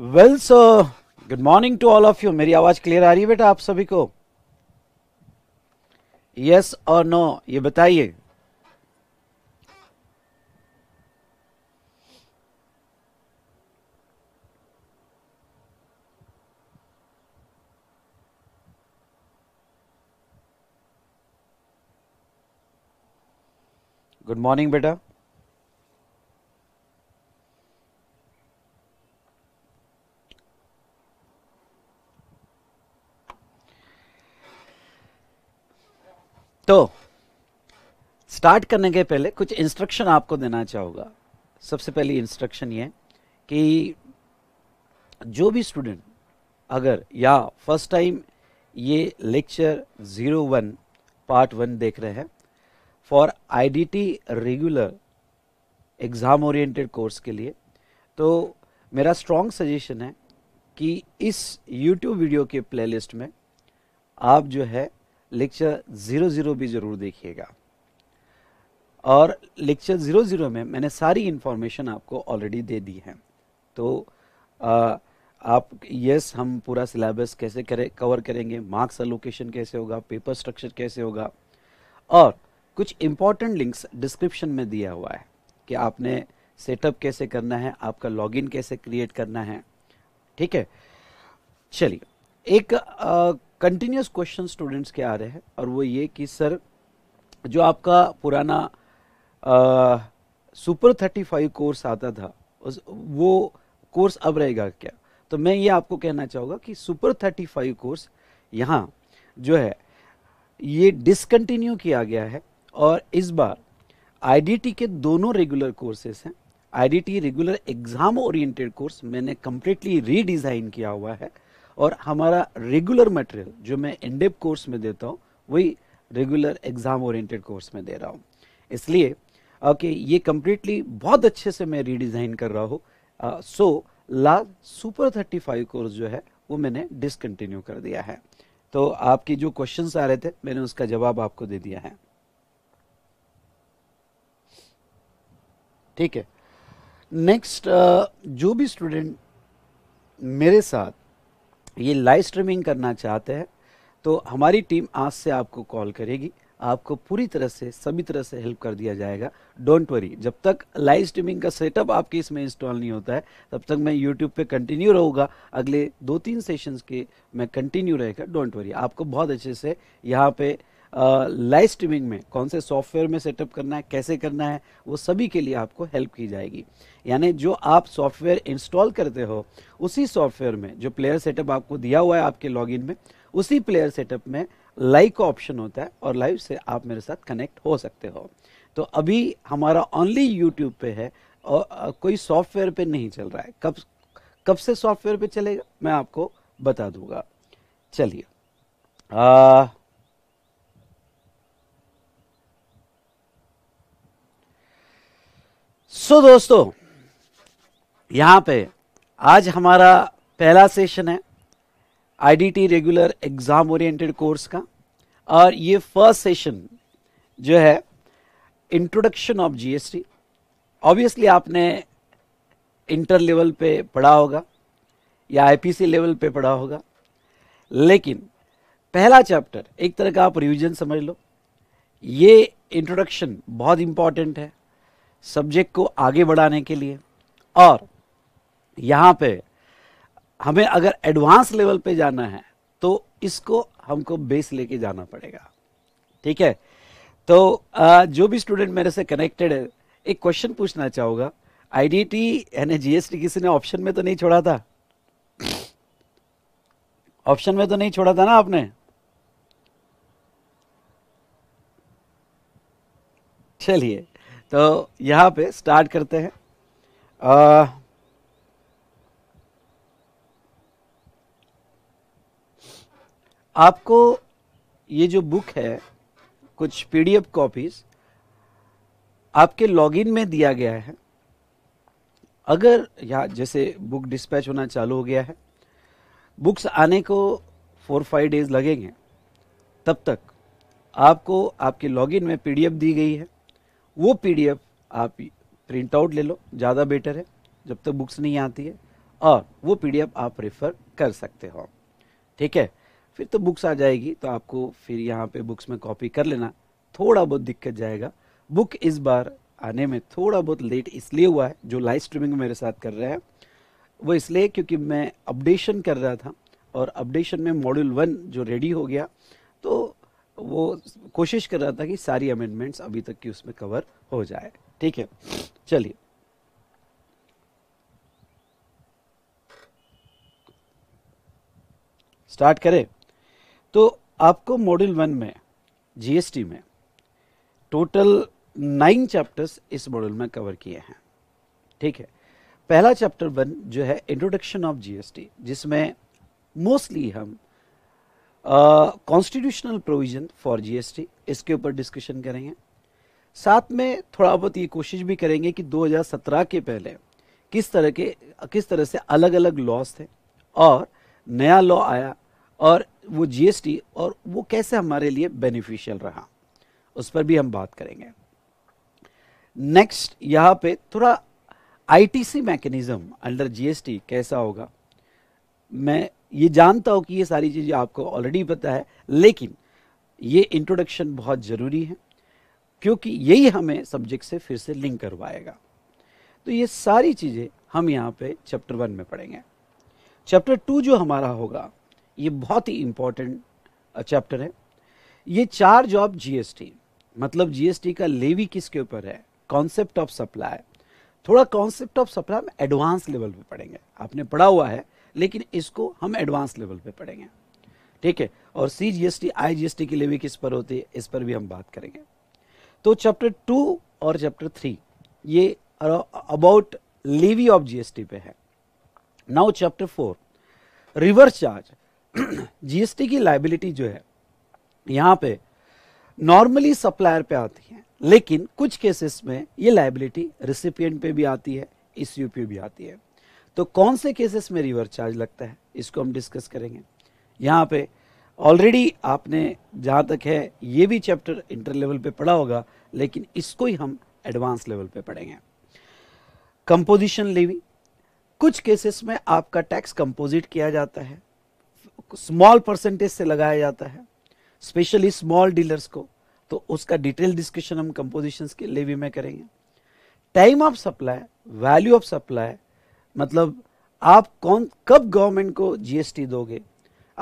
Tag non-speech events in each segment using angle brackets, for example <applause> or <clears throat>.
Well sir good morning to all of you मेरी आवाज clear आ रही है बेटा आप सभी को यस और नो ये बताइए गुड मॉर्निंग बेटा तो स्टार्ट करने के पहले कुछ इंस्ट्रक्शन आपको देना चाहूंगा सबसे पहली इंस्ट्रक्शन ये कि जो भी स्टूडेंट अगर या फर्स्ट टाइम ये lecture zero one part one देख रहे हैं for IDT regular exam oriented course के लिए तो मेरा स्ट्रॉन्ग सजेशन है कि इस यूट्यूब वीडियो के प्लेलिस्ट में आप जो है लेक्चर ज़ीरो ज़ीरो भी ज़रूर देखिएगा और लेक्चर ज़ीरो ज़ीरो में मैंने सारी इन्फॉर्मेशन आपको ऑलरेडी दे दी है तो आ, आप यस हम पूरा सिलेबस कैसे करें कवर करेंगे मार्क्स अलोकेशन कैसे होगा पेपर स्ट्रक्चर कैसे होगा और कुछ इम्पॉर्टेंट लिंक्स डिस्क्रिप्शन में दिया हुआ है कि आपने सेटअप कैसे करना है आपका लॉगिन कैसे क्रिएट करना है ठीक है चलिए एक कंटिन्यूस क्वेश्चन स्टूडेंट्स के आ रहे हैं और वो ये कि सर जो आपका पुराना सुपर थर्टी फाइव कोर्स आता था उस, वो कोर्स अब रहेगा क्या तो मैं ये आपको कहना चाहूँगा कि सुपर थर्टी फाइव कोर्स यहाँ जो है ये डिसकंटिन्यू किया गया है और इस बार आईडीटी के दोनों रेगुलर कोर्सेस हैं IDT regular exam oriented course मैंने कम्प्लीटली रीडिज़ाइन किया हुआ है और हमारा रेगुलर मटेरियल जो मैं इंडेप कोर्स में देता हूँ वही रेगुलर एग्जाम ओरिएंटेड कोर्स में दे रहा हूँ इसलिए ओके okay, ये कम्प्लीटली बहुत अच्छे से मैं रीडिज़ाइन कर रहा हूँ सो लाल सुपर थर्टी फाइव कोर्स जो है वो मैंने डिसकंटिन्यू कर दिया है तो आपके जो क्वेश्चन आ रहे थे मैंने उसका जवाब आपको दे दिया है ठीक है नेक्स्ट uh, जो भी स्टूडेंट मेरे साथ ये लाइव स्ट्रीमिंग करना चाहते हैं तो हमारी टीम आज से आपको कॉल करेगी आपको पूरी तरह से सभी तरह से हेल्प कर दिया जाएगा डोंट वरी जब तक लाइव स्ट्रीमिंग का सेटअप आपके इसमें इंस्टॉल नहीं होता है तब तक मैं यूट्यूब पे कंटिन्यू रहूँगा अगले दो तीन सेशंस के मैं कंटिन्यू रहेगा डोंट वरी आपको बहुत अच्छे से यहाँ पे लाइव स्ट्रीमिंग में कौन से सॉफ्टवेयर में सेटअप करना है कैसे करना है वो सभी के लिए आपको हेल्प की जाएगी यानी जो आप सॉफ्टवेयर इंस्टॉल करते हो उसी सॉफ्टवेयर में जो प्लेयर सेटअप आपको दिया हुआ है आपके लॉगिन में उसी प्लेयर सेटअप में लाइव का ऑप्शन होता है और लाइव से आप मेरे साथ कनेक्ट हो सकते हो तो अभी हमारा ओनली यूट्यूब पे है और कोई सॉफ्टवेयर पे नहीं चल रहा है कब कब से सॉफ्टवेयर पे चलेगा मैं आपको बता दूंगा चलिए सो so, दोस्तों यहाँ पे आज हमारा पहला सेशन है IDT regular exam oriented course का और ये फर्स्ट सेशन जो है इंट्रोडक्शन ऑफ जीएसटी ऑब्वियसली आपने इंटर लेवल पे पढ़ा होगा या आईपीसी लेवल पे पढ़ा होगा लेकिन पहला चैप्टर एक तरह का आप रिविजन समझ लो ये इंट्रोडक्शन बहुत इम्पॉर्टेंट है सब्जेक्ट को आगे बढ़ाने के लिए और यहाँ पे हमें अगर एडवांस लेवल पे जाना है तो इसको हमको बेस लेके जाना पड़ेगा ठीक है तो जो भी स्टूडेंट मेरे से कनेक्टेड है एक क्वेश्चन पूछना चाहूँगा आईडीटी यानी जीएसटी किसी ने ऑप्शन में तो नहीं छोड़ा था ऑप्शन में तो नहीं छोड़ा था ना आपने चलिए तो यहाँ पे स्टार्ट करते हैं आ, आपको ये जो बुक है कुछ पीडीएफ कॉपीज आपके लॉगिन में दिया गया है अगर यहाँ जैसे बुक डिस्पैच होना चालू हो गया है बुक्स आने को फोर फाइव डेज लगेंगे तब तक आपको आपके लॉगिन में पीडीएफ दी गई है वो पीडीएफ आप प्रिंट आउट ले लो ज़्यादा बेटर है जब तक बुक्स नहीं आती है और वो पीडीएफ आप रेफ़र कर सकते हो ठीक है फिर तो बुक्स आ जाएगी तो आपको फिर यहाँ पे बुक्स में कॉपी कर लेना थोड़ा बहुत दिक्कत जाएगा बुक इस बार आने में थोड़ा बहुत लेट इसलिए हुआ है जो लाइव स्ट्रीमिंग मेरे साथ कर रहा है वो इसलिए क्योंकि मैं अपडेशन कर रहा था और अपडेशन में मॉड्यूल वन जो रेडी हो गया तो वो कोशिश कर रहा था कि सारी अमेंडमेंट्स अभी तक की उसमें कवर हो जाए ठीक है चलिए स्टार्ट करें तो आपको मॉड्यूल वन में जीएसटी में टोटल नाइन चैप्टर्स इस मॉड्यूल में कवर किए हैं ठीक है पहला चैप्टर वन जो है इंट्रोडक्शन ऑफ जीएसटी जिसमें मोस्टली हम कॉन्स्टिट्यूशनल प्रोविजन फॉर जीएसटी इसके ऊपर डिस्कशन करेंगे साथ में थोड़ा बहुत ये कोशिश भी करेंगे कि 2017 के पहले किस तरह के किस तरह से अलग अलग लॉस थे और नया लॉ आया और वो जीएसटी और वो कैसे हमारे लिए बेनिफिशियल रहा उस पर भी हम बात करेंगे नेक्स्ट यहाँ पे थोड़ा आईटीसी मैकेनिज्म अंडर जीएसटी कैसा होगा मैं ये जानता हो कि ये सारी चीज़ें आपको ऑलरेडी पता है लेकिन ये इंट्रोडक्शन बहुत ज़रूरी है क्योंकि यही हमें सब्जेक्ट से फिर से लिंक करवाएगा तो ये सारी चीज़ें हम यहाँ पे चैप्टर वन में पढ़ेंगे चैप्टर टू जो हमारा होगा ये बहुत ही इम्पोर्टेंट चैप्टर है ये चार्ज ऑफ जीएसटी मतलब जीएसटी का लेवी किसके ऊपर है कॉन्सेप्ट ऑफ सप्लाई थोड़ा कॉन्सेप्ट ऑफ सप्लाई हम एडवांस लेवल पे पढ़ेंगे आपने पढ़ा हुआ है लेकिन इसको हम एडवांस लेवल पे पढ़ेंगे ठीक है और C G S T I G S T की लेवी किस पर होती है इस पर भी हम बात करेंगे तो चैप्टर टू और चैप्टर थ्री ये अबाउट लेवी ऑफ टी पे है now chapter four reverse charge GST की लाइबिलिटी जो है यहाँ पे नॉर्मली सप्लायर पे आती है लेकिन कुछ केसेस में ये लाइबिलिटी रिसिपियंट पे भी आती है इस पे भी आती है तो कौन से केसेस में रिवर चार्ज लगता है इसको हम डिस्कस करेंगे यहाँ पे ऑलरेडी आपने जहाँ तक है ये भी चैप्टर इंटर लेवल पे पढ़ा होगा लेकिन इसको ही हम एडवांस लेवल पे पढ़ेंगे कंपोजिशन लेवी कुछ केसेस में आपका टैक्स कंपोजिट किया जाता है स्मॉल परसेंटेज से लगाया जाता है स्पेशली स्मॉल डीलर्स को तो उसका डिटेल डिस्कशन हम कंपोजिशन के लेवी में करेंगे time of supply value of supply मतलब आप कौन कब गवर्नमेंट को जीएसटी दोगे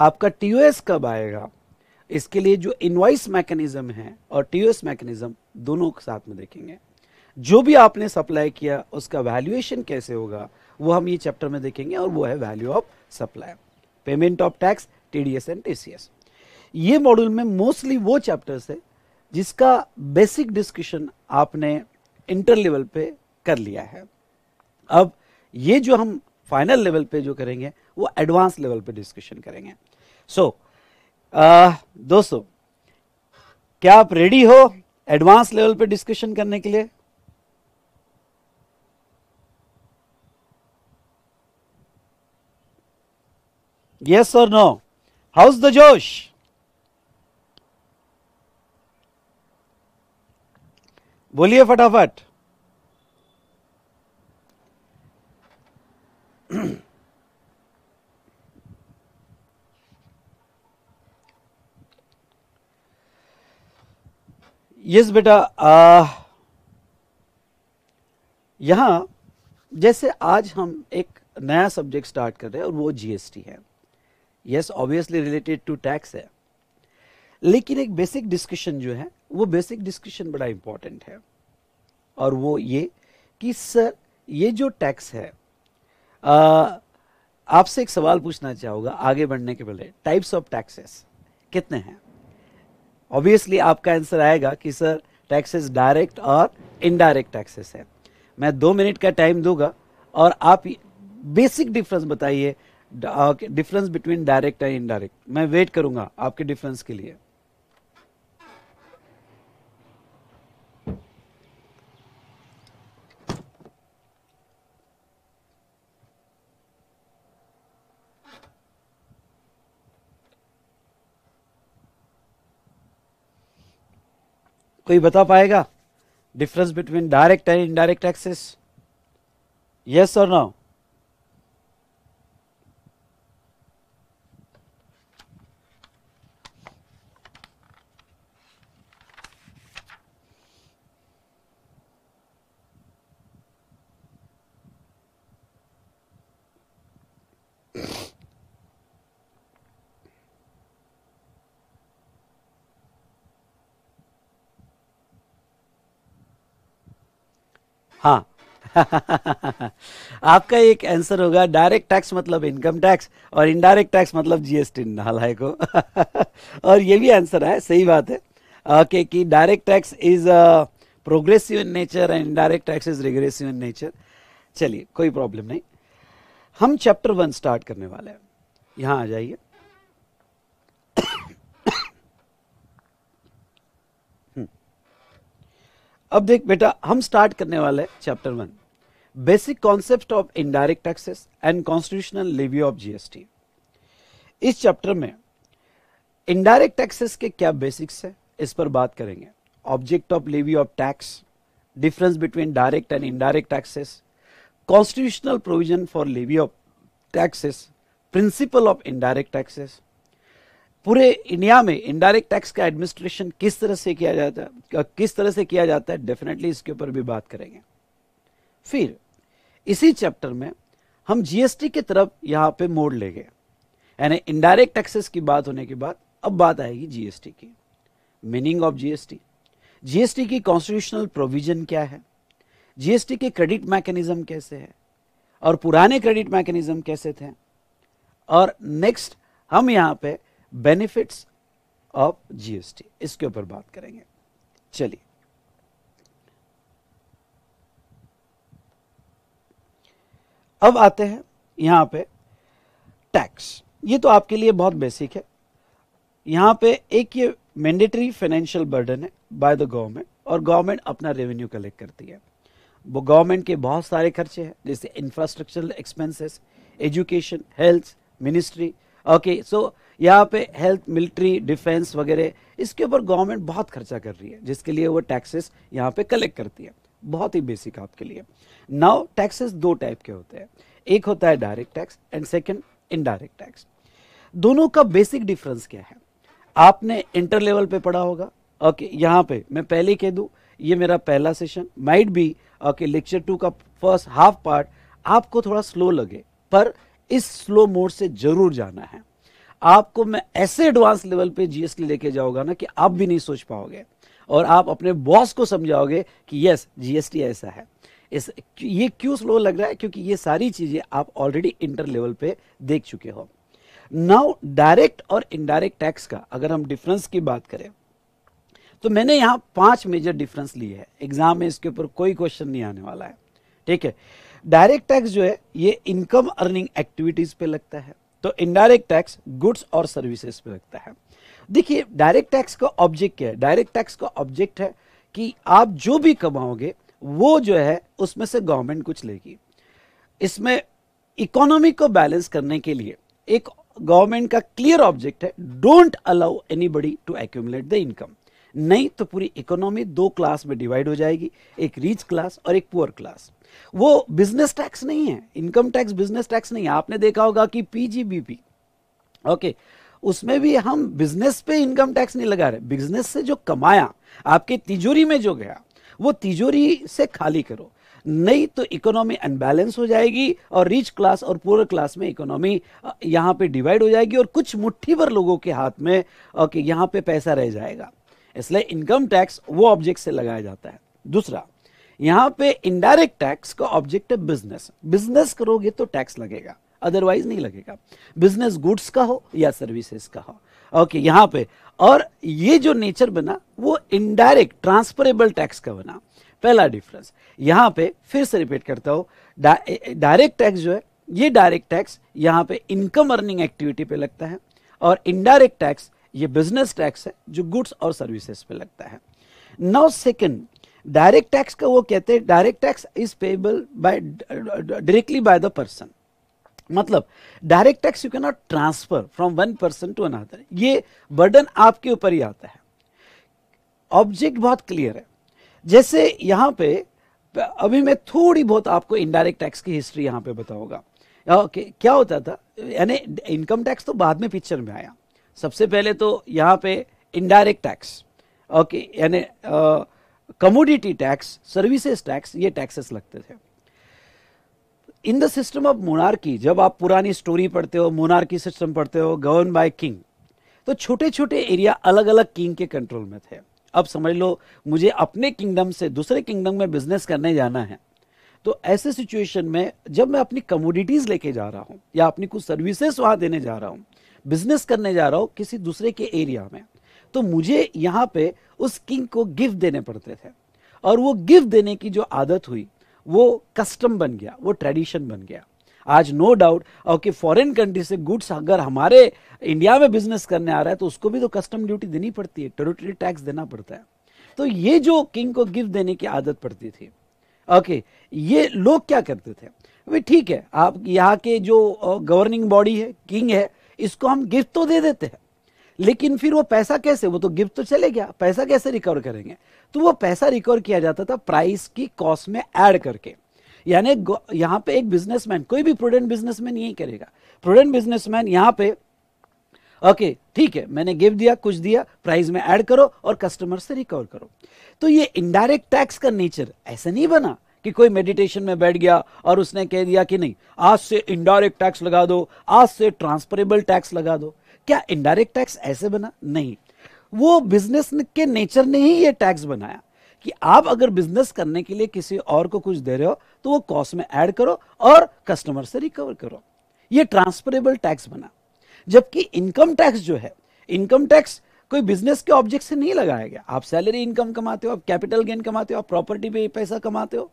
आपका टीओएस कब आएगा इसके लिए जो इनवाइस मैकेनिज्म है और टीओएस मैकेनिज्म दोनों के साथ में देखेंगे जो भी आपने सप्लाई किया उसका वैल्यूएशन कैसे होगा वो हम ये चैप्टर में देखेंगे और वो है value of supply payment of tax TDS and TCS ये मॉड्यूल में मोस्टली वो चैप्टर्स है जिसका बेसिक डिस्कशन आपने इंटर लेवल पे कर लिया है अब ये जो हम फाइनल लेवल पे जो करेंगे वो एडवांस लेवल पे डिस्कशन करेंगे सो so, दोस्तों क्या आप रेडी हो एडवांस लेवल पे डिस्कशन करने के लिए यस और नो हाउस द जोश बोलिए फटाफट <clears throat> यस बेटा यहां जैसे आज हम एक नया सब्जेक्ट स्टार्ट कर रहे हैं और वो जीएसटी है yes obviously related to tax है लेकिन एक बेसिक डिस्कशन जो है वो बेसिक डिस्कशन बड़ा इंपॉर्टेंट है और वो ये कि सर ये जो टैक्स है आपसे एक सवाल पूछना चाहूंगा आगे बढ़ने के पहले टाइप्स ऑफ टैक्सेस कितने हैं ऑब्वियसली आपका आंसर आएगा कि सर टैक्सेस डायरेक्ट और इनडायरेक्ट टैक्सेस है मैं दो मिनट का टाइम दूंगा और आप बेसिक डिफरेंस बताइए difference between direct and indirect मैं वेट करूंगा आपके डिफरेंस के लिए कोई बता पाएगा difference between direct and indirect taxes yes और नो हाँ <laughs> आपका एक आंसर होगा डायरेक्ट टैक्स मतलब इनकम टैक्स और इनडायरेक्ट टैक्स मतलब जीएसटी नालाय को और ये भी आंसर है सही बात है ओके कि direct tax is progressive in nature and indirect tax is regressive in nature चलिए कोई प्रॉब्लम नहीं हम चैप्टर वन स्टार्ट करने वाले हैं यहाँ आ जाइए अब देख बेटा हम स्टार्ट करने वाले chapter one basic concept of indirect taxes and constitutional levy of GST इस चैप्टर में इनडायरेक्ट टैक्सेस के क्या बेसिक्स है इस पर बात करेंगे object of levy of tax difference between direct and indirect taxes constitutional provision for levy of taxes principle of indirect taxes पूरे इंडिया में इनडायरेक्ट टैक्स का एडमिनिस्ट्रेशन किस तरह से किया जाता है किस तरह से किया जाता है डेफिनेटली इसके ऊपर भी बात करेंगे फिर इसी चैप्टर में हम जीएसटी की तरफ यहां पे मोड़ ले गए यानी इनडायरेक्ट टैक्सेस की बात होने के बाद अब बात आएगी जीएसटी की मीनिंग ऑफ जीएसटी जीएसटी की कॉन्स्टिट्यूशनल प्रोविजन क्या है जीएसटी के क्रेडिट मैकेनिज्म कैसे है और पुराने क्रेडिट मैकेनिज्म कैसे थे और नेक्स्ट हम यहां पे बेनिफिट्स ऑफ जीएसटी इसके ऊपर बात करेंगे चलिए अब आते हैं यहां पे टैक्स ये तो आपके लिए बहुत बेसिक है यहां पे एक ये मैंडेटरी फाइनेंशियल बर्डन है बाय द गवर्नमेंट और गवर्नमेंट अपना रेवेन्यू कलेक्ट करती है वो गवर्नमेंट के बहुत सारे खर्चे हैं जैसे infrastructural expenses education health ministry okay so यहाँ पे हेल्थ मिलिट्री डिफेंस वगैरह इसके ऊपर गवर्नमेंट बहुत खर्चा कर रही है जिसके लिए वो टैक्सेस यहाँ पे कलेक्ट करती है बहुत ही बेसिक आपके लिए नाउ टैक्सेस दो टाइप के होते हैं एक होता है direct tax and second indirect tax दोनों का बेसिक डिफरेंस क्या है आपने इंटर लेवल पे पढ़ा होगा ओके okay, यहाँ पे मैं पहले कह दूँ ये मेरा पहला session might be okay lecture two का फर्स्ट हाफ पार्ट आपको थोड़ा स्लो लगे पर इस स्लो मोड से जरूर जाना है आपको मैं ऐसे एडवांस लेवल पे जीएसटी लेके जाऊंगा ना कि आप भी नहीं सोच पाओगे और आप अपने बॉस को समझाओगे कि यस जीएसटी ऐसा है इस ये क्यों स्लो लग रहा है क्योंकि ये सारी चीजें आप ऑलरेडी इंटर लेवल पे देख चुके हो नाउ डायरेक्ट और इनडायरेक्ट टैक्स का अगर हम डिफरेंस की बात करें तो मैंने यहां पांच मेजर डिफरेंस लिए है एग्जाम में इसके ऊपर कोई क्वेश्चन नहीं आने वाला है ठीक है डायरेक्ट टैक्स जो है ये इनकम अर्निंग एक्टिविटीज पे लगता है तो इनडायरेक्ट टैक्स गुड्स और सर्विसेज पे लगता है देखिए डायरेक्ट टैक्स का ऑब्जेक्ट क्या है डायरेक्ट टैक्स का ऑब्जेक्ट है कि आप जो भी कमाओगे वो जो है उसमें से गवर्नमेंट कुछ लेगी इसमें इकोनॉमी को बैलेंस करने के लिए एक गवर्नमेंट का क्लियर ऑब्जेक्ट है don't allow any to accumulate the income नहीं तो पूरी इकोनॉमी दो क्लास में डिवाइड हो जाएगी एक रिच क्लास और एक पुअर क्लास वो बिजनेस टैक्स नहीं है इनकम टैक्स बिजनेस टैक्स नहीं है आपने देखा होगा कि पीजीबीपी ओके उसमें भी हम बिजनेस पे इनकम टैक्स नहीं लगा रहे बिजनेस से जो कमाया आपके तिजोरी में जो गया वो तिजोरी से खाली करो नहीं तो इकोनॉमी अनबैलेंस हो जाएगी और रिच क्लास और पुअर क्लास में इकोनॉमी यहां पे डिवाइड हो जाएगी और कुछ मुट्ठी भर लोगों के हाथ में ओके यहां पे पैसा रह जाएगा इसलिए इनकम टैक्स वो ऑब्जेक्ट से लगाया जाता है दूसरा यहां पे इनडायरेक्ट टैक्स का ऑब्जेक्ट है बिजनेस बिजनेस करोगे तो टैक्स लगेगा अदरवाइज नहीं लगेगा बिजनेस गुड्स का हो या सर्विसेज का हो ओके okay, यहां पे और ये जो नेचर बना वो इनडायरेक्ट ट्रांसफरेबल टैक्स का बना पहला डिफरेंस यहां पे फिर से रिपीट करता हूँ डायरेक्ट टैक्स जो है ये डायरेक्ट टैक्स यहाँ पे इनकम अर्निंग एक्टिविटी पे लगता है और इनडायरेक्ट टैक्स ये बिजनेस टैक्स है जो गुड्स और सर्विसेज पे लगता है नाउ सेकंड डायरेक्ट टैक्स का वो कहते हैं direct tax is payable by directly by the person मतलब direct tax you can not transfer from one person to another ये बर्डन आपके ऊपर ही आता है ऑब्जेक्ट बहुत क्लियर है जैसे यहां पे अभी मैं थोड़ी बहुत आपको इनडायरेक्ट टैक्स की हिस्ट्री यहां पे बताऊंगा ओके क्या होता था यानी इनकम टैक्स तो बाद में पिक्चर में आया सबसे पहले तो यहां पे इनडायरेक्ट टैक्स ओके यानी कमोडिटी टैक्स सर्विसेज टैक्स ये टैक्सेस लगते थे in the system of monarchy जब आप पुरानी स्टोरी पढ़ते हो मोनार्की सिस्टम पढ़ते हो गवर्न बाय किंग तो छोटे छोटे एरिया अलग अलग किंग के कंट्रोल में थे अब समझ लो मुझे अपने किंगडम से दूसरे किंगडम में बिजनेस करने जाना है तो ऐसे सिचुएशन में जब मैं अपनी कमोडिटीज़ लेके जा रहा हूं या अपनी कुछ सर्विसेज वहां देने जा रहा हूं बिजनेस करने जा रहा हूं किसी दूसरे के एरिया में तो मुझे यहाँ पे उस किंग को गिफ्ट देने पड़ते थे और वो गिफ्ट देने की जो आदत हुई वो कस्टम बन गया वो ट्रेडिशन बन गया आज नो डाउट और कि फॉरेन कंट्री से गुड्स अगर हमारे इंडिया में बिजनेस करने आ रहा है तो उसको भी तो कस्टम ड्यूटी देनी पड़ती है टेरिटरी टैक्स देना पड़ता है तो ये जो किंग को गिफ्ट देने की आदत पड़ती थी ओके okay, ये लोग क्या करते थे भाई ठीक है आप यहाँ के जो गवर्निंग बॉडी है किंग है इसको हम गिफ्ट तो दे देते हैं लेकिन फिर वो पैसा कैसे वो तो गिफ्ट तो चले गया पैसा कैसे रिकवर करेंगे तो वो पैसा रिकवर किया जाता था प्राइस की कॉस्ट में ऐड करके यानी यहाँ पे एक बिजनेसमैन कोई भी प्रोडेंट बिजनेसमैन यही करेगा प्रोडेंट बिजनेसमैन यहाँ पे ओके okay, ठीक है मैंने गिफ्ट दिया कुछ दिया प्राइस में ऐड करो और कस्टमर से रिकवर करो तो ये इनडायरेक्ट टैक्स का नेचर ऐसा नहीं बना कि कोई मेडिटेशन में बैठ गया और उसने कह दिया कि नहीं आज से इनडायरेक्ट टैक्स लगा दो आज से ट्रांसफरेबल टैक्स लगा दो क्या इनडायरेक्ट टैक्स ऐसे बना नहीं वो बिजनेस के नेचर ने ही ये टैक्स बनाया कि आप अगर बिजनेस करने के लिए किसी और को कुछ दे रहे हो तो वो कॉस्ट में ऐड करो और कस्टमर से रिकवर करो ये ट्रांसफरेबल टैक्स बना जबकि इनकम टैक्स जो है इनकम टैक्स कोई बिजनेस के ऑब्जेक्ट से नहीं लगाया गया आप सैलरी इनकम कमाते हो आप कैपिटल गेन कमाते हो आप प्रॉपर्टी पे पैसा कमाते हो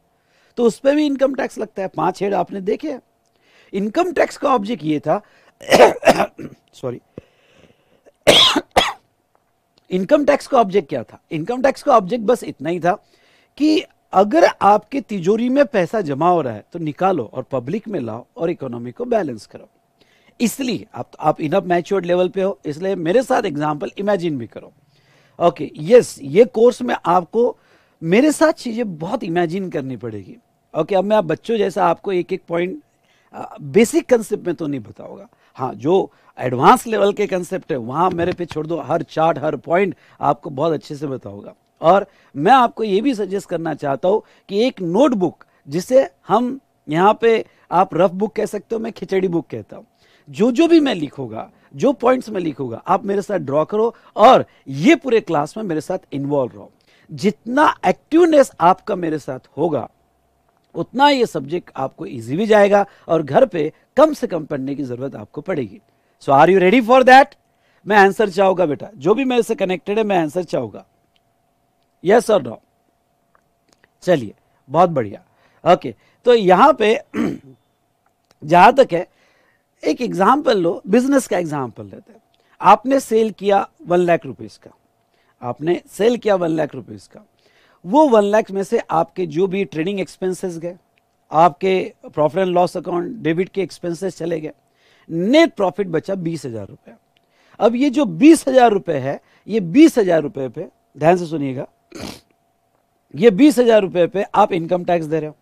तो उस पर भी इनकम टैक्स लगता है पांच हेड आपने देखे इनकम टैक्स का ऑब्जेक्ट ये था सॉरी <coughs> इनकम टैक्स का ऑब्जेक्ट क्या था इनकम टैक्स का ऑब्जेक्ट बस इतना ही था कि अगर आपके तिजोरी में पैसा जमा हो रहा है तो निकालो और पब्लिक में लाओ और इकोनॉमी को बैलेंस करो इसलिए आप तो आप इनअप मैच्योर्ड लेवल पे हो इसलिए मेरे साथ एग्जाम्पल इमेजिन भी करो ओके यस ये कोर्स में आपको मेरे साथ चीज़ें बहुत इमेजिन करनी पड़ेगी ओके अब मैं आप बच्चों जैसा आपको एक एक पॉइंट बेसिक कंसेप्ट में तो नहीं बताऊंगा हाँ जो एडवांस लेवल के कंसेप्ट है वहाँ मेरे पे छोड़ दो हर चार्ट हर पॉइंट आपको बहुत अच्छे से पता और मैं आपको ये भी सजेस्ट करना चाहता हूँ कि एक नोटबुक जिसे हम यहाँ पे आप रफ बुक कह सकते हो मैं खिचड़ी बुक कहता हूँ जो जो भी मैं लिखूंगा जो पॉइंट्स मैं लिखूंगा आप मेरे साथ ड्रॉ करो और ये पूरे क्लास में मेरे साथ इन्वॉल्व रहो जितना एक्टिवनेस आपका मेरे साथ होगा उतना ये सब्जेक्ट आपको इजी भी जाएगा और घर पे कम से कम पढ़ने की जरूरत आपको पड़ेगी so are you ready for that मैं आंसर चाहूंगा बेटा जो भी मेरे से कनेक्टेड है मैं आंसर चाहूंगा यस और नो चलिए बहुत बढ़िया ओके तो यहां पे <clears throat> जहां तक है एक एग्जाम्पल लो बिजनेस का एग्जाम्पल लेते हैं आपने सेल किया वन लाख रुपीज़ का आपने सेल किया वन लाख रुपीज़ का वो वन लाख में से आपके जो भी ट्रेडिंग एक्सपेंसेस गए आपके profit and loss account debit के एक्सपेंसेस चले गए नेट प्रॉफिट बचा बीस हजार रुपए अब ये जो बीस हजार रुपए है ये बीस हजार रुपए पे ध्यान से सुनिएगा ये बीस हजार रुपए पे आप इनकम टैक्स दे रहे हो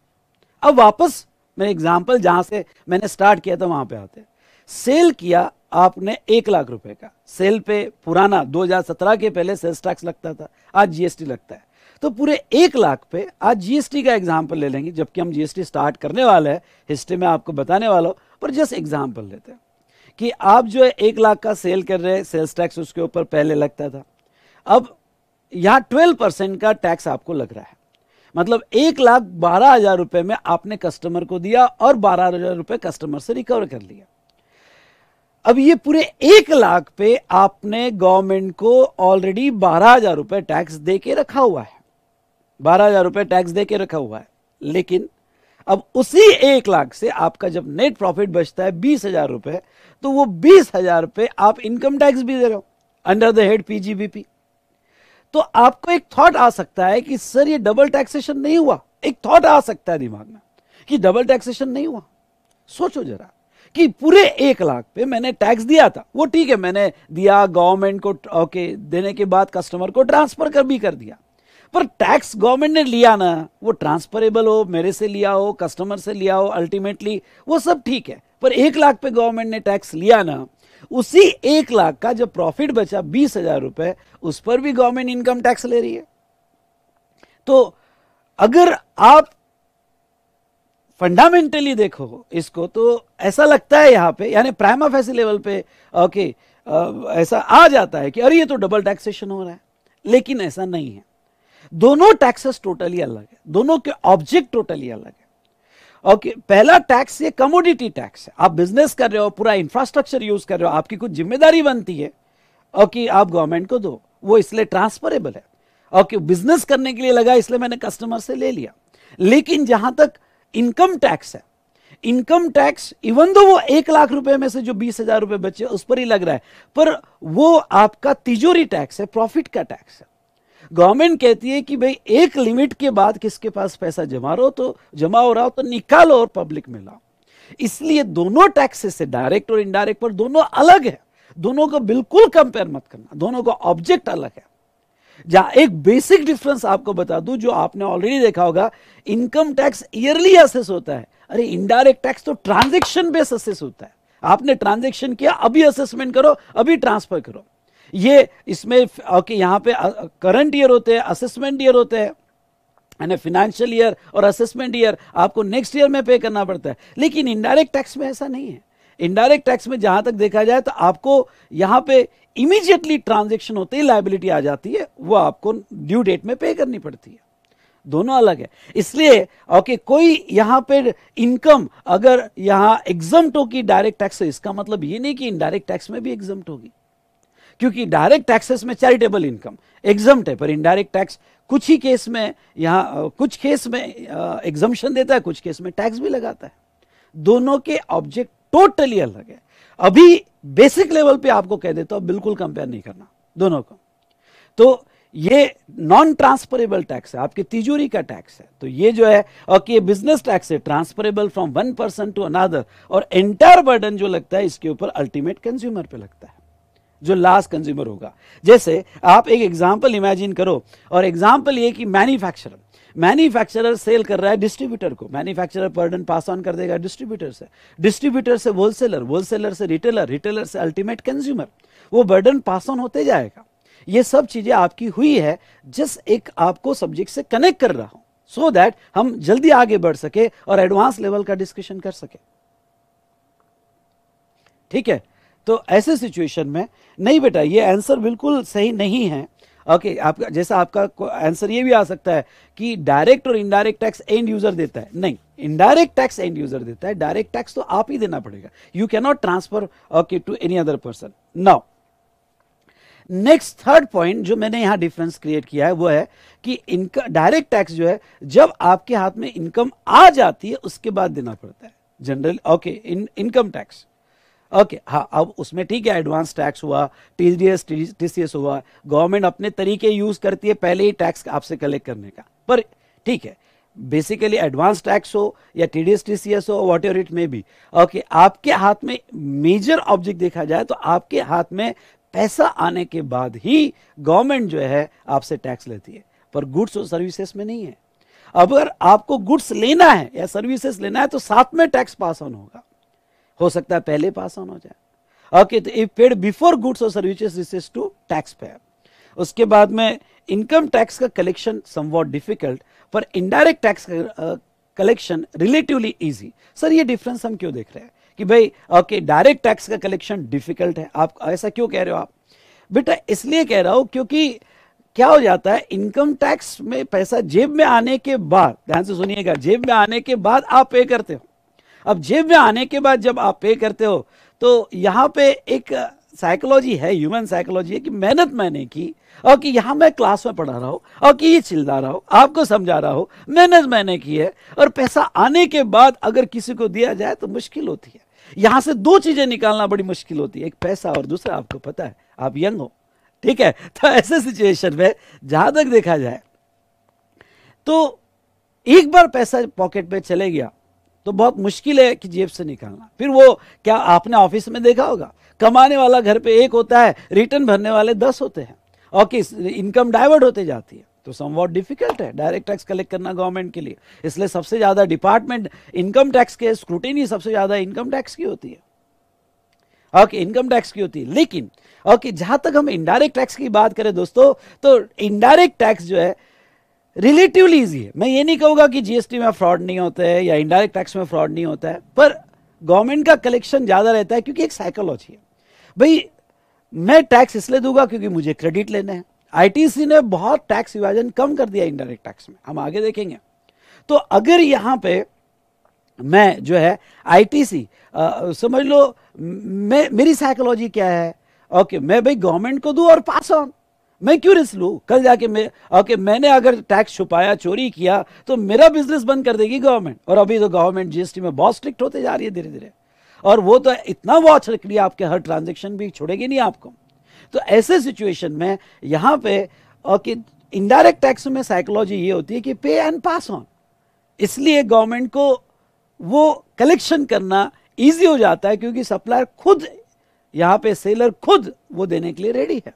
अब वापस मैं एग्जाम्पल जहां से मैंने स्टार्ट किया था वहां पे आते सेल किया आपने एक लाख रुपए का सेल पे पुराना 2017 के पहले सेल्स टैक्स लगता था आज जीएसटी लगता है तो पूरे एक लाख पे आज जीएसटी का एग्जाम्पल ले लेंगे जबकि हम जीएसटी स्टार्ट करने वाले हैं हिस्ट्री में आपको बताने वाला हूँ पर जस्ट एग्जाम्पल लेते हैं कि आप जो है एक लाख का सेल कर रहे हैं सेल्स टैक्स उसके ऊपर पहले लगता था अब यहाँ ट्वेल्व परसेंट का टैक्स आपको लग रहा है मतलब एक लाख बारह हजार रुपए में आपने कस्टमर को दिया और बारह हजार रुपए कस्टमर से रिकवर कर लिया अब ये पूरे एक लाख पे आपने गवर्नमेंट को ऑलरेडी बारह हजार रुपए टैक्स दे के रखा हुआ है बारह हजार रुपये टैक्स दे के रखा हुआ है लेकिन अब उसी एक लाख से आपका जब नेट प्रॉफिट बचता है बीस हजार रुपए तो वो बीस हजार रुपए आप इनकम टैक्स भी दे रहे हो अंडर द हेड पीजीबीपी तो आपको एक थॉट आ सकता है कि सर ये डबल टैक्सेशन नहीं हुआ एक थॉट आ सकता है दिमाग में कि डबल टैक्सेशन नहीं हुआ सोचो जरा कि पूरे एक लाख पे मैंने टैक्स दिया था वो ठीक है मैंने दिया गवर्नमेंट को ओके देने के बाद कस्टमर को ट्रांसफर कर भी कर दिया पर टैक्स गवर्नमेंट ने लिया ना वो ट्रांसफरेबल हो मेरे से लिया हो कस्टमर से लिया हो अल्टीमेटली वो सब ठीक है पर एक लाख पे गवर्नमेंट ने टैक्स लिया ना उसी एक लाख का जो प्रॉफिट बचा बीस हजार रुपए उस पर भी गवर्नमेंट इनकम टैक्स ले रही है तो अगर आप फंडामेंटली देखो इसको तो ऐसा लगता है यहां पे यानी ऑफ फैसी लेवल पे ओके ऐसा आ जाता है कि अरे ये तो डबल टैक्सेशन हो रहा है लेकिन ऐसा नहीं है दोनों टैक्सेस टोटली अलग है दोनों के ऑब्जेक्ट टोटली अलग है ओके पहला टैक्स ये कमोडिटी टैक्स है आप बिजनेस कर रहे हो पूरा इंफ्रास्ट्रक्चर यूज कर रहे हो आपकी कुछ जिम्मेदारी बनती है ओके आप गवर्नमेंट को दो वो इसलिए ट्रांसफरेबल है ओके बिजनेस करने के लिए लगा इसलिए मैंने कस्टमर से ले लिया लेकिन जहां तक इनकम टैक्स है इनकम टैक्स इवन दो वो एक लाख रुपए में से जो बीस हजार रुपए बचे उस पर ही लग रहा है पर वो आपका तिजोरी टैक्स है प्रॉफिट का टैक्स है गवर्नमेंट कहती है कि भाई एक लिमिट के बाद किसके पास पैसा जमा रहो तो जमा हो रहा हो तो निकालो और पब्लिक में लाओ इसलिए दोनों टैक्सेस है डायरेक्ट और इनडायरेक्ट पर दोनों अलग है दोनों को बिल्कुल कंपेयर मत करना दोनों का ऑब्जेक्ट अलग है जहां एक बेसिक डिफरेंस आपको बता दू जो आपने ऑलरेडी देखा होगा इनकम टैक्स ईयरली असेस होता है अरे इनडायरेक्ट टैक्स तो ट्रांजेक्शन बेस असेस होता है आपने ट्रांजेक्शन किया अभी असेसमेंट करो अभी ट्रांसफर करो ये इसमें ओके यहाँ पे करंट ईयर होते हैं असेसमेंट ईयर होते हैं यानी फिनेंशियल ईयर और असेसमेंट ईयर आपको नेक्स्ट ईयर में पे करना पड़ता है लेकिन इनडायरेक्ट टैक्स में ऐसा नहीं है इनडायरेक्ट टैक्स में जहां तक देखा जाए तो आपको यहां पे इमीजिएटली ट्रांजेक्शन होते ही लाइबिलिटी आ जाती है वो आपको ड्यू डेट में पे करनी पड़ती है दोनों अलग है इसलिए ओके कोई यहां पे इनकम अगर यहां एग्जम्प्ट होगी डायरेक्ट टैक्स इसका मतलब ये नहीं कि इनडायरेक्ट टैक्स में भी एग्जम्प्ट होगी क्योंकि डायरेक्ट टैक्सेस में चैरिटेबल इनकम एग्जम्प्ट है पर इनडायरेक्ट टैक्स कुछ ही केस में यहाँ कुछ केस में एग्जम्पन देता है कुछ केस में टैक्स भी लगाता है दोनों के ऑब्जेक्ट टोटली अलग है अभी बेसिक लेवल पे आपको कह देता हूं बिल्कुल कंपेयर नहीं करना दोनों को तो ये नॉन ट्रांसफरेबल टैक्स है आपकी तिजोरी का टैक्स है तो ये जो है और ये बिजनेस टैक्स है transferable from one person to another और एंटायर बर्डन जो लगता है इसके ऊपर अल्टीमेट कंज्यूमर पे लगता है जो लास्ट कंज्यूमर होगा जैसे आप एक एग्जाम्पल इमेजिन करो और एग्जाम्पल ये कि मैन्युफैक्चरर मैन्युफैक्चरर सेल कर रहा है डिस्ट्रीब्यूटर को मैन्युफैक्चरर पर्डन पास ऑन कर देगा डिस्ट्रीब्यूटर से डिस्ट्रीब्यूटर से होलसेलर होलसेलर से रिटेलर रिटेलर से अल्टीमेट कंज्यूमर वो बर्डन पास ऑन होते जाएगा ये सब चीज़ें आपकी हुई है जिस एक आपको सब्जेक्ट से कनेक्ट कर रहा हूं सो so दैट हम जल्दी आगे बढ़ सके और एडवांस लेवल का डिस्कशन कर सके ठीक है तो ऐसे सिचुएशन में नहीं बेटा ये आंसर बिल्कुल सही नहीं है ओके okay, आपका जैसा आपका आंसर ये भी आ सकता है कि डायरेक्ट और इनडायरेक्ट टैक्स एंड यूजर देता है नहीं इनडायरेक्ट टैक्स एंड यूजर देता है डायरेक्ट टैक्स तो आप ही देना पड़ेगा you can not transfer okay to any other person now next third point जो मैंने यहां डिफरेंस क्रिएट किया है वो है कि इनका डायरेक्ट टैक्स जो है जब आपके हाथ में इनकम आ जाती है उसके बाद देना पड़ता है general okay income tax okay हाँ अब उसमें ठीक है एडवांस टैक्स हुआ टीडीएस टीसीएस हुआ गवर्नमेंट अपने तरीके यूज करती है पहले ही टैक्स आपसे कलेक्ट करने का पर ठीक है बेसिकली एडवांस टैक्स हो या T D S T C S हो whatever it may be okay आपके हाथ में मेजर ऑब्जेक्ट देखा जाए तो आपके हाथ में पैसा आने के बाद ही गवर्नमेंट जो है आपसे टैक्स लेती है पर गुड्स और सर्विसेस में नहीं है अगर आपको गुड्स लेना है या सर्विसेज लेना है तो साथ में टैक्स पास ऑन होगा हो सकता है पहले पास ऑन हो जाए ओके तो इफ पेड बिफोर गुड्स और services reaches to taxpayer उसके बाद में इनकम टैक्स का कलेक्शन समवॉट डिफिकल्ट पर इनडायरेक्ट टैक्स का कलेक्शन रिलेटिवली इजी सर ये डिफरेंस हम क्यों देख रहे हैं कि भाई ओके डायरेक्ट टैक्स का कलेक्शन डिफिकल्ट है आप ऐसा क्यों कह रहे हो आप बेटा इसलिए कह रहा हूं क्योंकि क्या हो जाता है इनकम टैक्स में पैसा जेब में आने के बाद ध्यान से सुनिएगा जेब में आने के बाद आप पे करते हो अब जेब में आने के बाद जब आप पे करते हो तो यहाँ पे एक साइकोलॉजी है ह्यूमन साइकोलॉजी है कि मेहनत मैंने की और कि यहाँ मैं क्लास में पढ़ा रहा हूँ और कि ये चिल्ला रहा हूँ आपको समझा रहा हूँ मेहनत मैंने की है और पैसा आने के बाद अगर किसी को दिया जाए तो मुश्किल होती है यहाँ से दो चीज़ें निकालना बड़ी मुश्किल होती है एक पैसा और दूसरा आपको पता है आप यंग हो ठीक है तो ऐसे सिचुएशन में जहाँ तक देखा जाए तो एक बार पैसा पॉकेट में चले गया तो बहुत मुश्किल है कि जेब से निकालना फिर वो क्या आपने ऑफिस में देखा होगा कमाने वाला घर पे एक होता है रिटर्न भरने वाले दस होते हैं और किस इनकम डाइवर्ट होते जाती है तो सम वॉट डिफिकल्ट है डायरेक्ट टैक्स कलेक्ट करना गवर्नमेंट के लिए इसलिए सबसे ज़्यादा डिपार्टमेंट इनकम टैक्स के स्क्रूटिनी सबसे ज़्यादा इनकम टैक्स की होती है ओके इनकम टैक्स की होती है लेकिन ओके जहां तक हम इनडायरेक्ट टैक्स की बात करें दोस्तों तो इनडायरेक्ट टैक्स जो है रिलेटिवली ईजी है मैं ये नहीं कहूंगा कि जीएसटी में फ्रॉड नहीं होता है या इनडायरेक्ट टैक्स में फ्रॉड नहीं होता है पर गवर्नमेंट का कलेक्शन ज़्यादा रहता है क्योंकि एक साइकोलॉजी है भाई मैं टैक्स इसलिए दूंगा क्योंकि मुझे क्रेडिट लेने हैं आईटीसी ने बहुत टैक्स विभाजन कम कर दिया इनडायरेक्ट टैक्स में हम आगे देखेंगे तो अगर यहां पे मैं जो है आईटीसी समझ लो मैं मेरी साइकोलॉजी क्या है ओके मैं भाई गवर्नमेंट को दू और पास ऑन मैं क्यों रिस्क लू कल जाके मैं ओके मैंने अगर टैक्स छुपाया चोरी किया तो मेरा बिजनेस बंद कर देगी गवर्नमेंट और अभी तो गवर्नमेंट जीएसटी में बहुत स्ट्रिक्ट होते जा रही है धीरे धीरे और वो तो इतना वॉच रख लिया आपके हर ट्रांजेक्शन भी छोड़ेगी नहीं आपको तो ऐसे सिचुएशन में यहाँ पे ओके इनडायरेक्ट टैक्स में साइकोलॉजी ये होती है कि पे एंड पास ऑन इसलिए गवर्नमेंट को वो कलेक्शन करना ईजी हो जाता है क्योंकि सप्लायर खुद यहाँ पे सेलर खुद वो देने के लिए रेडी है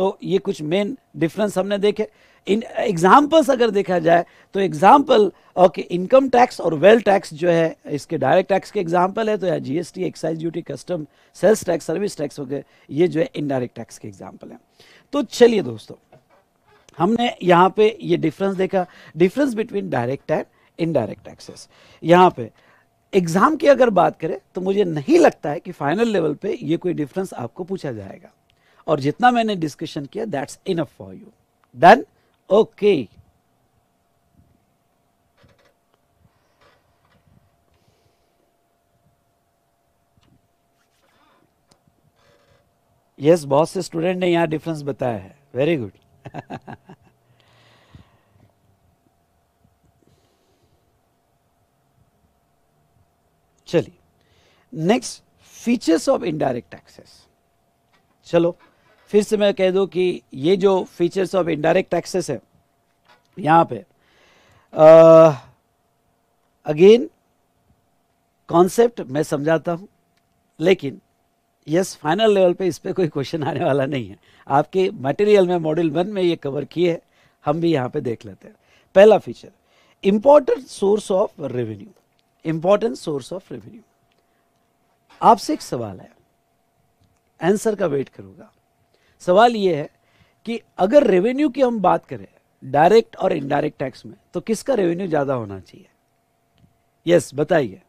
तो ये कुछ मेन डिफरेंस हमने देखे इन एग्जाम्पल्स अगर देखा जाए तो एग्जाम्पल ओके इनकम टैक्स और वेल्थ टैक्स जो है इसके डायरेक्ट टैक्स के एग्जाम्पल है तो या GST excise duty custom sales tax service tax हो गए ये जो है इनडायरेक्ट टैक्स के एग्जाम्पल हैं तो चलिए दोस्तों हमने यहाँ पे ये डिफरेंस देखा difference between direct and indirect taxes यहाँ पे एग्जाम की अगर बात करें तो मुझे नहीं लगता है कि फाइनल लेवल पे ये कोई डिफरेंस आपको पूछा जाएगा और जितना मैंने डिस्कशन किया that's enough for you then okay yes बहुत से स्टूडेंट ने यहां डिफरेंस बताया है वेरी गुड <laughs> चलिए next features of indirect taxes चलो फिर से मैं कह दूं कि ये जो फीचर्स ऑफ इनडायरेक्ट टैक्सेस है यहाँ पे अगेन कॉन्सेप्ट मैं समझाता हूँ लेकिन यस फाइनल लेवल पे इस पर कोई क्वेश्चन आने वाला नहीं है आपके मटेरियल में मॉड्यूल वन में ये कवर किए हैं हम भी यहाँ पे देख लेते हैं पहला feature important source of revenue important source of revenue आपसे एक सवाल है आंसर का वेट करूंगा सवाल ये है कि अगर रेवेन्यू की हम बात करें डायरेक्ट और इनडायरेक्ट टैक्स में तो किसका रेवेन्यू ज़्यादा होना चाहिए यस yes, बताइए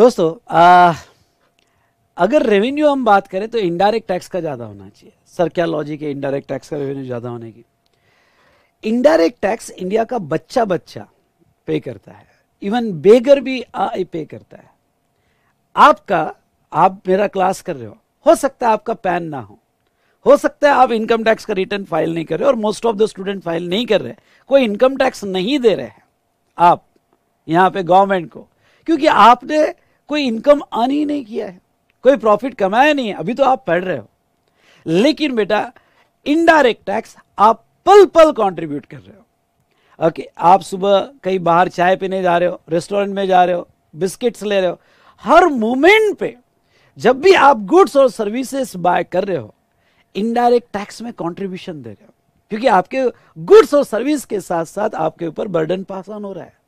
दोस्तों आ, अगर रेवेन्यू हम बात करें तो इनडायरेक्ट टैक्स का ज़्यादा होना चाहिए सर क्या लॉजिक है इनडायरेक्ट टैक्स का रेवेन्यू ज़्यादा होने की इनडायरेक्ट टैक्स इंडिया का बच्चा बच्चा पे करता है इवन बेगर भी आई पे करता है आपका आप मेरा क्लास कर रहे हो हो सकता है आपका पैन ना हो हो सकता है आप इनकम टैक्स का रिटर्न फाइल नहीं कर रहे और most of the student file नहीं कर रहे कोई इनकम टैक्स नहीं दे रहे हैं आप यहां पे गवर्नमेंट को क्योंकि आपने कोई इनकम अर्न ही नहीं किया है कोई प्रॉफिट कमाया नहीं है अभी तो आप पढ़ रहे हो लेकिन बेटा इनडायरेक्ट टैक्स आप पल पल कंट्रीब्यूट कर रहे हो ओके आप सुबह कहीं बाहर चाय पीने जा रहे हो रेस्टोरेंट में जा रहे हो बिस्किट्स ले रहे हो हर मोमेंट पे जब भी आप गुड्स और सर्विसेज बाय कर रहे हो इनडायरेक्ट टैक्स में कंट्रीब्यूशन दे रहे हो क्योंकि आपके गुड्स और सर्विस के साथ साथ आपके ऊपर बर्डन पास ऑन हो रहा है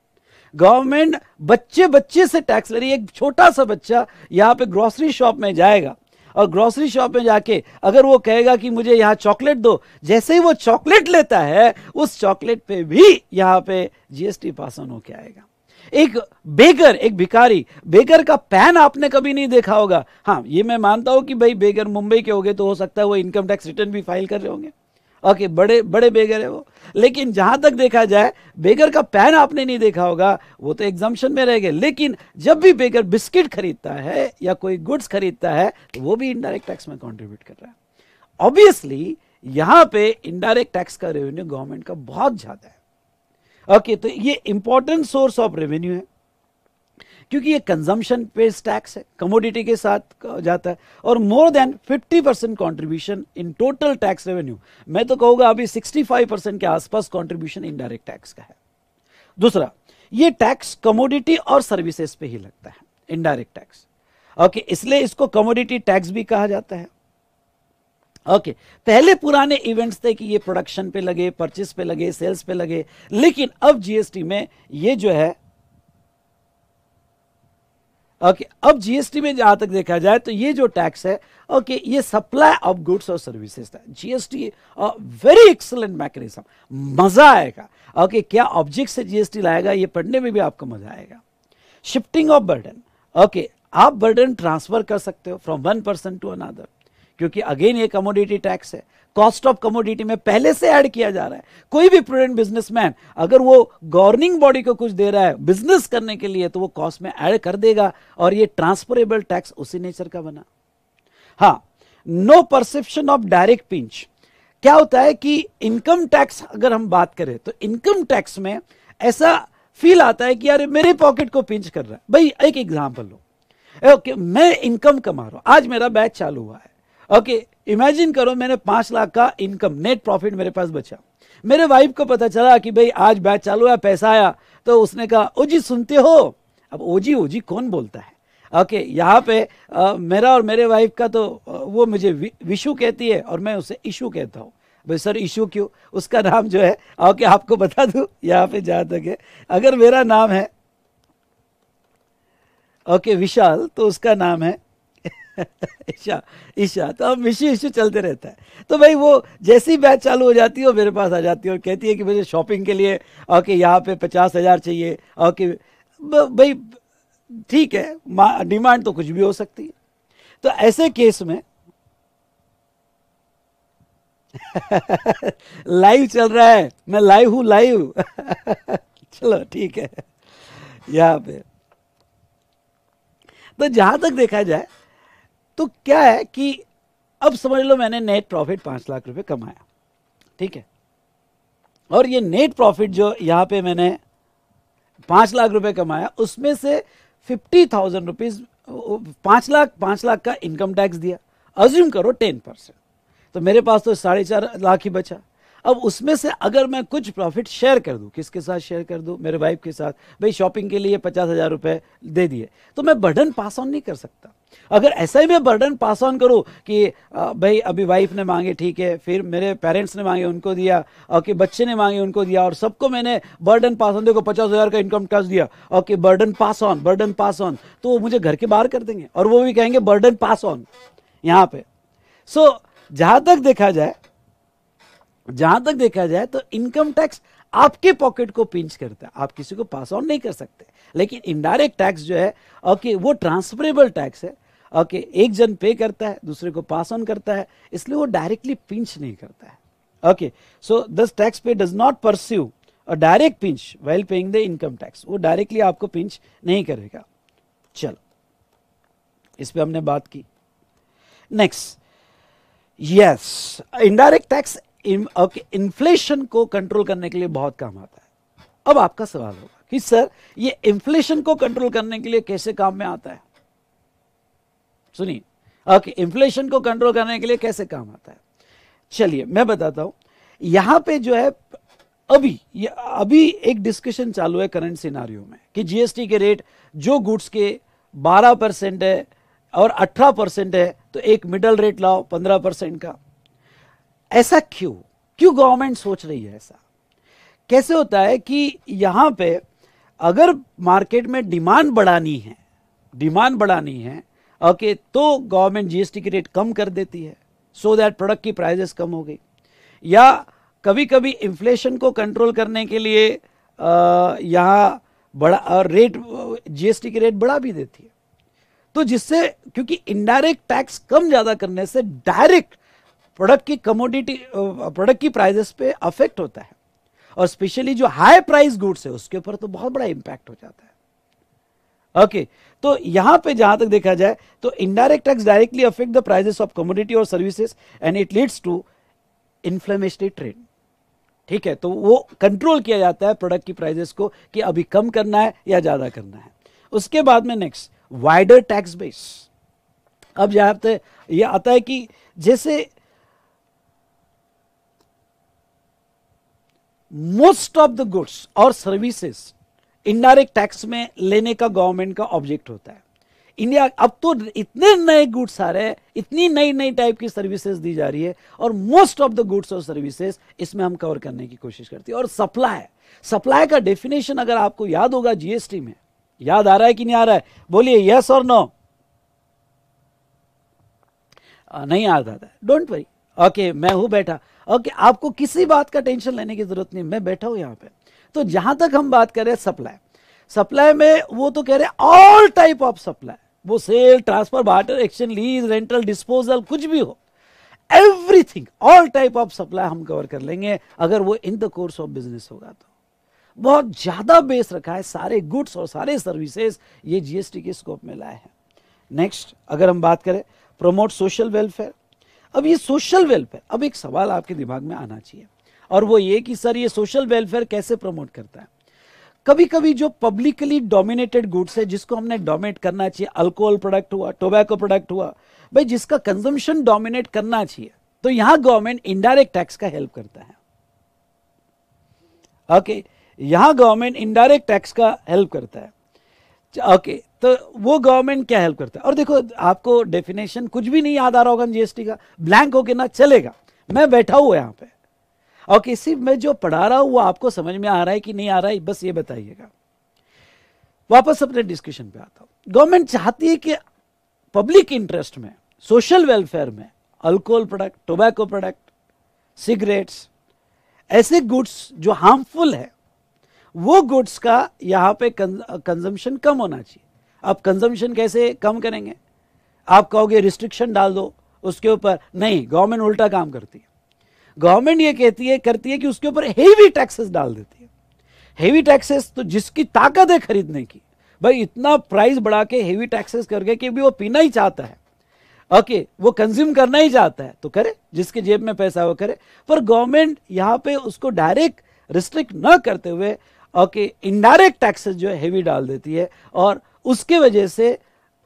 गवर्नमेंट बच्चे बच्चे से टैक्स ले रही है एक छोटा सा बच्चा यहाँ पे ग्रोसरी शॉप में जाएगा और ग्रोसरी शॉप में जाके अगर वो कहेगा कि मुझे यहाँ चॉकलेट दो जैसे ही वो चॉकलेट लेता है उस चॉकलेट पे भी यहाँ पे जीएसटी पास ऑन होके आएगा एक बेगर एक भिकारी बेगर का पैन आपने कभी नहीं देखा होगा हाँ ये मैं मानता हूं कि भाई बेगर मुंबई के हो गए तो हो सकता है वो इनकम टैक्स रिटर्न भी फाइल कर रहे होंगे ओके बड़े बड़े बेगर है वो लेकिन जहां तक देखा जाए बेगर का पैन आपने नहीं देखा होगा वो तो एग्जाम्शन में रह गए लेकिन जब भी बेगर बिस्किट खरीदता है या कोई गुड्स खरीदता है तो वो भी इनडायरेक्ट टैक्स में कॉन्ट्रीब्यूट कर रहा है ऑब्वियसली यहां पे इनडायरेक्ट टैक्स का रेवेन्यू गवर्नमेंट का बहुत ज़्यादा है ओके okay, तो ये इंपॉर्टेंट सोर्स ऑफ रेवेन्यू है क्योंकि ये कंजम्पशन बेस्ड टैक्स है कमोडिटी के साथ जाता है और more than 50 percent contribution in total tax revenue मैं तो कहूंगा अभी 65 परसेंट के आसपास कॉन्ट्रीब्यूशन इनडायरेक्ट टैक्स का है दूसरा ये टैक्स कमोडिटी और सर्विसेज पे ही लगता है इनडायरेक्ट टैक्स ओके इसलिए इसको कमोडिटी टैक्स भी कहा जाता है ओके okay, पहले पुराने इवेंट्स थे कि ये प्रोडक्शन पे लगे परचेस पे लगे सेल्स पे लगे लेकिन अब जीएसटी में ये जो है ओके अब जीएसटी में जहां तक देखा जाए तो ये जो टैक्स है ओके okay, ये सप्लाई ऑफ गुड्स और सर्विसेज था जीएसटी वेरी एक्सलेंट मैकेनिज्म मजा आएगा ओके okay, क्या ऑब्जेक्ट से जीएसटी लाएगा ये पढ़ने में भी आपको मजा आएगा शिफ्टिंग ऑफ बर्डन ओके आप बर्डन ट्रांसफर कर सकते हो from one person to another क्योंकि अगेन ये कमोडिटी टैक्स है कॉस्ट ऑफ कमोडिटी में पहले से ऐड किया जा रहा है कोई भी प्रूडेंट बिजनेसमैन अगर वो गवर्निंग बॉडी को कुछ दे रहा है बिजनेस करने के लिए तो वो कॉस्ट में ऐड कर देगा और ये ट्रांसफरेबल टैक्स उसी नेचर का बना हाँ no perception of direct pinch क्या होता है कि इनकम टैक्स अगर हम बात करें तो इनकम टैक्स में ऐसा फील आता है कि यार मेरे पॉकेट को पिंच कर रहा है भाई एक एग्जाम्पल लो ओके मैं इनकम कमा रहा हूं आज मेरा बैच चालू हुआ है ओके इमेजिन करो मैंने पांच लाख का इनकम नेट प्रॉफिट मेरे पास बचा मेरे वाइफ को पता चला कि भाई आज बैच चालू है पैसा आया तो उसने कहा ओजी सुनते हो अब ओजी ओजी कौन बोलता है ओके okay, यहाँ पे आ, मेरा और मेरे वाइफ का तो वो मुझे विशु कहती है और मैं उसे इशू कहता हूँ भाई सर इशू क्यों उसका नाम जो है ओके आपको बता दू यहाँ पे जहाँ तक है अगर मेरा नाम है ओके विशाल तो उसका नाम है ईशा ईशा तो अब मिशी इशू चलते रहता है तो भाई वो जैसी बैच चालू हो जाती है वो मेरे पास आ जाती है और कहती है कि मुझे शॉपिंग के लिए ओके यहाँ पे पचास हज़ार चाहिए ओके भाई ठीक है डिमांड तो कुछ भी हो सकती है तो ऐसे केस में लाइव <laughs> चल रहा है मैं लाइव हूँ लाइव <laughs> चलो ठीक है यहाँ पे तो जहां तक देखा जाए तो क्या है कि अब समझ लो मैंने नेट प्रॉफिट पांच लाख रुपए कमाया ठीक है और ये नेट प्रॉफिट जो यहां पे मैंने पांच लाख रुपए कमाया उसमें से फिफ्टी थाउजेंड रुपीज़ पांच लाख पांच लाख का इनकम टैक्स दिया अज्यूम करो टेन परसेंट तो मेरे पास तो साढ़े चार लाख ही बचा अब उसमें से अगर मैं कुछ प्रॉफिट शेयर कर दूं किसके साथ शेयर कर दूँ मेरे वाइफ के साथ भाई शॉपिंग के लिए पचास हज़ार रुपये दे दिए तो मैं बर्डन पास ऑन नहीं कर सकता अगर ऐसा ही मैं बर्डन पास ऑन करूँ कि भाई अभी वाइफ ने मांगे ठीक है फिर मेरे पेरेंट्स ने मांगे उनको दिया और कि बच्चे ने मांगे उनको दिया और सबको मैंने बर्डन पास ऑन देखो पचास हज़ार का इनकम टैक्स दिया और कि burden pass on burden pass on तो वो मुझे घर के बाहर कर देंगे और वो भी कहेंगे बर्डन पास ऑन यहाँ पे सो so, जहाँ तक देखा जाए जहां तक देखा जाए तो इनकम टैक्स आपके पॉकेट को पिंच करता है आप किसी को पास ऑन नहीं कर सकते लेकिन इनडायरेक्ट टैक्स जो है ओके वो ट्रांसफरेबल टैक्स है ओके एक जन पे करता है दूसरे को पास ऑन करता है इसलिए वो डायरेक्टली पिंच नहीं करता है okay so this tax pay does not pursue a direct pinch well paying the income tax वो डायरेक्टली आपको पिंच नहीं करेगा चलो इस पर हमने बात की next yes indirect tax inflation को कंट्रोल करने के लिए बहुत काम आता है अब आपका सवाल होगा कि सर ये इन्फ्लेशन को कंट्रोल करने के लिए कैसे काम में आता है सुनिए ओके इन्फ्लेशन को कंट्रोल करने के लिए कैसे काम आता है चलिए मैं बताता हूं यहां पे जो है अभी ये अभी एक डिस्कशन चालू है करंट सिनारियो में कि जीएसटी के रेट जो गुड्स के 12 परसेंट है और 18 परसेंट है तो एक मिडल रेट लाओ 15 परसेंट का ऐसा क्यों क्यों गवर्नमेंट सोच रही है ऐसा कैसे होता है कि यहां पे अगर मार्केट में डिमांड बढ़ानी है डिमांड बढ़ानी है ओके तो गवर्नमेंट जीएसटी की रेट कम कर देती है सो दैट प्रोडक्ट की प्राइजेस कम हो गई या कभी कभी इन्फ्लेशन को कंट्रोल करने के लिए यहाँ बड़ा रेट जीएसटी की रेट बढ़ा भी देती है तो जिससे क्योंकि इनडायरेक्ट टैक्स कम ज़्यादा करने से डायरेक्ट प्रोडक्ट की कमोडिटी प्रोडक्ट की प्राइजेस पे अफेक्ट होता है और स्पेशली जो हाई प्राइस गुड्स है उसके ऊपर तो बहुत बड़ा इंपैक्ट हो जाता है ओके okay, तो यहां पे जहां तक देखा जाए तो indirect tax directly affect the prices of commodity और services and it leads to inflationary trend ठीक है तो वो कंट्रोल किया जाता है प्रोडक्ट की प्राइजेस को कि अभी कम करना है या ज़्यादा करना है उसके बाद में नेक्स्ट वाइडर टैक्स बेस अब जहां ये आता है कि जैसे मोस्ट ऑफ द गुड्स और सर्विसेज इनडायरेक्ट टैक्स में लेने का गवर्नमेंट का ऑब्जेक्ट होता है इंडिया अब तो इतने नए गुड्स आ रहे हैं इतनी नई नई टाइप की सर्विसेज दी जा रही है और मोस्ट ऑफ द गुड्स और सर्विसेज इसमें हम कवर करने की कोशिश करते हैं और सप्लाई सप्लाई का डेफिनेशन अगर आपको याद होगा जीएसटी में याद आ रहा है कि नहीं आ रहा है बोलिए यस और नो नहीं रहा आता डोंट वरी ओके मैं हूं बैठा ओके आपको किसी बात का टेंशन लेने की जरूरत नहीं मैं बैठा हूं यहां पे तो जहां तक हम बात करें सप्लाई सप्लाई में वो तो कह रहे ऑल टाइप ऑफ सप्लाई वो sale transfer barter exchange lease rental disposal कुछ भी हो everything all type of supply हम कवर कर लेंगे अगर वो in the course of business होगा तो बहुत ज़्यादा बेस रखा है सारे गुड्स और सारे सर्विसेज ये जीएसटी के स्कोप में लाए हैं नेक्स्ट अगर हम बात करें प्रमोट सोशल वेलफेयर अब ये सोशल वेलफेयर अब एक सवाल आपके दिमाग में आना चाहिए और वो ये कि सर ये सोशल वेलफेयर कैसे प्रमोट करता है कभी कभी जो पब्लिकली डोमिनेटेड गुड्स है जिसको हमने डोमिनेट करना चाहिए अल्कोहल प्रोडक्ट हुआ टोबैको प्रोडक्ट हुआ भाई जिसका कंजम्पशन डोमिनेट करना चाहिए तो यहां गवर्नमेंट इनडायरेक्ट टैक्स का हेल्प करता है ओके okay, यहां गवर्नमेंट इनडायरेक्ट टैक्स का हेल्प करता है ओके okay, तो वो गवर्नमेंट क्या हेल्प करता है और देखो आपको डेफिनेशन कुछ भी नहीं याद आ रहा होगा जीएसटी का ब्लैंक होके ना चलेगा मैं बैठा हुआ यहां पे और किसी में जो पढ़ा रहा हूं वो आपको समझ में आ रहा है कि नहीं आ रहा है बस ये बताइएगा वापस अपने डिस्कशन पे आता हूँ गवर्नमेंट चाहती है कि पब्लिक इंटरेस्ट में सोशल वेलफेयर में alcohol product tobacco product cigarettes ऐसे गुड्स जो हार्मफुल है वो गुड्स का यहाँ पे कंजम्पशन कम होना चाहिए आप कंजम्पशन कैसे कम करेंगे आप कहोगे रिस्ट्रिक्शन डाल दो उसके ऊपर नहीं गवर्नमेंट उल्टा काम करती है गवर्नमेंट ये कहती है करती है कि उसके ऊपर हेवी टैक्सेस डाल देती है हेवी टैक्सेस तो जिसकी ताकत है खरीदने की भाई इतना प्राइस बढ़ा के हेवी टैक्सेस करके कि भी वो पीना ही चाहता है ओके okay, वो कंज्यूम करना ही चाहता है तो करे जिसके जेब में पैसा वो करे पर गवर्नमेंट यहाँ पे उसको डायरेक्ट रिस्ट्रिक्ट ना करते हुए ओके इनडायरेक्ट टैक्सेस जो है हेवी डाल देती है और उसके वजह से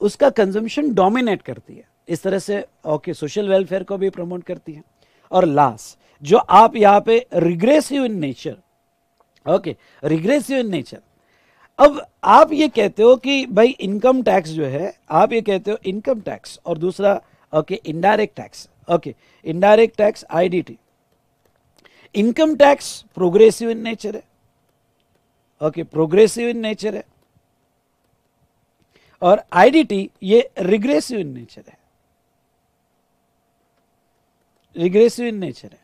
उसका कंजम्पशन डोमिनेट करती है इस तरह से ओके सोशल वेलफेयर को भी प्रमोट करती है और लास्ट जो आप यहाँ पे regressive in nature okay regressive in nature अब आप ये कहते हो कि भाई इनकम टैक्स जो है आप ये कहते हो इनकम टैक्स और दूसरा okay indirect tax okay indirect tax IDT income tax progressive in nature है ओके प्रोग्रेसिव इन नेचर है और आईडीटी ये रिग्रेसिव इन नेचर है रिग्रेसिव इन नेचर है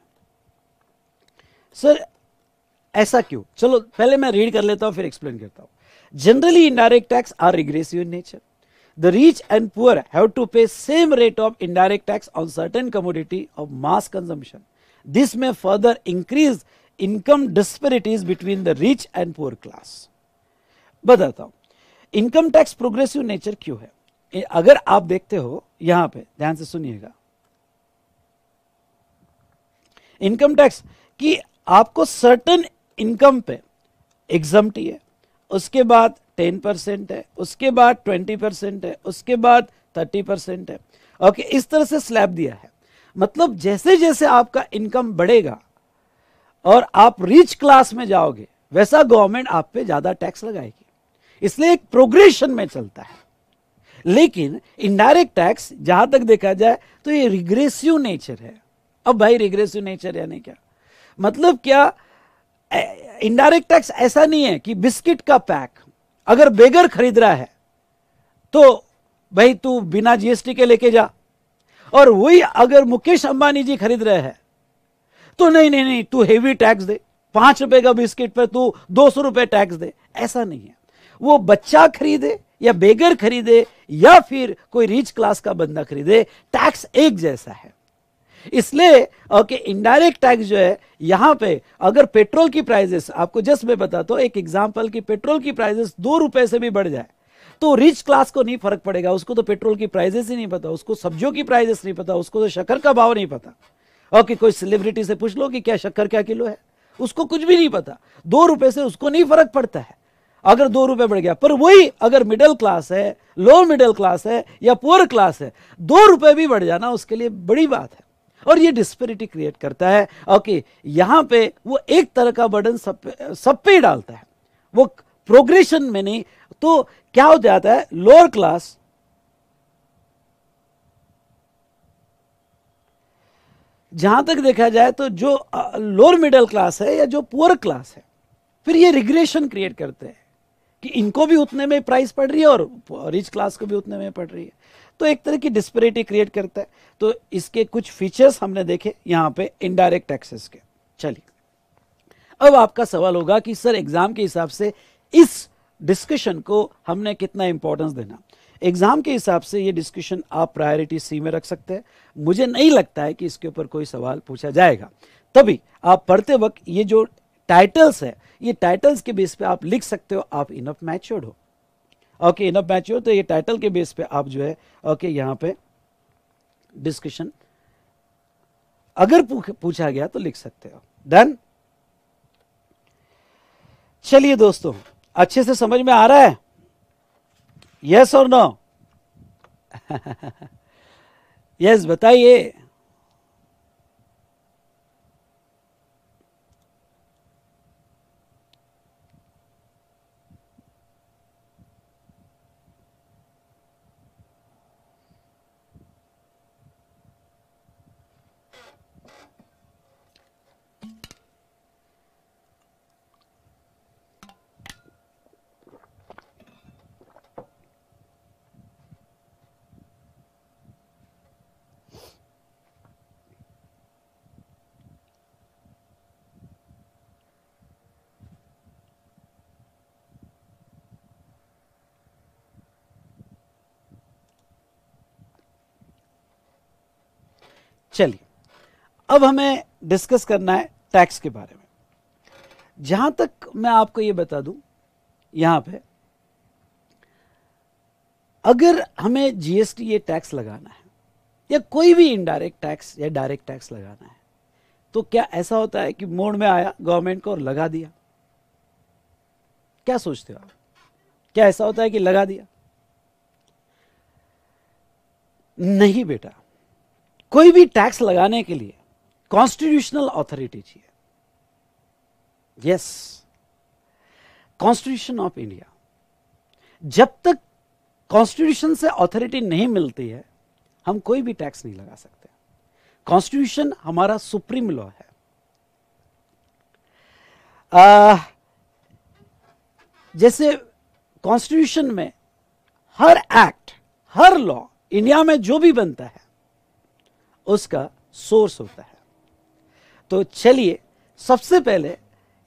सर ऐसा क्यों चलो पहले मैं रीड कर लेता हूं फिर एक्सप्लेन करता हूं generally indirect tax are regressive in nature the rich and poor have to pay same rate of indirect tax on certain commodity of mass consumption this में further increase income disparities between the rich and poor class बताता हूं income tax progressive nature क्यों है अगर आप देखते हो यहां पे ध्यान से सुनिएगा इनकम टैक्स कि आपको सर्टन इनकम पे एग्जाम है उसके बाद टेन परसेंट है उसके बाद ट्वेंटी परसेंट है उसके बाद थर्टी परसेंट है ओके इस तरह से स्लैब दिया है मतलब जैसे जैसे आपका इनकम बढ़ेगा और आप रिच क्लास में जाओगे वैसा गवर्नमेंट आप पे ज़्यादा टैक्स लगाएगी इसलिए एक प्रोग्रेशन में चलता है लेकिन इनडायरेक्ट टैक्स जहां तक देखा जाए तो ये रिग्रेसिव नेचर है अब भाई रिग्रेसिव नेचर यानी क्या मतलब क्या इनडायरेक्ट टैक्स ऐसा नहीं है कि बिस्किट का पैक अगर बेगर खरीद रहा है तो भाई तू बिना जीएसटी के लेके जा और वही अगर मुकेश अंबानी जी खरीद रहे हैं तो नहीं नहीं नहीं तू हेवी टैक्स दे पांच रुपए का बिस्किट पर तू दो सौ रुपए टैक्स दे ऐसा नहीं है वो बच्चा खरीदे या बेगर खरीदे या फिर कोई रिच क्लास का बंदा खरीदे टैक्स एक जैसा है इसलिए ओके इनडायरेक्ट टैक्स जो है यहां पे अगर पेट्रोल की प्राइजेस आपको जस्ट मैं बताता तो हूँ एक एग्जाम्पल की पेट्रोल की प्राइजेस दो रुपए से भी बढ़ जाए तो रिच क्लास को नहीं फर्क पड़ेगा उसको तो पेट्रोल की प्राइजेस ही नहीं पता उसको सब्जियों की प्राइजेस नहीं पता उसको तो शक्कर का भाव नहीं पता ओके कोई सेलिब्रिटी से पूछ लो कि क्या शक्कर क्या किलो है उसको कुछ भी नहीं पता दो रुपए से उसको नहीं फर्क पड़ता है अगर दो रुपए बढ़ गया पर वही अगर मिडिल क्लास है लो मिडिल क्लास है या पुअर क्लास है दो रुपए भी बढ़ जाना उसके लिए बड़ी बात है और ये डिस्पेरिटी क्रिएट करता है ओके यहां पे वो एक तरह का बर्डन सब पे सब पे ही डालता है वो प्रोग्रेशन में नहीं तो क्या हो जाता है लोअर क्लास जहां तक देखा जाए तो जो लोअर मिडिल क्लास है या जो पुअर क्लास है फिर ये रिग्रेशन क्रिएट करते हैं कि इनको भी उतने में प्राइस पड़ रही है और रिच क्लास को भी उतने में पड़ रही है तो एक तरह की डिस्पेरिटी क्रिएट करता है तो इसके कुछ फीचर्स हमने देखे यहाँ पे इनडायरेक्ट टैक्सेस के चलिए अब आपका सवाल होगा कि सर एग्जाम के हिसाब से इस डिस्कशन को हमने कितना इंपॉर्टेंस देना एग्जाम के हिसाब से ये डिस्कशन आप प्रायोरिटी सी में रख सकते हैं मुझे नहीं लगता है कि इसके ऊपर कोई सवाल पूछा जाएगा तभी आप पढ़ते वक्त ये जो टाइटल्स है ये टाइटल्स के बेस पे आप लिख सकते हो आप इनफ मैच्योर्ड हो ओके इनफ मैच्योर्ड तो ये टाइटल के बेस पे आप जो है ओके यहां पे डिस्कशन अगर पूछा गया तो लिख सकते हो डन चलिए दोस्तों अच्छे से समझ में आ रहा है यस और नो यस बताइए चलिए अब हमें डिस्कस करना है टैक्स के बारे में जहां तक मैं आपको यह बता दूं यहां पे अगर हमें जीएसटी ये टैक्स लगाना है या कोई भी इनडायरेक्ट टैक्स या डायरेक्ट टैक्स लगाना है तो क्या ऐसा होता है कि मोड़ में आया गवर्नमेंट को और लगा दिया क्या सोचते हो आप क्या ऐसा होता है कि लगा दिया नहीं बेटा कोई भी टैक्स लगाने के लिए कॉन्स्टिट्यूशनल ऑथोरिटी चाहिए यस कॉन्स्टिट्यूशन ऑफ इंडिया जब तक कॉन्स्टिट्यूशन से ऑथोरिटी नहीं मिलती है हम कोई भी टैक्स नहीं लगा सकते कॉन्स्टिट्यूशन हमारा सुप्रीम लॉ है आ, जैसे कॉन्स्टिट्यूशन में हर एक्ट हर लॉ इंडिया में जो भी बनता है उसका सोर्स होता है तो चलिए सबसे पहले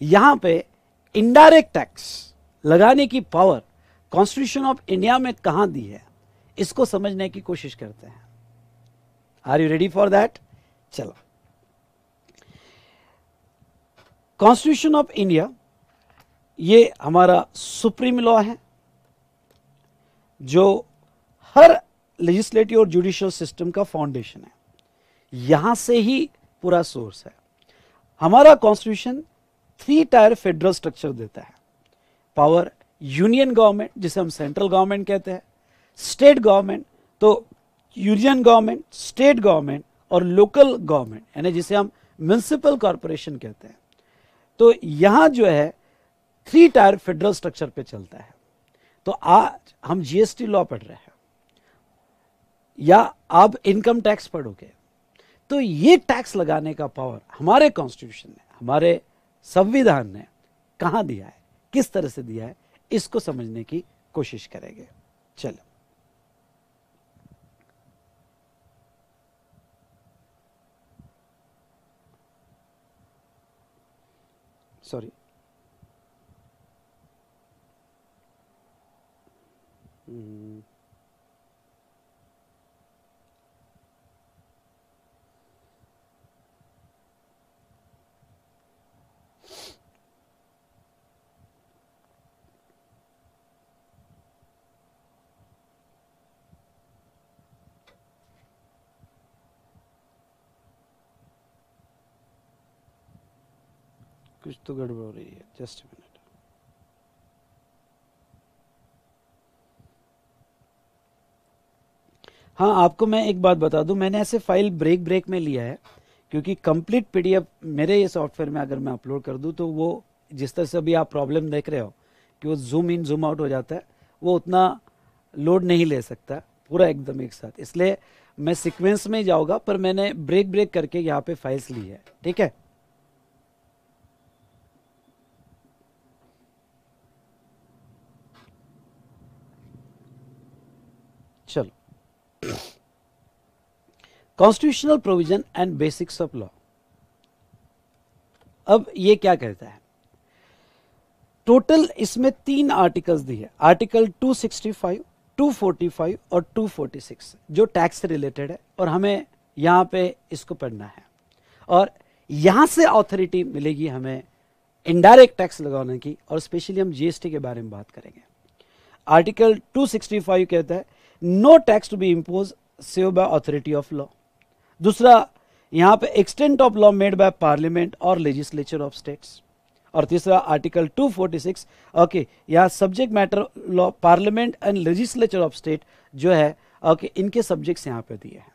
यहां पे इनडायरेक्ट टैक्स लगाने की पावर कॉन्स्टिट्यूशन ऑफ इंडिया में कहां दी है इसको समझने की कोशिश करते हैं are you ready for that चलो कॉन्स्टिट्यूशन ऑफ इंडिया ये हमारा सुप्रीम लॉ है जो हर लेजिस्लेटिव और जुडिशियल सिस्टम का फाउंडेशन है यहां से ही पूरा सोर्स है हमारा constitution three tier federal structure देता है पावर यूनियन गवर्नमेंट जिसे हम सेंट्रल गवर्नमेंट कहते हैं स्टेट गवर्नमेंट तो यूनियन गवर्नमेंट स्टेट गवर्नमेंट और लोकल गवर्नमेंट यानी जिसे हम म्यूनसिपल कॉरपोरेशन कहते हैं तो यहां जो है थ्री टायर फेडरल स्ट्रक्चर पे चलता है तो आज हम जीएसटी लॉ पढ़ रहे हैं या आप इनकम टैक्स पढ़ोगे तो ये टैक्स लगाने का पावर हमारे कॉन्स्टिट्यूशन ने हमारे संविधान ने कहा दिया है किस तरह से दिया है इसको समझने की कोशिश करेंगे चलो सॉरी mm -hmm. कुछ तो गड़बड़ हो रही है जस्ट मिनट हाँ आपको मैं एक बात बता दूं मैंने ऐसे फाइल ब्रेक ब्रेक में लिया है क्योंकि कंप्लीट पीडीएफ मेरे ये सॉफ्टवेयर में अगर मैं अपलोड कर दूं तो वो जिस तरह से अभी आप प्रॉब्लम देख रहे हो कि वो जूम इन जूम आउट हो जाता है वो उतना लोड नहीं ले सकता पूरा एकदम एक साथ इसलिए मैं सिक्वेंस में ही जाऊँगा पर मैंने ब्रेक ब्रेक करके यहाँ पे फाइल्स ली है ठीक है constitutional provision and basics of law अब ये क्या कहता है टोटल इसमें तीन आर्टिकल्स दी है आर्टिकल 265, 245 और 246 जो टैक्स से रिलेटेड है और हमें यहां पे इसको पढ़ना है और यहां से ऑथोरिटी मिलेगी हमें इनडायरेक्ट टैक्स लगाने की और स्पेशली हम जीएसटी के बारे में बात करेंगे आर्टिकल 265 कहता है no tax to be impose save by authority of law दूसरा यहाँ पे extent of law made by parliament और लेजिस्लेचर ऑफ स्टेट्स और तीसरा आर्टिकल 246 ओके यहाँ subject matter law parliament and legislature of state जो है ओके इनके सब्जेक्ट्स यहाँ पे दिए हैं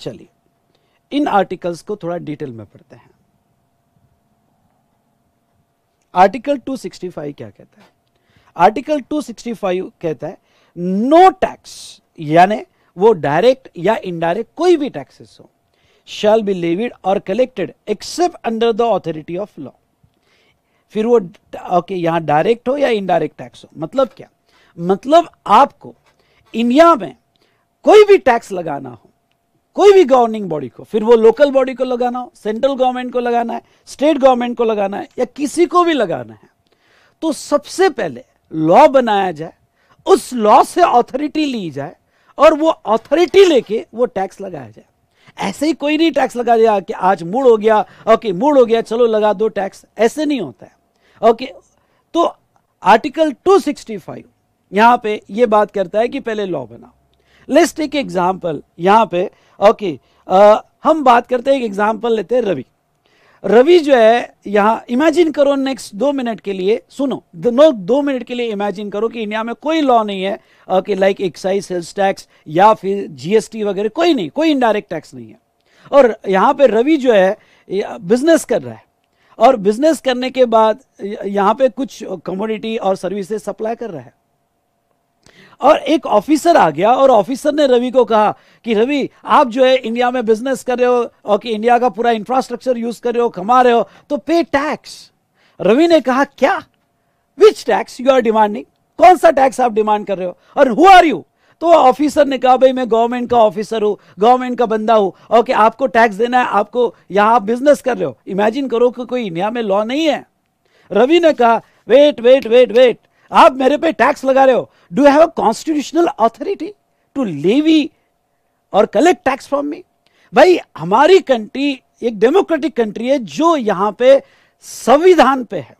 चलिए इन आर्टिकल्स को थोड़ा डिटेल में पढ़ते हैं आर्टिकल 265 क्या कहता है आर्टिकल 265 कहता है नो टैक्स यानी वो डायरेक्ट या इनडायरेक्ट कोई भी टैक्सेस हो शैल बी लेविड और collected except under the authority of law फिर वो ओके यहां डायरेक्ट हो या इनडायरेक्ट टैक्स हो मतलब क्या मतलब आपको इंडिया में कोई भी टैक्स लगाना हो कोई भी गवर्निंग बॉडी को फिर वो लोकल बॉडी को लगाना हो सेंट्रल गवर्नमेंट को लगाना है स्टेट गवर्नमेंट को लगाना है या किसी को भी लगाना है तो सबसे पहले लॉ बनाया जाए उस लॉ से ऑथोरिटी ली जाए और वो ऑथोरिटी लेके वो टैक्स लगाया जाए ऐसे ही कोई नहीं टैक्स लगा दिया कि आज मूड हो गया ओके मूड हो गया चलो लगा दो टैक्स ऐसे नहीं होता है ओके तो आर्टिकल 265 सिक्सटी फाइव यहां पर यह बात करता है कि पहले लॉ बनाओ लेट्स टेक एग्जाम्पल यहां पे ओके आ, हम बात करते हैं एक लेते हैं रवि रवि जो है यहां इमेजिन करो नेक्स्ट दो मिनट के लिए सुनो नो दो मिनट के लिए इमेजिन करो कि इंडिया में कोई लॉ नहीं है कि लाइक एक्साइज सेल्स टैक्स या फिर जीएसटी वगैरह कोई नहीं कोई इनडायरेक्ट टैक्स नहीं है और यहां पे रवि जो है बिजनेस कर रहा है और बिजनेस करने के बाद यहां पे कुछ कमोडिटी और सर्विसेज सप्लाई कर रहा है और एक ऑफिसर आ गया और ऑफिसर ने रवि को कहा कि रवि आप जो है इंडिया में बिजनेस कर रहे हो और कि इंडिया का पूरा इंफ्रास्ट्रक्चर यूज कर रहे हो कमा रहे हो तो पे टैक्स रवि ने कहा क्या which tax you are demanding कौन सा टैक्स आप डिमांड कर रहे हो और हु आर यू तो ऑफिसर ने कहा भाई मैं गवर्नमेंट का ऑफिसर हूं गवर्नमेंट का बंदा हूं ओके आपको टैक्स देना है आपको यहां आप बिजनेस कर रहे हो इमेजिन करो कि कोई इंडिया में लॉ नहीं है रवि ने कहा वेट वेट वेट वेट आप मेरे पे टैक्स लगा रहे हो do have a constitutional authority to levy और कलेक्ट टैक्स फ्रॉम मी भाई हमारी कंट्री एक डेमोक्रेटिक कंट्री है जो यहां पे संविधान पे है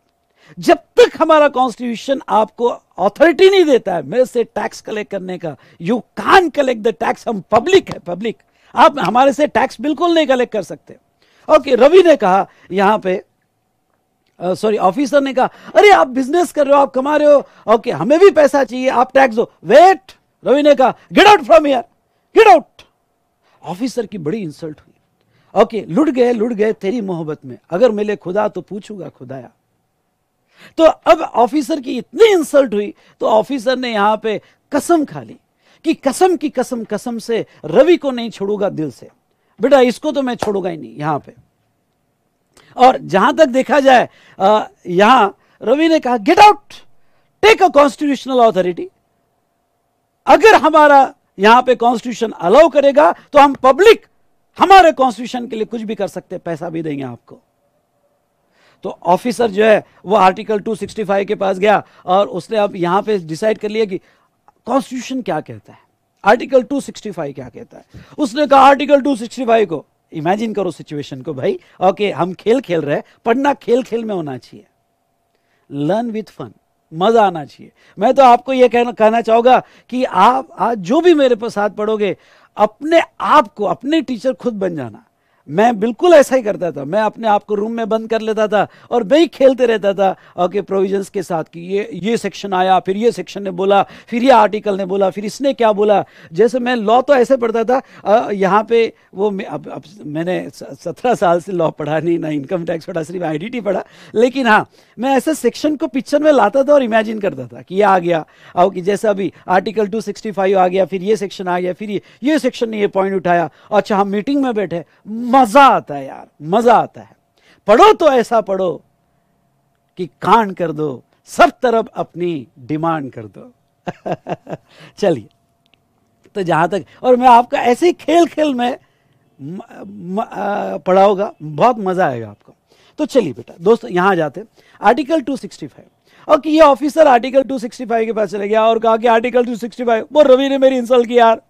जब तक हमारा कॉन्स्टिट्यूशन आपको अथॉरिटी नहीं देता है मेरे से टैक्स कलेक्ट करने का you can collect the tax हम पब्लिक है पब्लिक आप हमारे से टैक्स बिल्कुल नहीं कलेक्ट कर सकते ओके रवि ने कहा यहां पे सॉरी uh, ऑफिसर ने कहा अरे आप बिजनेस कर रहे हो आप कमा रहे हो ओके okay, हमें भी पैसा चाहिए आप टैक्स दो वेट रवि ने कहा get out from here get out officer की बड़ी इंसल्ट हुई ओके लुट गए लुट गए तेरी मोहब्बत में अगर मिले खुदा तो पूछूंगा खुदाया तो अब ऑफिसर की इतनी इंसल्ट हुई तो ऑफिसर ने यहां पे कसम खा ली कि कसम की कसम कसम से रवि को नहीं छोड़ूंगा दिल से बेटा इसको तो मैं छोड़ूंगा ही नहीं यहां पे और जहां तक देखा जाए आ, यहां रवि ने कहा get out take a constitutional authority अगर हमारा यहां पे कॉन्स्टिट्यूशन अलाउ करेगा तो हम पब्लिक हमारे कॉन्स्टिट्यूशन के लिए कुछ भी कर सकते हैं पैसा भी देंगे आपको तो ऑफिसर जो है वो आर्टिकल 265 के पास गया और उसने अब यहां पे डिसाइड कर लिया कि कॉन्स्टिट्यूशन क्या कहता है आर्टिकल 265 क्या कहता है उसने कहा आर्टिकल 265 को इमेजिन करो सिचुएशन को भाई ओके हम खेल खेल रहे हैं पढ़ना खेल खेल में होना चाहिए लर्न विथ फन मज़ा आना चाहिए मैं तो आपको यह कहना कहना चाहूंगा कि आप आज जो भी मेरे पास साथ पढ़ोगे अपने आप को अपने टीचर खुद बन जाना मैं बिल्कुल ऐसा ही करता था मैं अपने आप को रूम में बंद कर लेता था और वही खेलते रहता था ओके प्रोविजंस के साथ कि ये ये सेक्शन आया फिर ये सेक्शन ने बोला फिर ये आर्टिकल ने बोला फिर इसने क्या बोला जैसे मैं लॉ तो ऐसे पढ़ता था यहाँ पे वो अब, अब मैंने सत्रह साल से लॉ पढ़ा नहीं ना इनकम टैक्स पढ़ा सिर्फ आई पढ़ा लेकिन हाँ मैं ऐसे सेक्शन को पिक्चर में लाता था और इमेजिन करता था कि ये आ गया ओके कि जैसे अभी आर्टिकल टू आ गया फिर ये सेक्शन आ गया फिर ये ये सेक्शन ने ये पॉइंट उठाया अच्छा हम मीटिंग में बैठे मजा आता है यार मजा आता है पढ़ो तो ऐसा पढ़ो कि कांड कर दो सब तरफ अपनी डिमांड कर दो <laughs> चलिए तो जहां तक और मैं आपका ऐसे ही खेल खेल में पढ़ाऊंगा बहुत मज़ा आएगा आपको तो चलिए बेटा दोस्तों यहां जाते आर्टिकल 265 और कि ये ऑफिसर आर्टिकल 265 के पास चले गया और कहा कि आर्टिकल 265 वो रवि ने मेरी इंसल्ट किया यार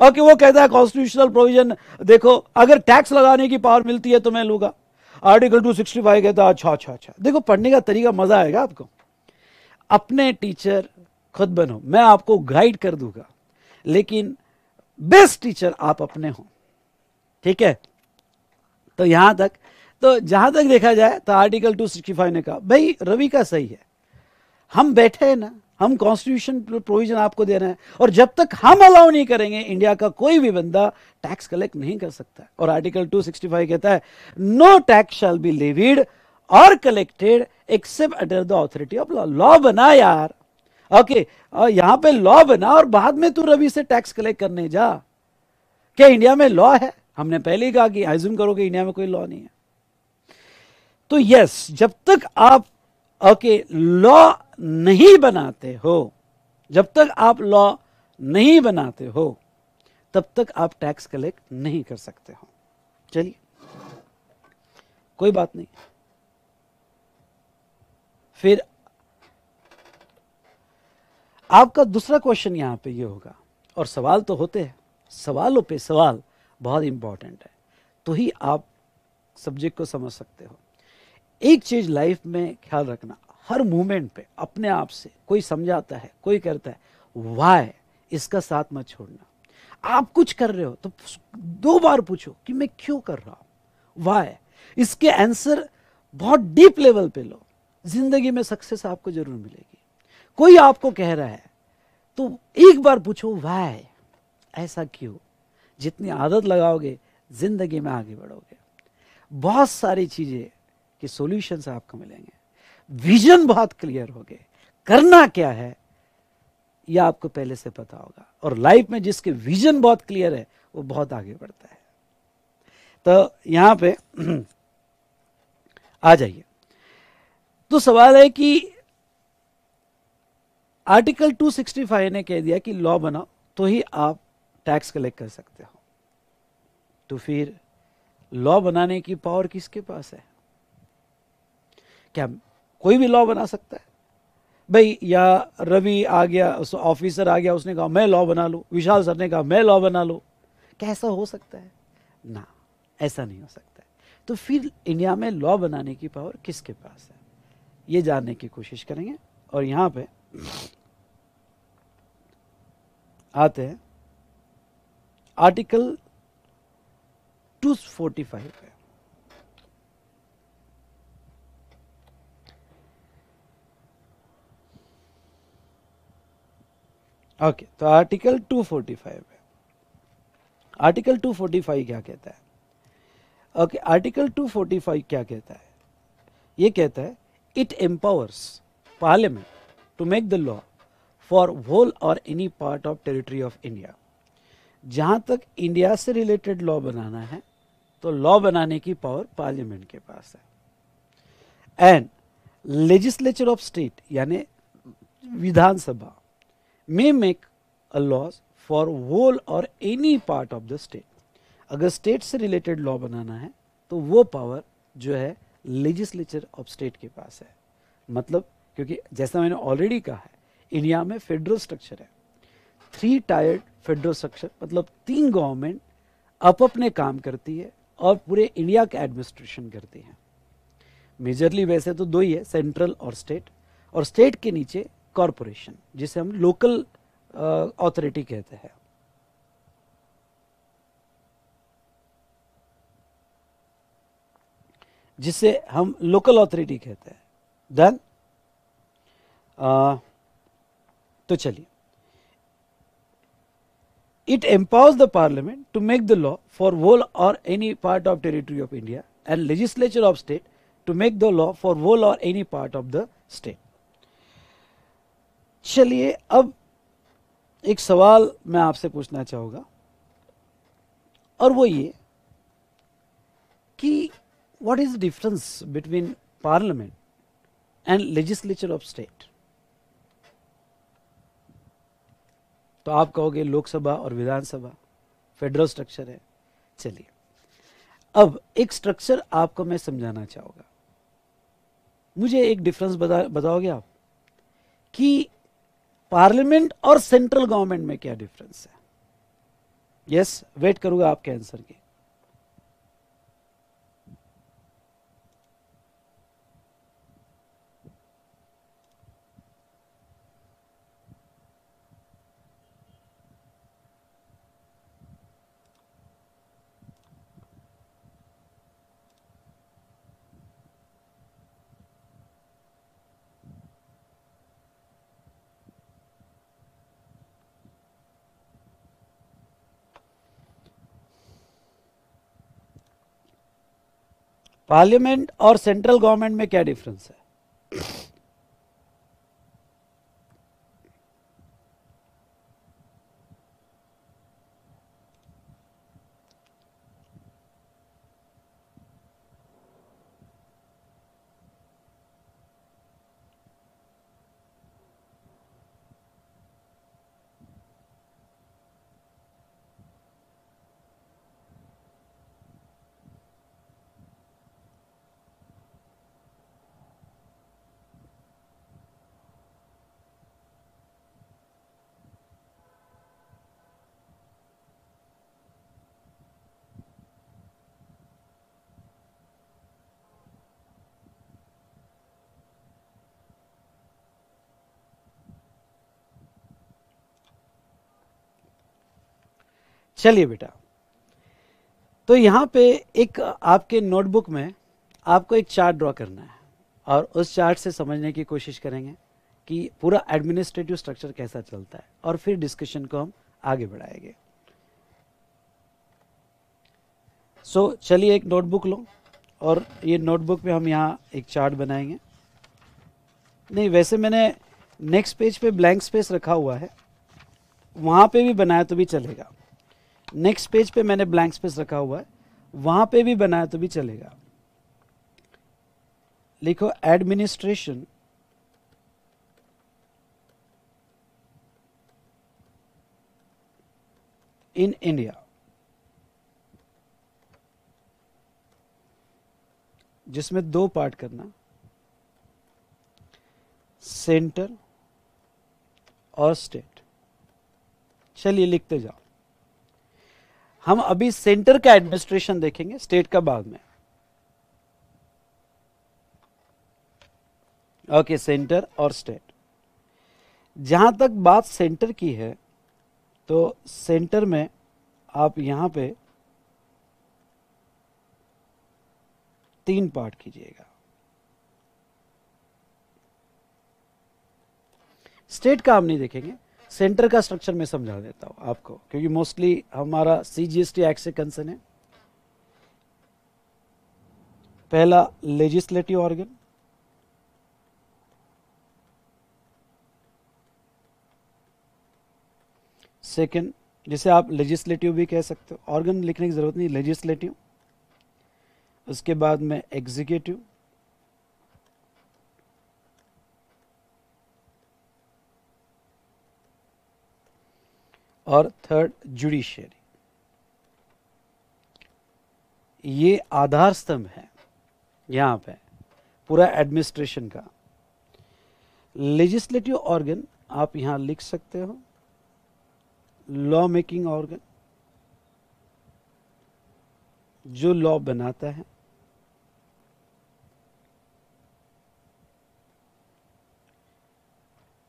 और कि वो कहता है कॉन्स्टिट्यूशनल प्रोविजन देखो अगर टैक्स लगाने की पावर मिलती है तो मैं लूंगा आर्टिकल टू सिक्सटी फाइव कहता अच्छा अच्छा अच्छा देखो पढ़ने का तरीका मजा आएगा आपको अपने टीचर खुद बनो मैं आपको गाइड कर दूंगा लेकिन बेस्ट टीचर आप अपने हो ठीक है तो यहां तक तो जहां तक देखा जाए तो आर्टिकल टू सिक्सटी फाइव ने कहा भाई रवि का सही है हम बैठे हैं ना हम कॉन्स्टिट्यूशन प्रोविजन आपको दे रहे हैं और जब तक हम अलाउ नहीं करेंगे इंडिया का कोई भी बंदा टैक्स कलेक्ट नहीं कर सकता और आर्टिकल 265 कहता है no tax shall be levied और collected except under the authority of law law बना यार ओके okay, यहां पे लॉ बना और बाद में तू रवि से टैक्स कलेक्ट करने जा क्या इंडिया में लॉ है हमने पहले ही कहा कि आइजूम करो कि इंडिया में कोई लॉ नहीं है तो यस जब तक आप ओके लॉ नहीं बनाते हो जब तक आप लॉ नहीं बनाते हो तब तक आप टैक्स कलेक्ट नहीं कर सकते हो चलिए कोई बात नहीं फिर आपका दूसरा क्वेश्चन यहां पे ये यह होगा और सवाल तो होते हैं सवालों पे सवाल बहुत इंपॉर्टेंट है तो ही आप सब्जेक्ट को समझ सकते हो एक चीज लाइफ में ख्याल रखना हर मोमेंट पे अपने आप से कोई समझाता है कोई करता है वाय इसका साथ मत छोड़ना आप कुछ कर रहे हो तो दो बार पूछो कि मैं क्यों कर रहा हूं वाय इसके आंसर बहुत डीप लेवल पे लो जिंदगी में सक्सेस आपको जरूर मिलेगी कोई आपको कह रहा है तो एक बार पूछो वाय ऐसा क्यों जितनी आदत लगाओगे जिंदगी में आगे बढ़ोगे बहुत सारी चीजें कि सोल्यूशन आपको मिलेंगे विजन बहुत क्लियर हो गए करना क्या है यह आपको पहले से पता होगा और लाइफ में जिसके विजन बहुत क्लियर है वो बहुत आगे बढ़ता है तो यहां पे <clears throat> आ जाइए तो सवाल है कि आर्टिकल 265 ने कह दिया कि लॉ बनाओ तो ही आप टैक्स कलेक्ट कर सकते हो तो फिर लॉ बनाने की पावर किसके पास है क्या कोई भी लॉ बना सकता है भाई या रवि आ गया ऑफिसर आ गया उसने कहा मैं लॉ बना लूँ विशाल सर ने कहा मैं लॉ बना लूँ कैसा हो सकता है ना ऐसा नहीं हो सकता है तो फिर इंडिया में लॉ बनाने की पावर किसके पास है ये जानने की कोशिश करेंगे और यहाँ पे आते हैं आर्टिकल 245 पे ओके तो आर्टिकल 245 है आर्टिकल 245 क्या कहता है ओके आर्टिकल 245 क्या कहता है ये कहता है it empowers parliament to make the law for whole or any part of territory of India जहां तक इंडिया से रिलेटेड लॉ बनाना है तो लॉ बनाने की पावर पार्लियामेंट के पास है एंड लेजिस्लेचर ऑफ स्टेट यानी विधानसभा may make a laws for whole or any part of the state. अगर state से related law बनाना है तो वो power जो है legislature of state के पास है मतलब क्योंकि जैसा मैंने ऑलरेडी कहा है इंडिया में फेडरल स्ट्रक्चर है थ्री टायर्ड फेडरल स्ट्रक्चर मतलब तीन गवर्नमेंट अप अपने काम करती है और पूरे इंडिया का एडमिनिस्ट्रेशन करती है मेजरली वैसे तो दो ही है सेंट्रल और स्टेट और स्टेट के नीचे कॉरपोरेशन जिसे हम लोकल ऑथोरिटी कहते हैं जिसे हम लोकल ऑथोरिटी कहते हैं देन तो चलिए it empowers the parliament to make the law for whole or any part of territory of India and legislature of state to make the law for whole or any part of the state चलिए अब एक सवाल मैं आपसे पूछना चाहूंगा और वो ये कि what is difference between parliament and legislature of state तो आप कहोगे लोकसभा और विधानसभा फेडरल स्ट्रक्चर है चलिए अब एक स्ट्रक्चर आपको मैं समझाना चाहूंगा मुझे एक डिफरेंस बता बताओगे आप कि पार्लियामेंट और सेंट्रल गवर्नमेंट में क्या डिफरेंस है यस yes, वेट करूंगा आपके आंसर की पार्लियामेंट और सेंट्रल गवर्नमेंट में क्या डिफरेंस है चलिए बेटा तो यहाँ पे एक आपके नोटबुक में आपको एक चार्ट ड्रॉ करना है और उस चार्ट से समझने की कोशिश करेंगे कि पूरा एडमिनिस्ट्रेटिव स्ट्रक्चर कैसा चलता है और फिर डिस्कशन को हम आगे बढ़ाएंगे सो so, चलिए एक नोटबुक लो और ये नोटबुक पे हम यहाँ एक चार्ट बनाएंगे नहीं वैसे मैंने नेक्स्ट पेज पे ब्लैंक स्पेस रखा हुआ है वहाँ पे भी बनाया तो भी चलेगा नेक्स्ट पेज पे मैंने ब्लैंक स्पेस रखा हुआ है वहां पे भी बनाया तो भी चलेगा लिखो एडमिनिस्ट्रेशन इन इंडिया जिसमें दो पार्ट करना सेंटर और स्टेट चलिए लिखते जाओ हम अभी सेंटर का एडमिनिस्ट्रेशन देखेंगे स्टेट का बाद में ओके okay, सेंटर और स्टेट जहां तक बात सेंटर की है तो सेंटर में आप यहां पे तीन पार्ट कीजिएगा स्टेट का हम नहीं देखेंगे सेंटर का स्ट्रक्चर मैं समझा देता हूँ आपको क्योंकि मोस्टली हमारा C G S T act से कंसर्न है पहला लेजिस्लेटिव ऑर्गन सेकेंड जिसे आप लेजिस्लेटिव भी कह सकते हो ऑर्गन लिखने की ज़रूरत नहीं लेजिस्लेटिव उसके बाद में एग्जीक्यूटिव और थर्ड जुडिशियरी ये आधार स्तंभ है यहां पे पूरा एडमिनिस्ट्रेशन का लेजिस्लेटिव ऑर्गन आप यहां लिख सकते हो लॉ मेकिंग ऑर्गन जो लॉ बनाता है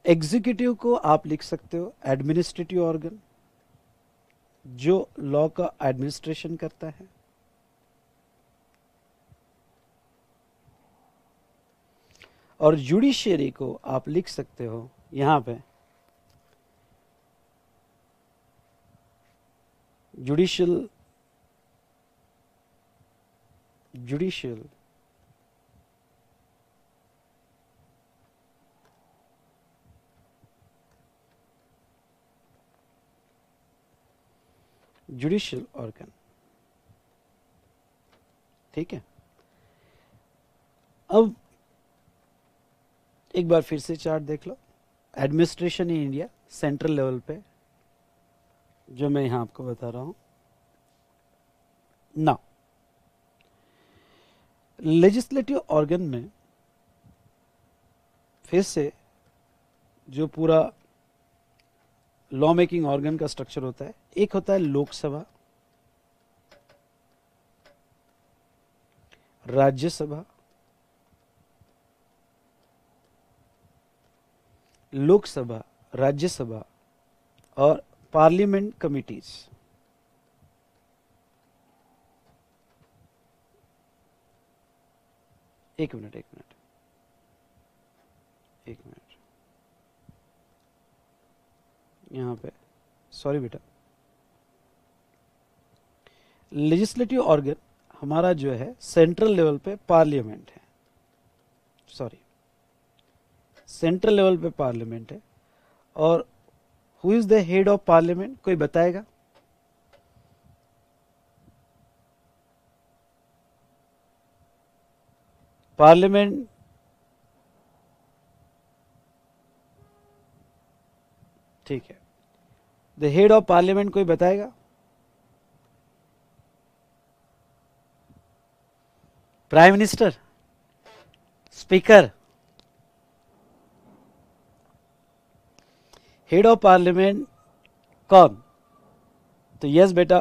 एग्जीक्यूटिव को आप लिख सकते हो एडमिनिस्ट्रेटिव ऑर्गन जो लॉ का एडमिनिस्ट्रेशन करता है और जुडिशियरी को आप लिख सकते हो यहां पे जुडिशियल जुडिशियल जुडिशियल ऑर्गन ठीक है अब एक बार फिर से चार्ट देख लो administration in India central level पे जो मैं यहां आपको बता रहा हूं ना लेजिस्लेटिव ऑर्गन में फिर से जो पूरा लॉ मेकिंग ऑर्गन का स्ट्रक्चर होता है एक होता है लोकसभा राज्यसभा लोकसभा राज्यसभा और पार्लियामेंट कमिटीज एक मिनट एक मिनट एक मिनट यहां पे सॉरी बेटा लेजिस्लेटिव ऑर्गन हमारा जो है सेंट्रल लेवल पे पार्लियामेंट है सॉरी सेंट्रल लेवल पे पार्लियामेंट है और who is the head of parliament कोई बताएगा पार्लियामेंट ठीक है द हेड ऑफ पार्लियामेंट कोई बताएगा prime minister speaker head of parliament कौन तो यस बेटा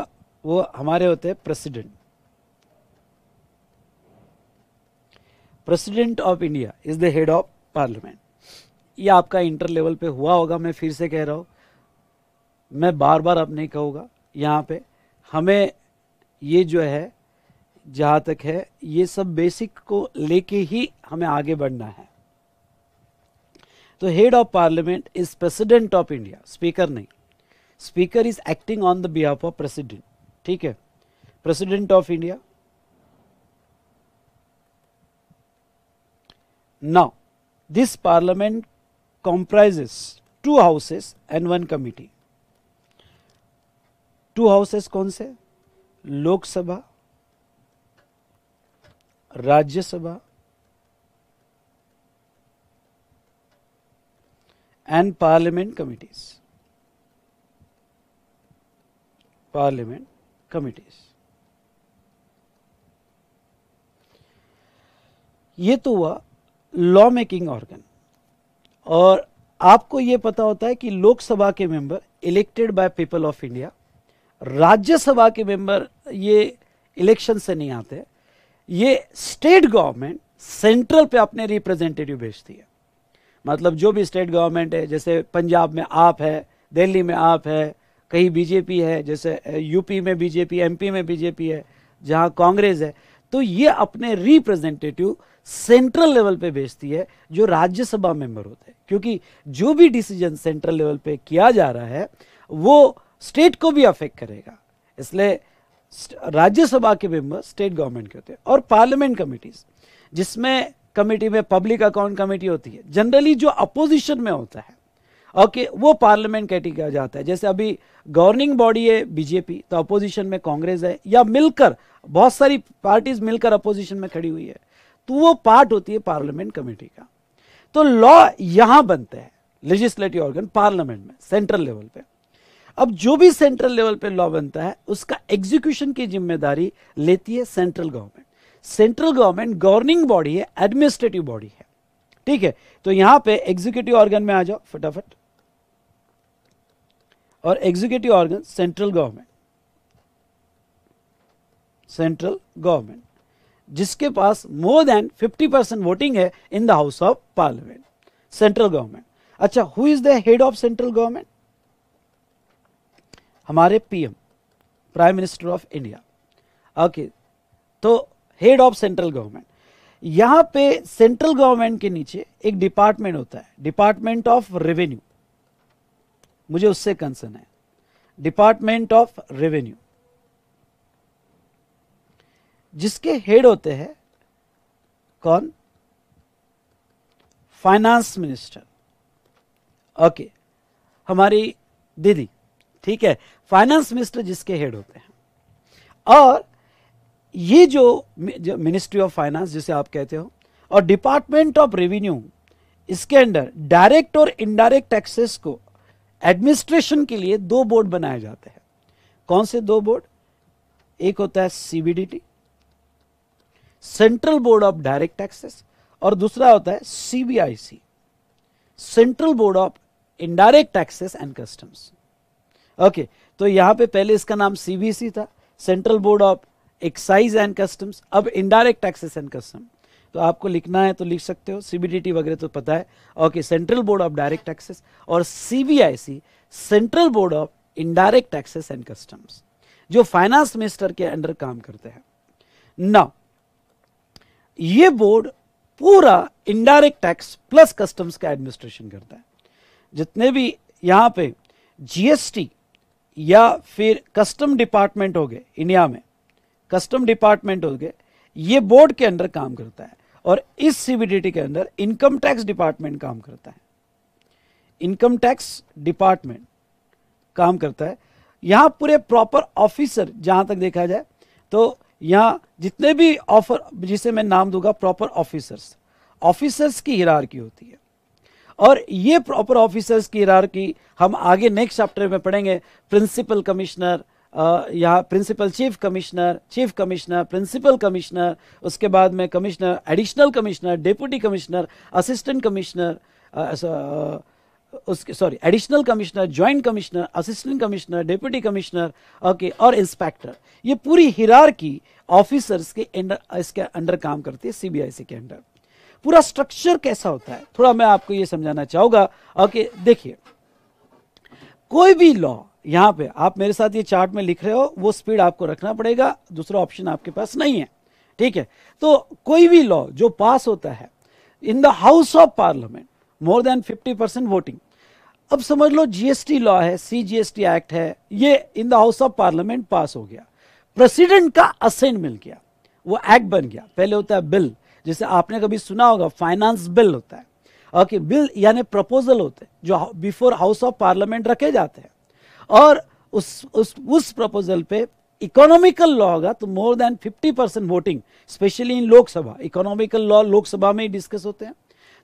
वो हमारे होते हैं president president of India is the head of parliament ये आपका इंटर लेवल पे हुआ होगा मैं फिर से कह रहा हूँ मैं बार बार अब नहीं कहूँगा यहाँ पे हमें ये जो है जहाँ तक है ये सब बेसिक को लेके ही हमें आगे बढ़ना है तो head of parliament is president of India speaker नहीं speaker is acting on the behalf of president ठीक है president of India now this parliament comprises two houses and one committee two houses कौन से Lok Sabha Rajya Sabha and parliament committees parliament committees ये तो हुआ law making organ और आपको यह पता होता है कि लोकसभा के member elected by people of India Rajya Sabha के मेंबर ये इलेक्शन से नहीं आते ये स्टेट गवर्नमेंट सेंट्रल पे अपने रिप्रेजेंटेटिव भेजती है मतलब जो भी स्टेट गवर्नमेंट है जैसे पंजाब में आप है दिल्ली में आप है कहीं बीजेपी है जैसे यूपी में बीजेपी एमपी में बीजेपी है जहां कांग्रेस है तो ये अपने रिप्रेजेंटेटिव सेंट्रल लेवल पे भेजती है जो राज्यसभा मेंबर होते हैं क्योंकि जो भी डिसीजन सेंट्रल लेवल पे किया जा रहा है वो स्टेट को भी अफेक्ट करेगा इसलिए राज्यसभा के मेंबर स्टेट गवर्नमेंट के होते हैं और पार्लियामेंट कमिटीज जिसमें कमेटी में पब्लिक अकाउंट कमेटी होती है जनरली जो अपोजिशन में होता है ओके okay, वो पार्लियामेंट कैटेगरी जाता है जैसे अभी गवर्निंग बॉडी है बीजेपी तो अपोजिशन में कांग्रेस है या मिलकर बहुत सारी पार्टीज मिलकर अपोजिशन में खड़ी हुई है तो वो पार्ट होती है पार्लियामेंट कमेटी का तो लॉ यहां बनते हैं लेजिस्लेटिव ऑर्गन पार्लियामेंट में सेंट्रल लेवल पे अब जो भी सेंट्रल लेवल पे लॉ बनता है उसका एग्जीक्यूशन की जिम्मेदारी लेती है central government central government governing body है एडमिनिस्ट्रेटिव बॉडी है ठीक है तो यहां पे एग्जीक्यूटिव ऑर्गन में आ जाओ फटाफट और executive organ central government central government जिसके पास मोर देन 50 परसेंट वोटिंग है in the house of parliament central government अच्छा who is the head of central government हमारे PM prime minister of India okay तो हेड ऑफ सेंट्रल गवर्नमेंट यहां पे central government के नीचे एक डिपार्टमेंट होता है डिपार्टमेंट ऑफ रेवेन्यू मुझे उससे कंसर्न है डिपार्टमेंट ऑफ रेवेन्यू जिसके हेड होते हैं कौन फाइनेंस मिनिस्टर ओके हमारी दीदी ठीक है फाइनेंस मिनिस्टर जिसके हेड होते हैं और ये जो मिनिस्ट्री ऑफ फाइनेंस जिसे आप कहते हो और डिपार्टमेंट ऑफ रेवेन्यू इसके अंडर डायरेक्ट और इनडायरेक्ट टैक्सेस को एडमिनिस्ट्रेशन के लिए दो बोर्ड बनाए जाते हैं कौन से दो बोर्ड एक होता है CBDT central board of direct taxes और दूसरा होता है CBIC central board of indirect taxes and customs okay तो यहां पे पहले इसका नाम सीबीसी था central board of excise and customs अब इनडायरेक्ट टैक्सेस एंड कस्टम तो आपको लिखना है तो लिख सकते हो सीबीडीटी वगैरह तो पता है okay central board of direct taxes और CBIC central board of indirect taxes and customs जो फाइनेंस मिनिस्टर के अंडर काम करते हैं ना ये बोर्ड पूरा इनडायरेक्ट टैक्स प्लस कस्टम्स का एडमिनिस्ट्रेशन करता है जितने भी यहां पे जीएसटी या फिर कस्टम डिपार्टमेंट हो गए इंडिया में कस्टम डिपार्टमेंट हो गए ये बोर्ड के अंडर काम करता है और इस सीबीडीटी के अंदर इनकम टैक्स डिपार्टमेंट काम करता है इनकम टैक्स डिपार्टमेंट काम करता है यहां पूरे प्रॉपर ऑफिसर जहां तक देखा जाए तो यहां जितने भी ऑफर जिसे मैं नाम दूंगा प्रॉपर ऑफिसर्स ऑफिसर्स की की होती है और ये प्रॉपर ऑफिसर्स की की हम आगे नेक्स्ट चैप्टर में पढ़ेंगे प्रिंसिपल कमिश्नर यहाँ principal chief commissioner chief commissioner principal commissioner उसके बाद में commissioner additional commissioner deputy commissioner assistant commissioner उसके sorry additional commissioner joint commissioner assistant commissioner deputy commissioner okay और इंस्पेक्टर ये पूरी हिरार की ऑफिसर्स के अंडर इसके अंडर काम करती है सीबीआईसी के अंडर पूरा स्ट्रक्चर कैसा होता है थोड़ा मैं आपको ये समझाना चाहूंगा ओके देखिए कोई भी लॉ यहां पे आप मेरे साथ ये चार्ट में लिख रहे हो वो स्पीड आपको रखना पड़ेगा दूसरा ऑप्शन आपके पास नहीं है ठीक है तो कोई भी लॉ जो पास होता है in the house of parliament more than 50 percent voting अब समझ लो जीएसटी लॉ है सी एक्ट है ये in the house of parliament pass हो गया प्रेसिडेंट का असेंट मिल गया वो एक्ट बन गया पहले होता है बिल जैसे आपने कभी सुना होगा फाइनेंस बिल होता है ओके बिल यानी प्रपोजल होते हैं जो बिफोर हाउस ऑफ पार्लियामेंट रखे जाते हैं और उस उस उस प्रपोजल पे इकोनॉमिकल लॉ होगा तो more than 50 percent voting specially in Lok Sabha economical law Lok Sabha में ही डिस्कस होते हैं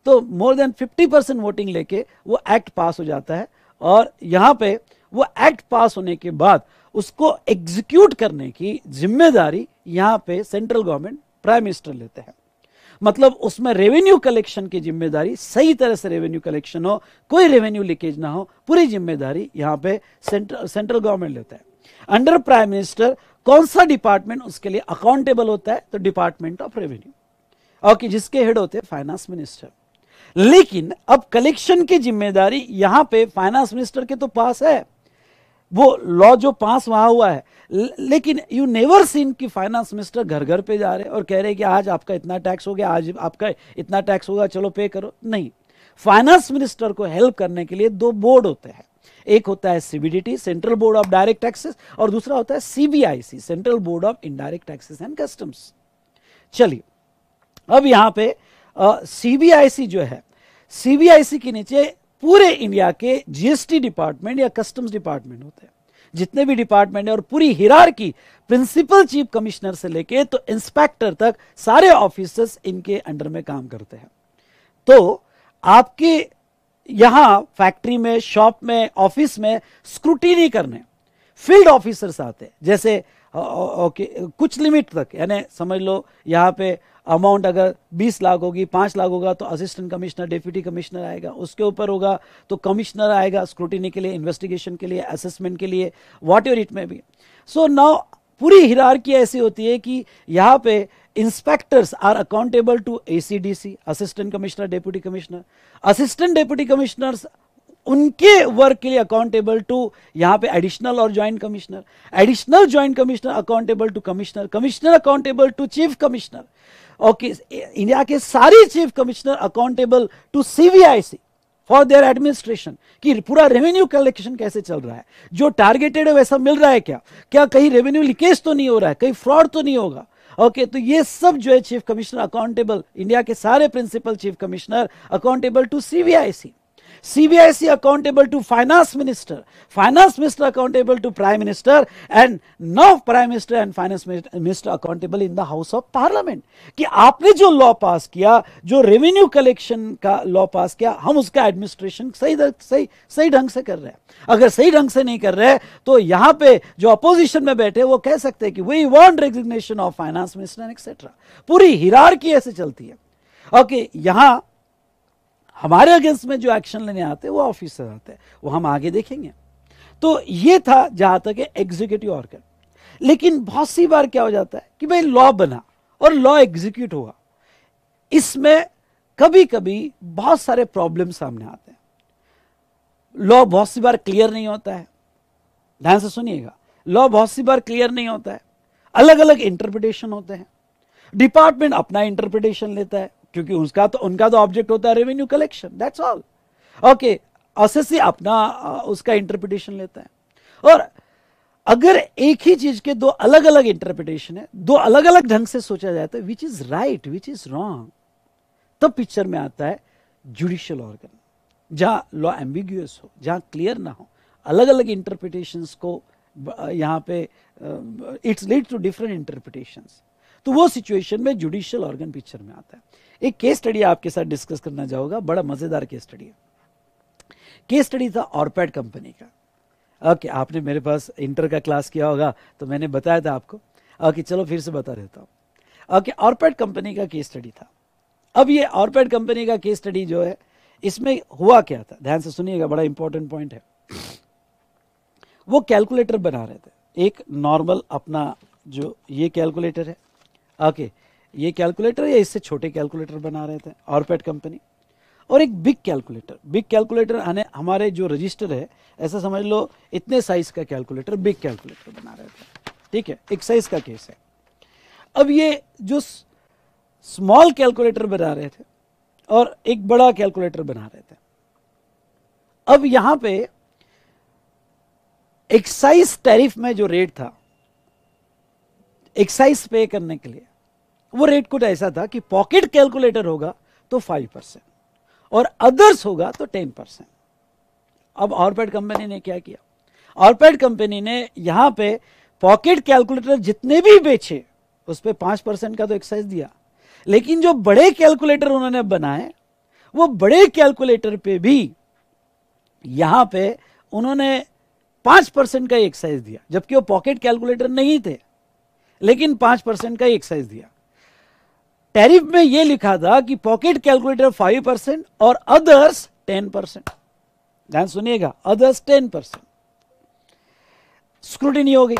तो मोर देन 50 परसेंट वोटिंग लेके वो एक्ट पास हो जाता है और यहाँ पे वो एक्ट पास होने के बाद उसको एग्जीक्यूट करने की जिम्मेदारी यहाँ पे सेंट्रल गवर्नमेंट प्राइम मिनिस्टर लेते हैं मतलब उसमें रेवेन्यू कलेक्शन की जिम्मेदारी सही तरह से रेवेन्यू कलेक्शन हो कोई रेवेन्यू लीकेज ना हो पूरी जिम्मेदारी यहाँ पे सेंट्र, सेंट्रल गवर्नमेंट लेता है अंडर प्राइम मिनिस्टर कौन सा डिपार्टमेंट उसके लिए अकाउंटेबल होता है तो डिपार्टमेंट ऑफ रेवेन्यू और कि जिसके हेड होते हैं फाइनेंस मिनिस्टर लेकिन अब कलेक्शन की जिम्मेदारी यहां पे फाइनेंस मिनिस्टर के तो पास है वो लॉ जो पास वहां हुआ है लेकिन यू नेवर सीन कि फाइनेंस मिनिस्टर घर घर पे जा रहे हैं और कह रहे हैं कि आज आपका इतना टैक्स हो गया आज आपका इतना टैक्स होगा चलो पे करो नहीं फाइनेंस मिनिस्टर को हेल्प करने के लिए दो बोर्ड होते हैं एक होता है CBDT central board of direct taxes और दूसरा होता है CBIC central board of indirect taxes and customs चलिए अब यहां पे सीबीआईसी जो है सीबीआईसी के नीचे पूरे इंडिया के जीएसटी डिपार्टमेंट या कस्टम्स डिपार्टमेंट होते हैं जितने भी डिपार्टमेंट है और पूरी हिरार की प्रिंसिपल चीफ कमिश्नर से लेके तो इंस्पेक्टर तक सारे ऑफिसर्स इनके अंडर में काम करते हैं तो आपके यहां फैक्ट्री में शॉप में ऑफिस में स्क्रूटिनी करने फील्ड ऑफिसर्स आते हैं जैसे ओके कुछ लिमिट तक यानी समझ लो यहाँ पे अमाउंट अगर 20 लाख होगी 5 लाख होगा तो असिस्टेंट कमिश्नर डिप्यूटी कमिश्नर आएगा उसके ऊपर होगा तो कमिश्नर आएगा स्क्रूटिनी के लिए इन्वेस्टिगेशन के लिए असेसमेंट के लिए वॉट एवर इट में भी सो नाउ पूरी हिरारकी ऐसी होती है कि यहाँ पे inspectors are accountable to a assistant commissioner deputy commissioner assistant deputy commissioners उनके वर्क के लिए अकाउंटेबल टू यहाँ पे एडिशनल और joint commissioner additional joint commissioner accountable to commissioner commissioner accountable to chief commissioner और कि इंडिया के सारी chief commissioner accountable to CBIC for their administration कि पूरा रेवेन्यू कलेक्शन कैसे चल रहा है जो टारगेटेड है वैसा मिल रहा है क्या क्या कहीं रेवेन्यू लीकेज तो नहीं हो रहा है कहीं फ्रॉड तो नहीं होगा ओके okay, तो ये सब जो है चीफ कमिश्नर अकाउंटेबल इंडिया के सारे principal chief commissioner accountable to CBIC CBIC accountable to finance minister, finance minister accountable to prime minister and now prime minister and finance minister accountable in the house of parliament. कि आपने जो law pass किया जो revenue collection का law pass किया हम उसका administration सही सही सही ढंग से कर रहे हैं अगर सही ढंग से नहीं कर रहे तो यहाँ पे जो अपोजिशन में बैठे वो कह सकते हैं कि we want resignation of finance minister etcetera पूरी हिरार ऐसे चलती है ओके okay, यहां हमारे अगेंस्ट में जो एक्शन लेने आते हैं वो ऑफिसर आते हैं वो हम आगे देखेंगे तो ये था जहां तक एग्जीक्यूटिव ऑर्गन लेकिन बहुत सी बार क्या हो जाता है कि भाई लॉ बना और लॉ एग्जीक्यूट हुआ इसमें कभी कभी बहुत सारे प्रॉब्लम सामने आते हैं लॉ बहुत सी बार क्लियर नहीं होता है ध्यान से सुनिएगा लॉ बहुत सी बार क्लियर नहीं होता है अलग अलग इंटरप्रिटेशन होते हैं डिपार्टमेंट अपना इंटरप्रिटेशन लेता है क्योंकि उसका तो उनका तो ऑब्जेक्ट होता है revenue collection that's all okay assessee अपना उसका इंटरप्रिटेशन लेता है और अगर एक ही चीज के दो अलग अलग इंटरप्रिटेशन है दो अलग अलग ढंग से सोचा जाता है which is right which is wrong तब पिक्चर में आता है जुडिशियल ऑर्गन जहां लॉ एम्बिग्यूस हो जहां क्लियर ना हो अलग अलग इंटरप्रिटेशन को यहां पे it's lead to different interpretation तो वो सिचुएशन में जुडिशियल ऑर्गन पिक्चर में आता है एक केस स्टडी आपके साथ डिस्कस करना चाहूंगा बड़ा मज़ेदार केस स्टडी है केस स्टडी था ऑरपैड कंपनी का ओके okay, आपने मेरे पास इंटर का क्लास किया होगा तो मैंने बताया था आपको ओके okay, चलो फिर से बता देता हूँ ओके ऑरपैड कंपनी का केस स्टडी था अब ये ऑरपैड कंपनी का केस स्टडी जो है इसमें हुआ क्या था ध्यान से सुनिएगा बड़ा इंपॉर्टेंट पॉइंट है वो कैलकुलेटर बना रहे थे एक नॉर्मल अपना जो ये कैलकुलेटर है ओके okay, ये कैलकुलेटर या इससे छोटे कैलकुलेटर बना रहे थे ऑरपेट कंपनी और एक बिग कैलकुलेटर बिग कैलकुलेटर हमारे जो रजिस्टर है ऐसा समझ लो इतने साइज का कैलकुलेटर बिग कैलकुलेटर बना रहे थे ठीक है एक साइज का केस है अब ये जो स्मॉल कैलकुलेटर बना रहे थे और एक बड़ा कैलकुलेटर बना रहे थे अब यहां पे एक्साइज टैरिफ में जो रेट था एक्साइज पे करने के लिए वो रेट कुछ ऐसा था कि पॉकेट कैलकुलेटर होगा तो फाइव परसेंट और अदर्स होगा तो टेन परसेंट अब ऑरपैड कंपनी ने क्या किया ऑरपैड कंपनी ने यहां पे पॉकेट कैलकुलेटर जितने भी बेचे उस पर पांच परसेंट का तो एक्साइज दिया लेकिन जो बड़े कैलकुलेटर उन्होंने बनाए वो बड़े कैलकुलेटर पे भी यहां पे उन्होंने पांच परसेंट का एक्साइज दिया जबकि वो पॉकेट कैलकुलेटर नहीं थे लेकिन पांच परसेंट का एक्साइज दिया टैरिफ में यह लिखा था कि पॉकेट कैलकुलेटर फाइव परसेंट और अदर्स टेन परसेंट ध्यान सुनिएगा अदर्स टेन परसेंट स्क्रूटिनी हो गई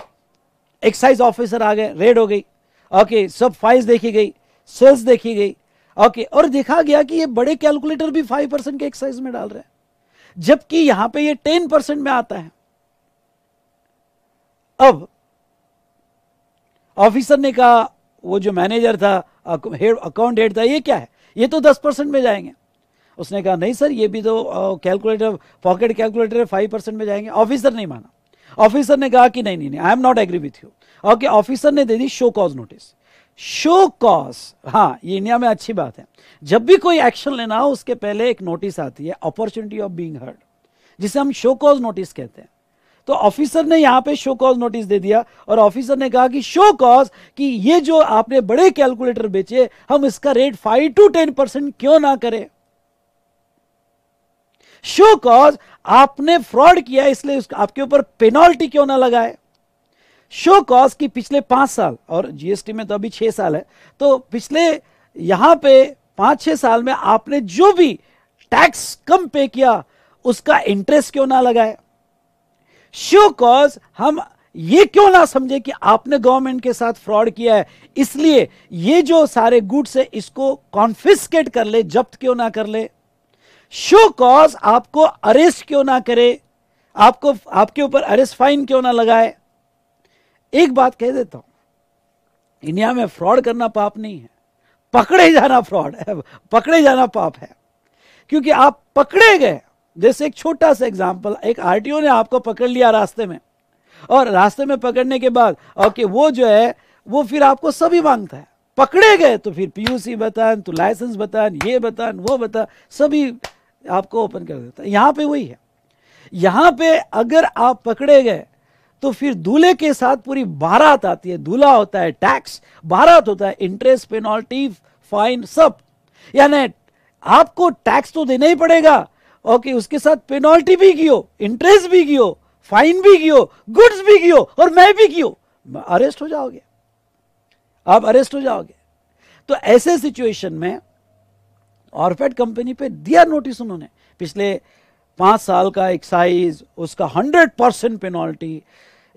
एक्साइज ऑफिसर आ गए रेड हो गई ओके सब फाइल्स देखी गई सेल्स देखी गई ओके और देखा गया कि ये बड़े कैलकुलेटर भी फाइव परसेंट के एक्साइज में डाल रहे हैं जबकि यहां पे ये टेन परसेंट में आता है अब ऑफिसर ने कहा वो जो मैनेजर था हेड अकाउंट हेड था ये क्या है ये तो दस परसेंट में जाएंगे उसने कहा नहीं सर ये भी तो calculator pocket calculator five percent में जाएंगे ऑफिसर नहीं माना ऑफिसर ने कहा कि नहीं नहीं नहीं I am not agree with you okay officer ने दे दी show cause notice show cause हाँ ये इंडिया में अच्छी बात है जब भी कोई एक्शन लेना हो उसके पहले एक नोटिस आती है अपॉर्चुनिटी ऑफ बींग हर्ड जिसे हम शो कॉज नोटिस कहते हैं तो ऑफिसर ने यहां पे शो कॉज नोटिस दे दिया और ऑफिसर ने कहा कि शो कॉज कि ये जो आपने बड़े कैलकुलेटर बेचे हम इसका rate five to ten percent क्यों ना करें शो कॉज आपने फ्रॉड किया इसलिए आपके ऊपर पेनल्टी क्यों ना लगाए शो कॉज की पिछले पांच साल और जीएसटी में तो अभी छह साल है तो पिछले यहां पे पांच छह साल में आपने जो भी टैक्स कम पे किया उसका इंटरेस्ट क्यों ना लगाए शो कॉज हम ये क्यों ना समझे कि आपने गवर्नमेंट के साथ फ्रॉड किया है इसलिए ये जो सारे गुड्स है इसको कॉन्फिस्केट कर ले जब्त क्यों ना कर ले शो कॉज आपको अरेस्ट क्यों ना करे आपको आपके ऊपर अरेस्ट फाइन क्यों ना लगाए एक बात कह देता हूं इंडिया में फ्रॉड करना पाप नहीं है पकड़े जाना फ्रॉड है पकड़े जाना पाप है क्योंकि आप पकड़े गए जैसे एक छोटा सा एग्जाम्पल एक आर ने आपको पकड़ लिया रास्ते में और रास्ते में पकड़ने के बाद ओके वो जो है वो फिर आपको सभी मांगता है पकड़े गए तो फिर पीयूसी बतान तो लाइसेंस बतान ये बतान वो बता सभी आपको ओपन कर देता है यहाँ पे वही है यहाँ पे अगर आप पकड़े गए तो फिर दूल्हे के साथ पूरी बारात आती है दूल्हा होता है टैक्स बारात होता है इंटरेस्ट पेनल्टी फाइन सब यानी आपको टैक्स तो देना ही पड़ेगा ओके उसके साथ पेनल्टी भी गियो इंटरेस्ट भी हो फाइन भी गियो गुड्स भी गियो और मैं भी गियो अरेस्ट हो जाओगे आप अरेस्ट हो जाओगे तो ऐसे सिचुएशन में ऑर्फेड कंपनी पे दिया नोटिस उन्होंने पिछले पांच साल का एक्साइज उसका हंड्रेड परसेंट पेनल्टी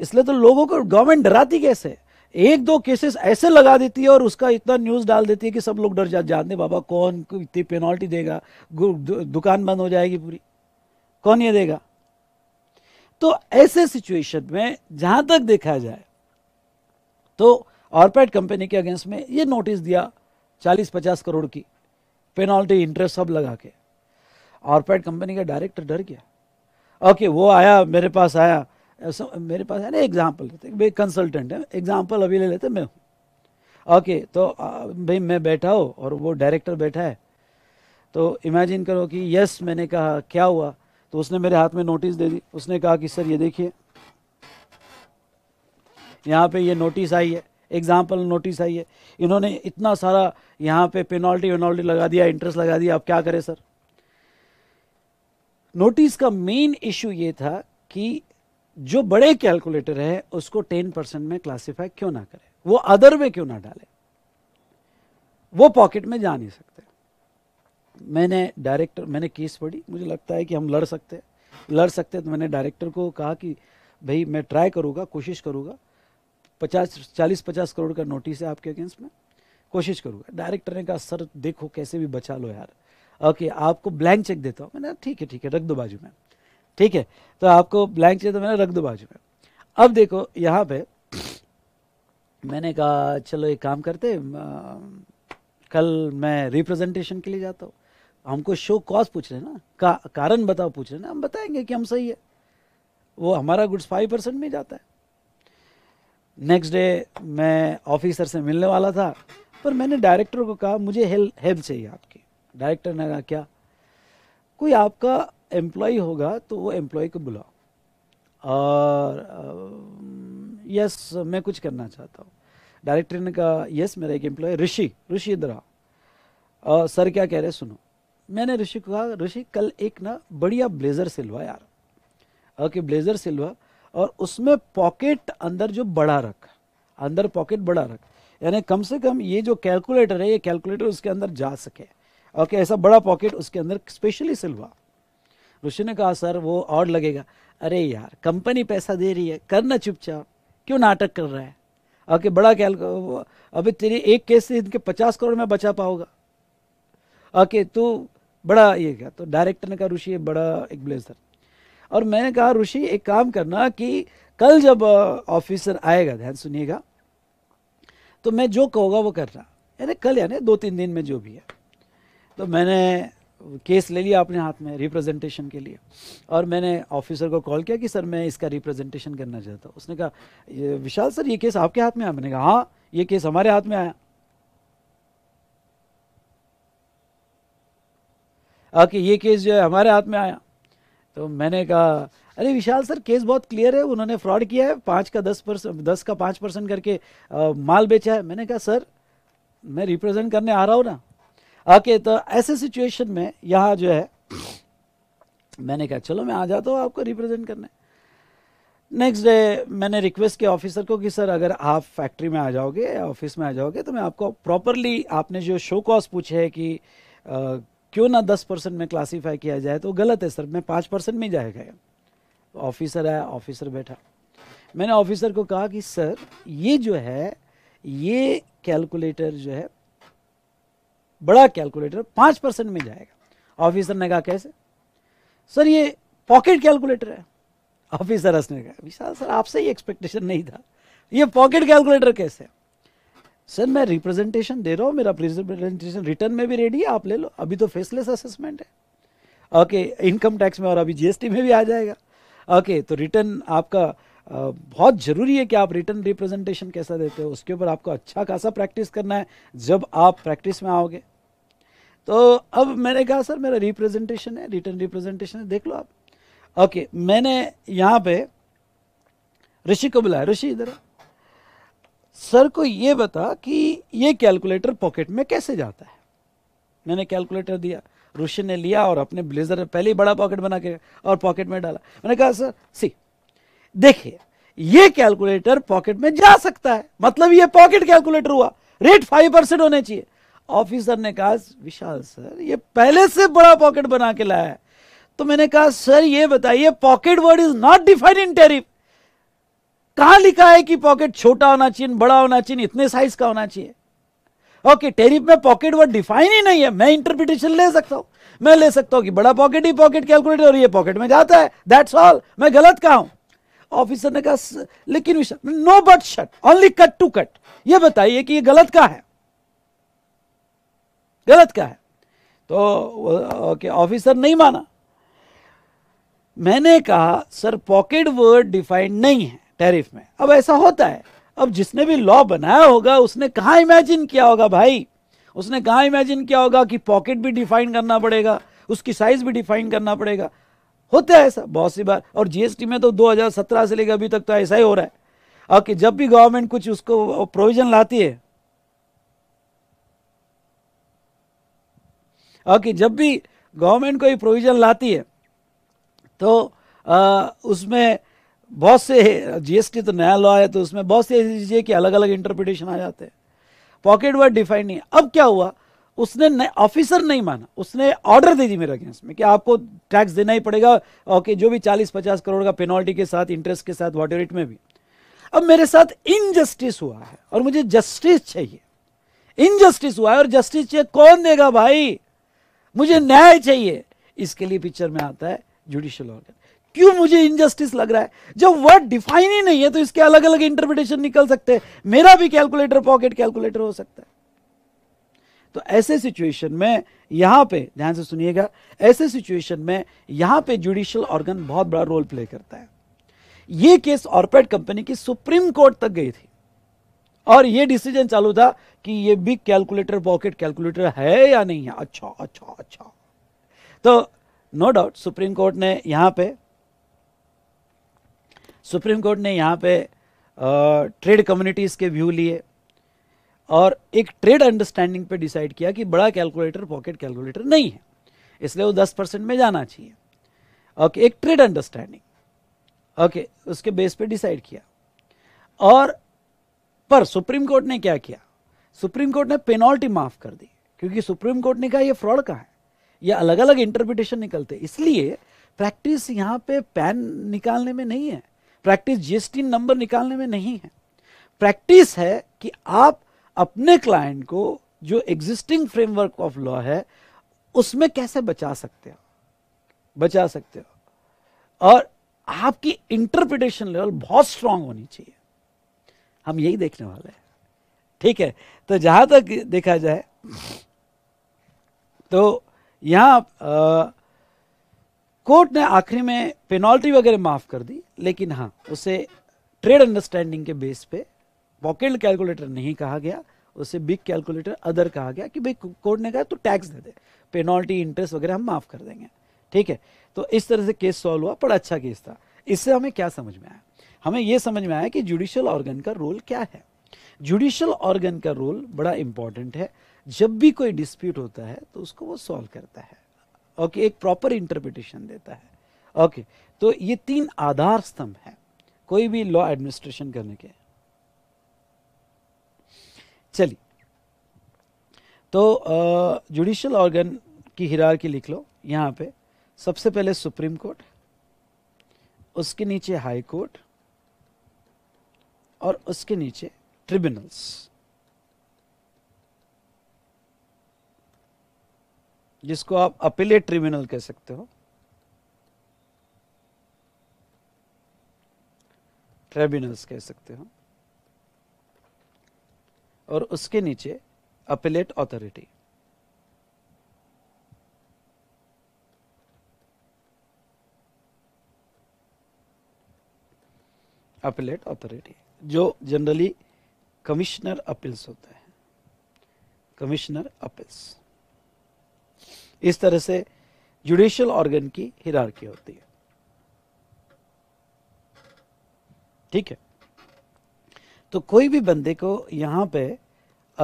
इसलिए तो लोगों को गवर्नमेंट डराती कैसे एक दो केसेस ऐसे लगा देती है और उसका इतना न्यूज़ डाल देती है कि सब लोग डर जाते जानते बाबा कौन इतनी पेनल्टी देगा दुकान बंद हो जाएगी पूरी कौन ये देगा तो ऐसे सिचुएशन में जहां तक देखा जाए तो ऑरपैट कंपनी के अगेंस्ट में ये नोटिस दिया 40-50 करोड़ की पेनल्टी इंटरेस्ट सब लगा के ऑरपैट कंपनी का डायरेक्टर डर गया ओके वो आया मेरे पास आया ऐसा मेरे पास है ना तो एग्जाम्पल भाई कंसल्टेंट है एग्जाम्पल अभी ले लेते मैं ओके तो भाई मैं बैठा हो और वो डायरेक्टर बैठा है तो इमेजिन करो कि यस मैंने कहा क्या हुआ तो उसने मेरे हाथ में नोटिस दे दी उसने कहा कि सर ये देखिए यहाँ पे ये नोटिस आई है एग्जाम्पल नोटिस आई है इन्होंने इतना सारा यहाँ पे पेनल्टी वेनल्टी लगा दिया इंटरेस्ट लगा दिया आप क्या करें सर नोटिस का मेन इशू ये था कि जो बड़े कैलकुलेटर है उसको टेन परसेंट में क्लासीफाई क्यों ना करें वो अदर में क्यों ना डाले वो पॉकेट में जा नहीं सकते मैंने डायरेक्टर मैंने केस पढ़ी मुझे लगता है कि हम लड़ सकते हैं लड़ सकते हैं तो मैंने डायरेक्टर को कहा कि भाई मैं ट्राई करूँगा कोशिश करूँगा पचास चालीस पचास करोड़ का नोटिस है आपके अगेंस्ट में कोशिश करूँगा डायरेक्टर ने कहा सर देखो कैसे भी बचा लो यार ओके आपको ब्लैंक चेक देता हूँ मैंने ठीक है ठीक है रख दो बाजू में ठीक है तो आपको ब्लैंक चाहिए तो मैंने रख दो बाजू में अब देखो यहाँ पे मैंने कहा चलो एक काम करते कल मैं रिप्रेजेंटेशन के लिए जाता हूँ हमको शो कॉज पूछ रहे ना का, कारण बताओ पूछ रहे ना हम बताएंगे कि हम सही है वो हमारा गुड्स फाइव परसेंट में जाता है नेक्स्ट डे मैं ऑफिसर से मिलने वाला था पर मैंने डायरेक्टर को कहा मुझे हेल्प हेल्प चाहिए आपकी डायरेक्टर ने कहा क्या कोई आपका एम्प्लॉय होगा तो वो एम्प्लॉय को बुलाओ और यस मैं कुछ करना चाहता हूँ डायरेक्टर ने कहा यस मेरा एक एम्प्लॉय ऋषि ऋषि इधर आओ और सर क्या कह रहे सुनो मैंने ऋषि को कहा ऋषि कल एक ना बढ़िया ब्लेज़र सिलवा यार ओके ब्लेज़र सिलवा और उसमें पॉकेट अंदर जो बड़ा रख अंदर पॉकेट बड़ा रख यानी कम से कम ये जो कैलकुलेटर है ये कैलकुलेटर उसके अंदर जा सके ओके ऐसा बड़ा पॉकेट उसके अंदर स्पेशली सिलवा ऋषि ने कहा सर वो और लगेगा अरे यार कंपनी पैसा दे रही है करना चुपचाप क्यों नाटक कर रहा है आके बड़ा ख्याल अभी तेरी एक केस से इनके पचास करोड़ में बचा पाओगा आके तू बड़ा ये क्या तो डायरेक्टर ने कहा ऋषि बड़ा एक ब्लेजर और मैंने कहा ऋषि एक काम करना कि कल जब ऑफिसर आएगा ध्यान सुनिएगा तो मैं जो कहूँगा वो करना यानी कल यानी दो तीन दिन में जो भी है तो मैंने केस ले लिया अपने हाथ में रिप्रेजेंटेशन के लिए और मैंने ऑफिसर को कॉल किया कि सर मैं इसका रिप्रेजेंटेशन करना चाहता हूँ उसने कहा विशाल सर ये केस आपके हाथ में आया मैंने कहा हाँ ये केस हमारे हाथ में आया ओके हाँ, कि ये केस जो है हमारे हाथ में आया तो मैंने कहा अरे विशाल सर केस बहुत क्लियर है उन्होंने फ्रॉड किया है पाँच का दस परसेंट दस का पाँच परसेंट करके आ, माल बेचा है मैंने कहा सर मैं रिप्रेजेंट करने आ रहा हूँ ना ओके तो ऐसे सिचुएशन में यहाँ जो है मैंने कहा चलो मैं आ जाता हूँ आपको रिप्रेजेंट करने नेक्स्ट डे मैंने रिक्वेस्ट किया ऑफिसर को कि सर अगर आप फैक्ट्री में आ जाओगे ऑफिस में आ जाओगे तो मैं आपको प्रॉपरली आपने जो शो कॉज पूछे है कि आ, क्यों ना दस परसेंट में क्लासीफाई किया जाए तो गलत है सर मैं पाँच परसेंट में जाएगा ऑफिसर आया ऑफिसर बैठा मैंने ऑफिसर को कहा कि सर ये जो है ये कैलकुलेटर जो है बड़ा कैलकुलेटर पांच परसेंट में जाएगा ऑफिसर ने कहा कैसे सर ये पॉकेट कैलकुलेटर है ऑफिसर हंसने का विशाल सर आपसे ही एक्सपेक्टेशन नहीं था ये पॉकेट कैलकुलेटर कैसे है सर मैं रिप्रेजेंटेशन दे रहा हूँ मेरा प्रेजेंटेशन रिटर्न में भी रेडी है आप ले लो अभी तो फेसलेस असेसमेंट है ओके इनकम टैक्स में और अभी जीएसटी में भी आ जाएगा ओके तो रिटर्न आपका बहुत ज़रूरी है कि आप रिटर्न रिप्रेजेंटेशन कैसा देते हो उसके ऊपर आपको अच्छा खासा प्रैक्टिस करना है जब आप प्रैक्टिस में आओगे तो अब मैंने कहा सर मेरा रिप्रेजेंटेशन है रिटर्न रिप्रेजेंटेशन है देख लो आप ओके मैंने यहाँ पे ऋषि को बुलाया ऋषि इधर सर को ये बता कि ये कैलकुलेटर पॉकेट में कैसे जाता है मैंने कैलकुलेटर दिया ऋषि ने लिया और अपने ब्लेजर पहले ही बड़ा पॉकेट बना के और पॉकेट में डाला मैंने कहा सर सी देखिए ये कैलकुलेटर पॉकेट में जा सकता है मतलब ये पॉकेट कैलकुलेटर हुआ रेट फाइव परसेंट होने चाहिए ऑफिसर ने कहा विशाल सर ये पहले से बड़ा पॉकेट बना के लाया है तो मैंने कहा सर ये बताइए pocket word is not defined in tariff कहा लिखा है कि पॉकेट छोटा होना चाहिए बड़ा होना चाहिए इतने साइज का होना चाहिए ओके टेरिफ में पॉकेट वर्ड डिफाइन ही नहीं है मैं इंटरप्रिटेशन ले सकता हूं मैं ले सकता हूं कि बड़ा पॉकेट ही पॉकेट कैलकुलेटर और ये पॉकेट में जाता है दैट्स ऑल मैं गलत कहा हूं ऑफिसर ने कहा लेकिन no but shut only cut to cut ये बताइए कि ये गलत का है गलत का है तो के ऑफिसर नहीं माना मैंने कहा सर पॉकेट वर्ड डिफाइंड नहीं है टैरिफ में अब ऐसा होता है अब जिसने भी लॉ बनाया होगा उसने कहा इमेजिन किया होगा भाई उसने कहा इमेजिन किया होगा कि पॉकेट भी डिफाइन करना पड़ेगा उसकी साइज भी डिफाइन करना पड़ेगा होता है ऐसा बहुत सी बार और जीएसटी में तो 2017 से लेकर अभी तक तो ऐसा ही हो रहा है और कि जब भी गवर्नमेंट कुछ उसको प्रोविजन लाती है और कि जब भी गवर्नमेंट कोई प्रोविजन लाती है तो आ, उसमें बहुत से जीएसटी तो नया लॉ है तो उसमें बहुत सी ऐसी चीज़ें कि अलग अलग इंटरप्रिटेशन आ जाते हैं पॉकेट वर्ड डिफाइन नहीं अब क्या हुआ उसने ऑफिसर नहीं माना उसने ऑर्डर दे दी मेरे अगेंस्ट में कि आपको टैक्स देना ही पड़ेगा ओके जो भी 40-50 करोड़ का पेनल्टी के साथ इंटरेस्ट के साथ वाटर रेट में भी अब मेरे साथ इनजस्टिस हुआ है और मुझे जस्टिस चाहिए इनजस्टिस हुआ है और जस्टिस चाहिए कौन देगा भाई मुझे न्याय चाहिए इसके लिए पिक्चर में आता है जुडिशियल ऑर्गन क्यों मुझे इनजस्टिस लग रहा है जब वर्ड डिफाइन ही नहीं है तो इसके अलग अलग इंटरप्रिटेशन निकल सकते हैं मेरा भी कैलकुलेटर पॉकेट कैलकुलेटर हो सकता है तो ऐसे सिचुएशन में यहाँ पे ध्यान से सुनिएगा ऐसे सिचुएशन में यहाँ पे जुडिशियल ऑर्गन बहुत बड़ा रोल प्ले करता है ये केस ऑर्पेट कंपनी की सुप्रीम कोर्ट तक गई थी और ये डिसीजन चालू था कि ये बिग कैलकुलेटर पॉकेट कैलकुलेटर है या नहीं है अच्छा अच्छा अच्छा तो नो डाउट सुप्रीम कोर्ट ने यहाँ पे सुप्रीम कोर्ट ने यहाँ पे ट्रेड कम्युनिटीज़ के व्यू लिए और एक ट्रेड अंडरस्टैंडिंग पे डिसाइड किया कि बड़ा कैलकुलेटर पॉकेट कैलकुलेटर नहीं है इसलिए वो दस परसेंट में जाना चाहिए ओके एक ट्रेड अंडरस्टैंडिंग ओके उसके बेस पे डिसाइड किया और पर सुप्रीम कोर्ट ने क्या किया सुप्रीम कोर्ट ने पेनल्टी माफ कर दी क्योंकि सुप्रीम कोर्ट ने कहा यह फ्रॉड कहा है ये अलग अलग इंटरप्रिटेशन निकलते इसलिए प्रैक्टिस यहाँ पे पैन निकालने में नहीं है प्रैक्टिस जीएसटी नंबर निकालने में नहीं है प्रैक्टिस है कि आप अपने क्लाइंट को जो एग्जिस्टिंग फ्रेमवर्क ऑफ लॉ है उसमें कैसे बचा सकते हो बचा सकते हो और आपकी इंटरप्रिटेशन लेवल बहुत स्ट्रांग होनी चाहिए हम यही देखने वाले हैं ठीक है तो जहां तक देखा जाए तो यहां कोर्ट ने आखिरी में पेनल्टी वगैरह माफ कर दी लेकिन हाँ उसे ट्रेड अंडरस्टैंडिंग के बेस पे पॉकेट कैलकुलेटर नहीं कहा गया उसे बिग कैलकुलेटर अदर कहा गया कि भाई कोर्ट ने कहा तो टैक्स दे दे पेनल्टी इंटरेस्ट वगैरह हम माफ़ कर देंगे ठीक है तो इस तरह से केस सॉल्व हुआ बड़ा अच्छा केस था इससे हमें क्या समझ में आया हमें यह समझ में आया कि जुडिशियल ऑर्गन का रोल क्या है जुडिशियल ऑर्गन का रोल बड़ा इंपॉर्टेंट है जब भी कोई डिस्प्यूट होता है तो उसको वो सॉल्व करता है ओके एक प्रॉपर इंटरप्रिटेशन देता है ओके तो ये तीन आधार स्तंभ है कोई भी लॉ एडमिनिस्ट्रेशन करने के चलिए तो जुडिशल ऑर्गन की की लिख लो यहाँ पे सबसे पहले सुप्रीम कोर्ट उसके नीचे हाई कोर्ट और उसके नीचे ट्रिब्यूनल्स जिसको आप अपीलेट ट्रिब्यूनल कह सकते हो ट्रिब्यूनल्स कह सकते हो और उसके नीचे अपेलेट ऑथोरिटी अपेलेट ऑथोरिटी जो जनरली कमिश्नर अपील्स होते हैं कमिश्नर अपील्स इस तरह से जुडिशियल ऑर्गन की हिरारकी होती है ठीक है तो कोई भी बंदे को यहाँ पे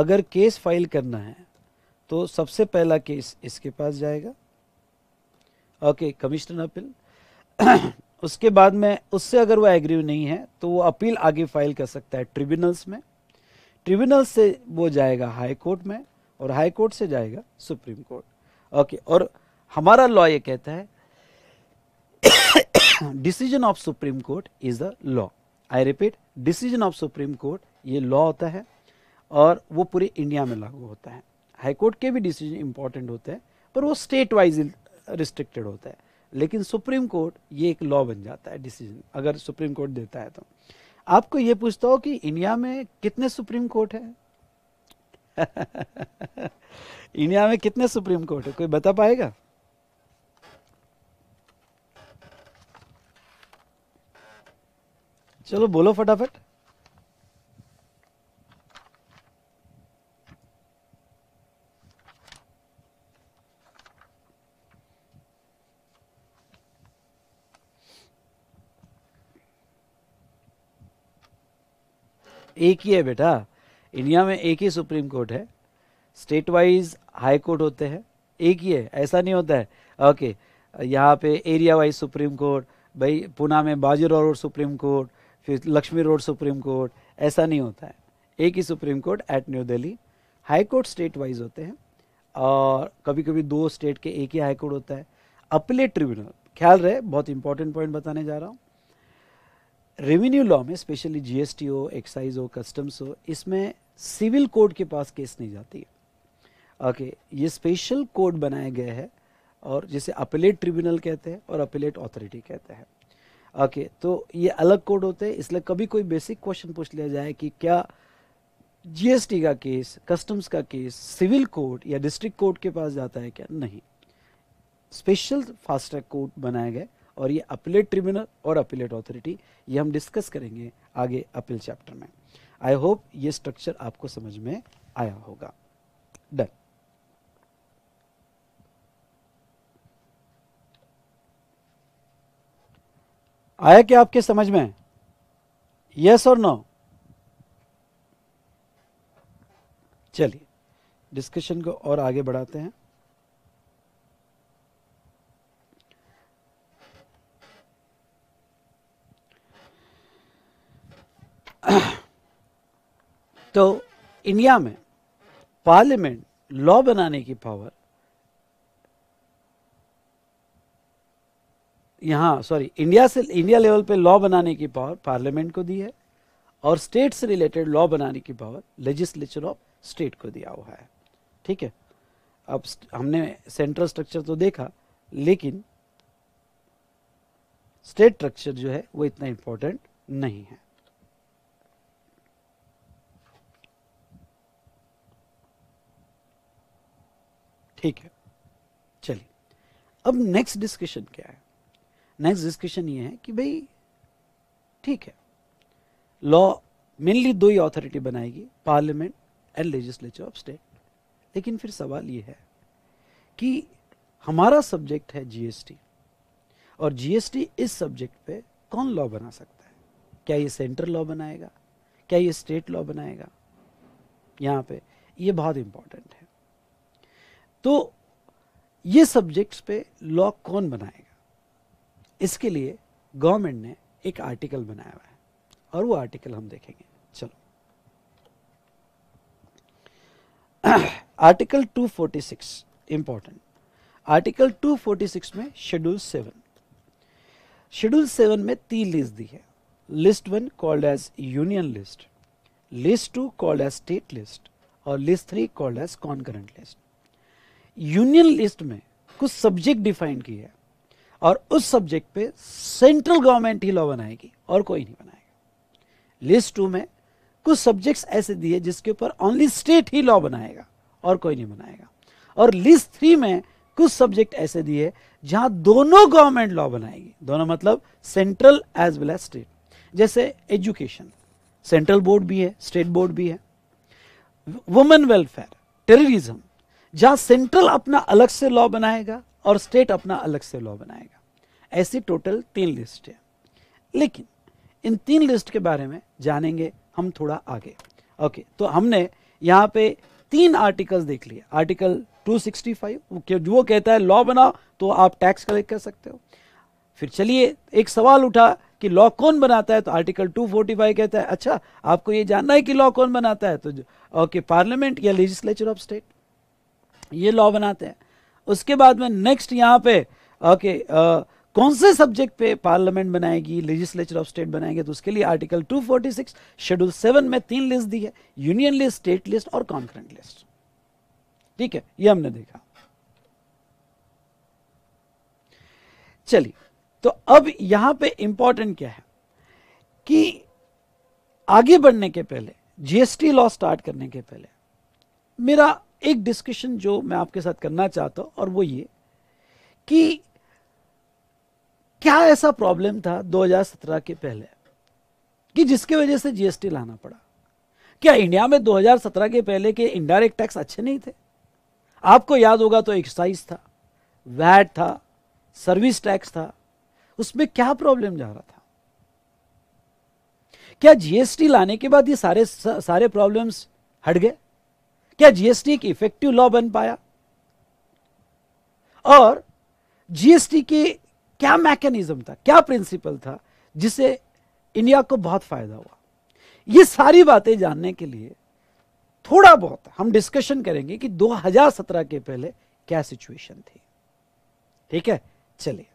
अगर केस फाइल करना है तो सबसे पहला केस इसके पास जाएगा ओके कमिश्नर अपील <clears throat> उसके बाद में उससे अगर वो एग्री नहीं है तो वो अपील आगे फाइल कर सकता है ट्रिब्यूनल्स में ट्रिब्यूनल से वो जाएगा हाई कोर्ट में और हाई कोर्ट से जाएगा सुप्रीम कोर्ट ओके और हमारा लॉ ये कहता है <coughs> decision of supreme court is the law I repeat decision of supreme court ये लॉ होता है और वो पूरे इंडिया में लागू होता है हाई कोर्ट के भी डिसीजन इंपॉर्टेंट होते हैं पर वो स्टेट वाइज रिस्ट्रिक्टेड होता है लेकिन सुप्रीम कोर्ट ये एक लॉ बन जाता है डिसीजन अगर सुप्रीम कोर्ट देता है तो आपको ये पूछता हो कि इंडिया में कितने सुप्रीम कोर्ट है इंडिया में कितने सुप्रीम कोर्ट है कोई बता पाएगा चलो बोलो फटाफट एक ही है बेटा इंडिया में एक ही सुप्रीम कोर्ट है स्टेट वाइज हाई कोर्ट होते हैं एक ही है ऐसा नहीं होता है ओके यहाँ पे एरिया वाइज सुप्रीम कोर्ट भाई पुणे में बाजीराव रोड सुप्रीम कोर्ट फिर लक्ष्मी रोड सुप्रीम कोर्ट ऐसा नहीं होता है एक ही supreme court at New Delhi high court state wise होते हैं और कभी कभी दो स्टेट के एक ही हाई कोर्ट होता है अपीलेट ट्रिब्यूनल ख्याल रहे बहुत इंपॉर्टेंट पॉइंट बताने जा रहा हूँ रेवेन्यू लॉ में स्पेशली जीएसटी हो एक्साइज हो कस्टम्स हो इसमें सिविल कोर्ट के पास केस नहीं जाती है ओके ये स्पेशल कोर्ट बनाया गया है और जिसे अपेलेट ट्रिब्यूनल कहते हैं और अपेलेट अथॉरिटी कहते हैं ओके तो ये अलग कोड होते हैं इसलिए कभी कोई बेसिक क्वेश्चन पूछ लिया जाए कि क्या जीएसटी का केस कस्टम्स का केस सिविल कोर्ट या डिस्ट्रिक्ट कोर्ट के पास जाता है क्या नहीं स्पेशल फास्ट ट्रैक कोर्ट बनाया गया और ये अपीलेट ट्रिब्यूनल और अपीलेट अथॉरिटी ये हम डिस्कस करेंगे आगे अपील चैप्टर में आई होप ये स्ट्रक्चर आपको समझ में आया होगा डन आया क्या आपके समझ में यस और नो चलिए डिस्कशन को और आगे बढ़ाते हैं तो इंडिया में पार्लियामेंट लॉ बनाने की पावर यहाँ सॉरी इंडिया से इंडिया लेवल पे लॉ बनाने की पावर पार्लियामेंट को दी है और स्टेट से रिलेटेड लॉ बनाने की पावर लेजिस्लेचर ऑफ स्टेट को दिया हुआ है ठीक है अब हमने सेंट्रल स्ट्रक्चर तो देखा लेकिन स्टेट स्ट्रक्चर जो है वो इतना इंपॉर्टेंट नहीं है ठीक है चलिए अब नेक्स्ट डिस्कशन क्या है नेक्स्ट डिस्कशन ये है कि भाई ठीक है लॉ मेनली दो ही अथॉरिटी बनाएगी parliament and legislature of state लेकिन फिर सवाल ये है कि हमारा सब्जेक्ट है जीएसटी और जीएसटी इस सब्जेक्ट पे कौन लॉ बना सकता है क्या ये सेंट्रल लॉ बनाएगा क्या ये स्टेट लॉ बनाएगा यहाँ पे ये बहुत इंपॉर्टेंट है तो ये सब्जेक्ट्स पे लॉ कौन बनाएगा इसके लिए गवर्नमेंट ने एक आर्टिकल बनाया हुआ है और वो आर्टिकल हम देखेंगे चलो <clears throat> आर्टिकल 246 इंपॉर्टेंट आर्टिकल 246 में शेड्यूल सेवन शेड्यूल सेवन में तीन लिस्ट दी है list one called as union list list two called as state list और list three called as concurrent list union list में कुछ सब्जेक्ट डिफाइन किए हैं और उस सब्जेक्ट पे सेंट्रल गवर्नमेंट ही लॉ बनाएगी और कोई नहीं बनाएगा लिस्ट टू में कुछ सब्जेक्ट्स ऐसे दिए जिसके ऊपर ओनली स्टेट ही लॉ बनाएगा और कोई नहीं बनाएगा और लिस्ट थ्री में कुछ सब्जेक्ट ऐसे दिए जहां दोनों गवर्नमेंट लॉ बनाएगी दोनों मतलब central as well as state जैसे एजुकेशन सेंट्रल बोर्ड भी है स्टेट बोर्ड भी है वुमेन वेलफेयर टेररिज्म जहां सेंट्रल अपना अलग से लॉ बनाएगा और स्टेट अपना अलग से लॉ बनाएगा ऐसी टोटल तीन लिस्ट है लेकिन इन तीन लिस्ट के बारे में जानेंगे हम थोड़ा आगे ओके तो हमने यहाँ पे तीन आर्टिकल्स देख लिए आर्टिकल 265 जो कहता है लॉ बनाओ तो आप टैक्स कलेक्ट कर सकते हो फिर चलिए एक सवाल उठा कि लॉ कौन बनाता है तो आर्टिकल 245 कहता है अच्छा आपको ये जानना है कि लॉ कौन बनाता है तो ओके पार्लियामेंट या लेजिस्लेचर ऑफ स्टेट ये लॉ बनाते हैं उसके बाद में नेक्स्ट यहाँ पे ओके uh, कौन से सब्जेक्ट पे पार्लियामेंट बनाएगी लेजिस्लेचर ऑफ स्टेट बनाएंगे तो उसके लिए आर्टिकल 246 शेड्यूल 7 में तीन लिस्ट दी है यूनियन लिस्ट स्टेट लिस्ट और कॉन्करेंट लिस्ट ठीक है ये हमने देखा चलिए तो अब यहां पे इंपॉर्टेंट क्या है कि आगे बढ़ने के पहले जीएसटी लॉ स्टार्ट करने के पहले मेरा एक डिस्कशन जो मैं आपके साथ करना चाहता हूं और वो ये कि क्या ऐसा प्रॉब्लम था 2017 के पहले कि जिसके वजह से जीएसटी लाना पड़ा क्या इंडिया में 2017 के पहले के इनडायरेक्ट टैक्स अच्छे नहीं थे आपको याद होगा तो एक्साइज था वैट था सर्विस टैक्स था उसमें क्या प्रॉब्लम जा रहा था क्या जीएसटी लाने के बाद ये सारे सारे प्रॉब्लम्स हट गए क्या जीएसटी एक इफेक्टिव लॉ बन पाया और जीएसटी के क्या मैकेनिज्म था क्या प्रिंसिपल था जिसे इंडिया को बहुत फायदा हुआ ये सारी बातें जानने के लिए थोड़ा बहुत हम डिस्कशन करेंगे कि 2017 के पहले क्या सिचुएशन थी ठीक है चलिए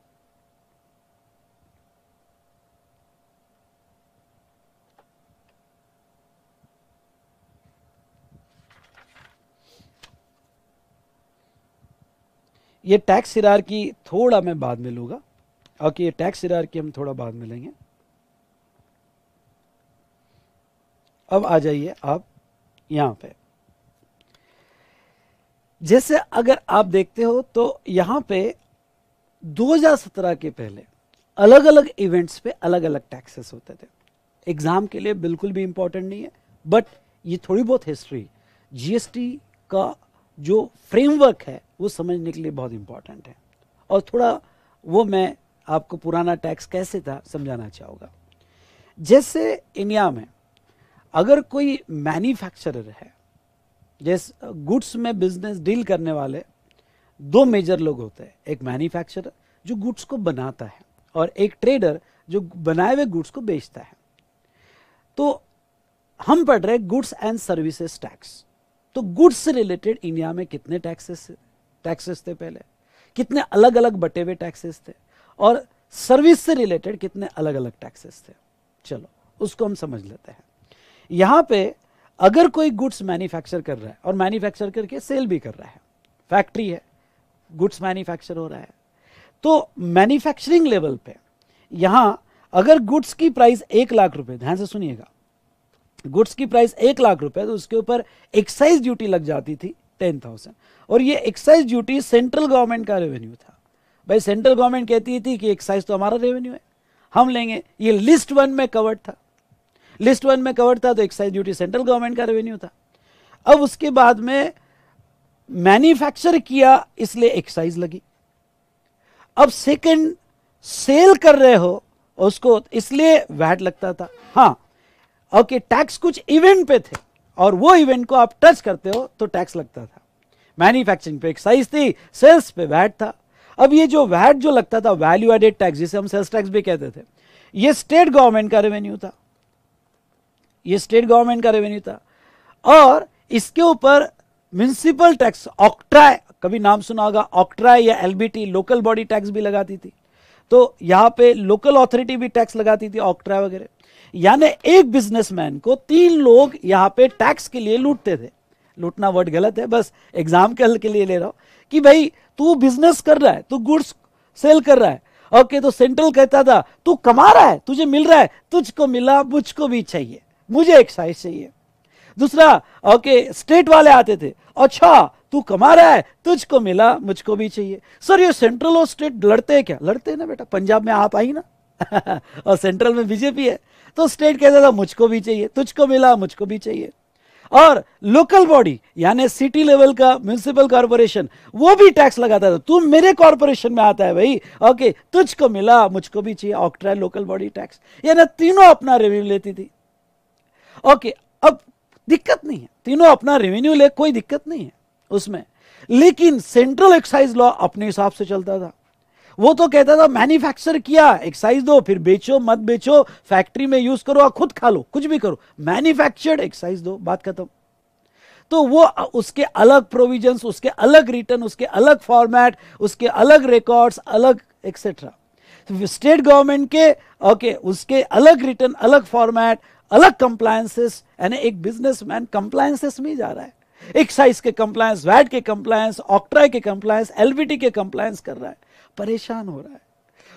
ये टैक्स सिरार की थोड़ा मैं बाद में लूंगा ओके ये टैक्स सिरार की हम थोड़ा बाद में लेंगे अब आ जाइए आप यहां पे जैसे अगर आप देखते हो तो यहां पे 2017 के पहले अलग अलग इवेंट्स पे अलग अलग टैक्सेस होते थे एग्ज़ाम के लिए बिल्कुल भी इंपॉर्टेंट नहीं है बट ये थोड़ी बहुत हिस्ट्री जीएसटी का जो फ्रेमवर्क है वो समझने के लिए बहुत इम्पॉर्टेंट है और थोड़ा वो मैं आपको पुराना टैक्स कैसे था समझाना चाहूँगा जैसे इंडिया में अगर कोई मैन्युफैक्चरर है जिस गुड्स में बिजनेस डील करने वाले दो मेजर लोग होते हैं एक मैन्युफैक्चरर जो गुड्स को बनाता है और एक ट्रेडर जो बनाए हुए गुड्स को बेचता है तो हम पढ़ रहे गुड्स एंड सर्विसेज टैक्स तो गुड्स से रिलेटेड इंडिया में कितने टैक्सेस टैक्सेस थे पहले कितने अलग अलग बटे हुए टैक्सेस थे और सर्विस से रिलेटेड कितने अलग अलग टैक्सेस थे चलो उसको हम समझ लेते हैं यहाँ पे अगर कोई गुड्स मैन्युफैक्चर कर रहा है और मैन्युफैक्चर करके सेल भी कर रहा है फैक्ट्री है गुड्स मैन्युफैक्चर हो रहा है तो मैन्युफैक्चरिंग लेवल पे यहां अगर गुड्स की प्राइस एक लाख रुपए ध्यान से सुनिएगा गुड्स की प्राइस एक लाख रुपए तो उसके ऊपर एक्साइज ड्यूटी लग जाती थी टेन थाउजेंड और ये एक्साइज ड्यूटी सेंट्रल गवर्नमेंट का रेवेन्यू था भाई सेंट्रल गवर्नमेंट कहती थी कि एक्साइज तो हमारा रेवेन्यू है हम लेंगे ये लिस्ट वन में कवर्ड था लिस्ट वन में कवर्ड था तो एक्साइज ड्यूटी सेंट्रल गवर्नमेंट का रेवेन्यू था अब उसके बाद में मैन्युफैक्चर किया इसलिए एक्साइज लगी अब सेकंड सेल कर रहे हो उसको इसलिए वैट लगता था हाँ ओके टैक्स कुछ इवेंट पे थे और वो इवेंट को आप टच करते हो तो टैक्स लगता था मैन्युफैक्चरिंग पे एक्साइज थी सेल्स पे वैट था अब ये जो वैट जो लगता था वैल्यू एडेड टैक्स जिसे हम सेल्स टैक्स भी कहते थे ये स्टेट गवर्नमेंट का रेवेन्यू था ये स्टेट गवर्नमेंट का रेवेन्यू था और इसके ऊपर म्यूनसिपल टैक्स ऑक्ट्राय कभी नाम सुना होगा ऑक्ट्राय या एलबीटी लोकल बॉडी टैक्स भी लगाती थी तो यहाँ पे लोकल अथॉरिटी भी टैक्स लगाती थी ऑक्ट्राय वगैरह यानी एक बिजनेसमैन को तीन लोग यहां पे टैक्स के लिए लूटते थे लूटना वर्ड गलत है बस एग्जाम्पल के लिए ले रहा हूं कि भाई तू बिजनेस कर रहा है तू गुड्स सेल कर रहा है ओके okay, तो सेंट्रल कहता था तू कमा रहा है तुझे मिल रहा है तुझको मिला मुझको भी चाहिए मुझे एक्साइज चाहिए दूसरा ओके okay, स्टेट वाले आते थे अच्छा तू कमा रहा है तुझको मिला मुझको भी चाहिए सर ये सेंट्रल और स्टेट लड़ते हैं क्या लड़ते हैं ना बेटा पंजाब में आप आई ना <laughs> और सेंट्रल में बीजेपी है तो स्टेट कहता था मुझको भी चाहिए तुझको मिला मुझको भी चाहिए और लोकल बॉडी यानी सिटी लेवल का म्यूनिसिपल कॉरपोरेशन वो भी टैक्स लगाता था तू मेरे कॉरपोरेशन में आता है भाई ओके तुझको मिला मुझको भी चाहिए ऑक्ट्रा लोकल बॉडी टैक्स यानी तीनों अपना रेवेन्यू लेती थी ओके अब दिक्कत नहीं है तीनों अपना रेवेन्यू ले कोई दिक्कत नहीं है उसमें लेकिन सेंट्रल एक्साइज लॉ अपने हिसाब से चलता था वो तो कहता था मैन्युफैक्चर किया एक्साइज दो फिर बेचो मत बेचो फैक्ट्री में यूज करो और खुद खा लो कुछ भी करो मैन्युफैक्चर्ड एक्साइज दो बात खत्म तो वो उसके अलग प्रोविजंस उसके अलग रिटर्न उसके अलग फॉर्मेट उसके अलग रिकॉर्ड्स अलग एक्सेट्रा स्टेट गवर्नमेंट के ओके okay, उसके अलग रिटर्न अलग फॉर्मेट अलग कंप्लायंसेस यानी एक बिजनेसमैन कंप्लायंसेस में जा रहा है एक्साइज के कंप्लायंस वैट के कंप्लायंस ऑक्ट्राई के कंप्लायंस एलबीटी के कंप्लायंस कर रहा है परेशान हो रहा है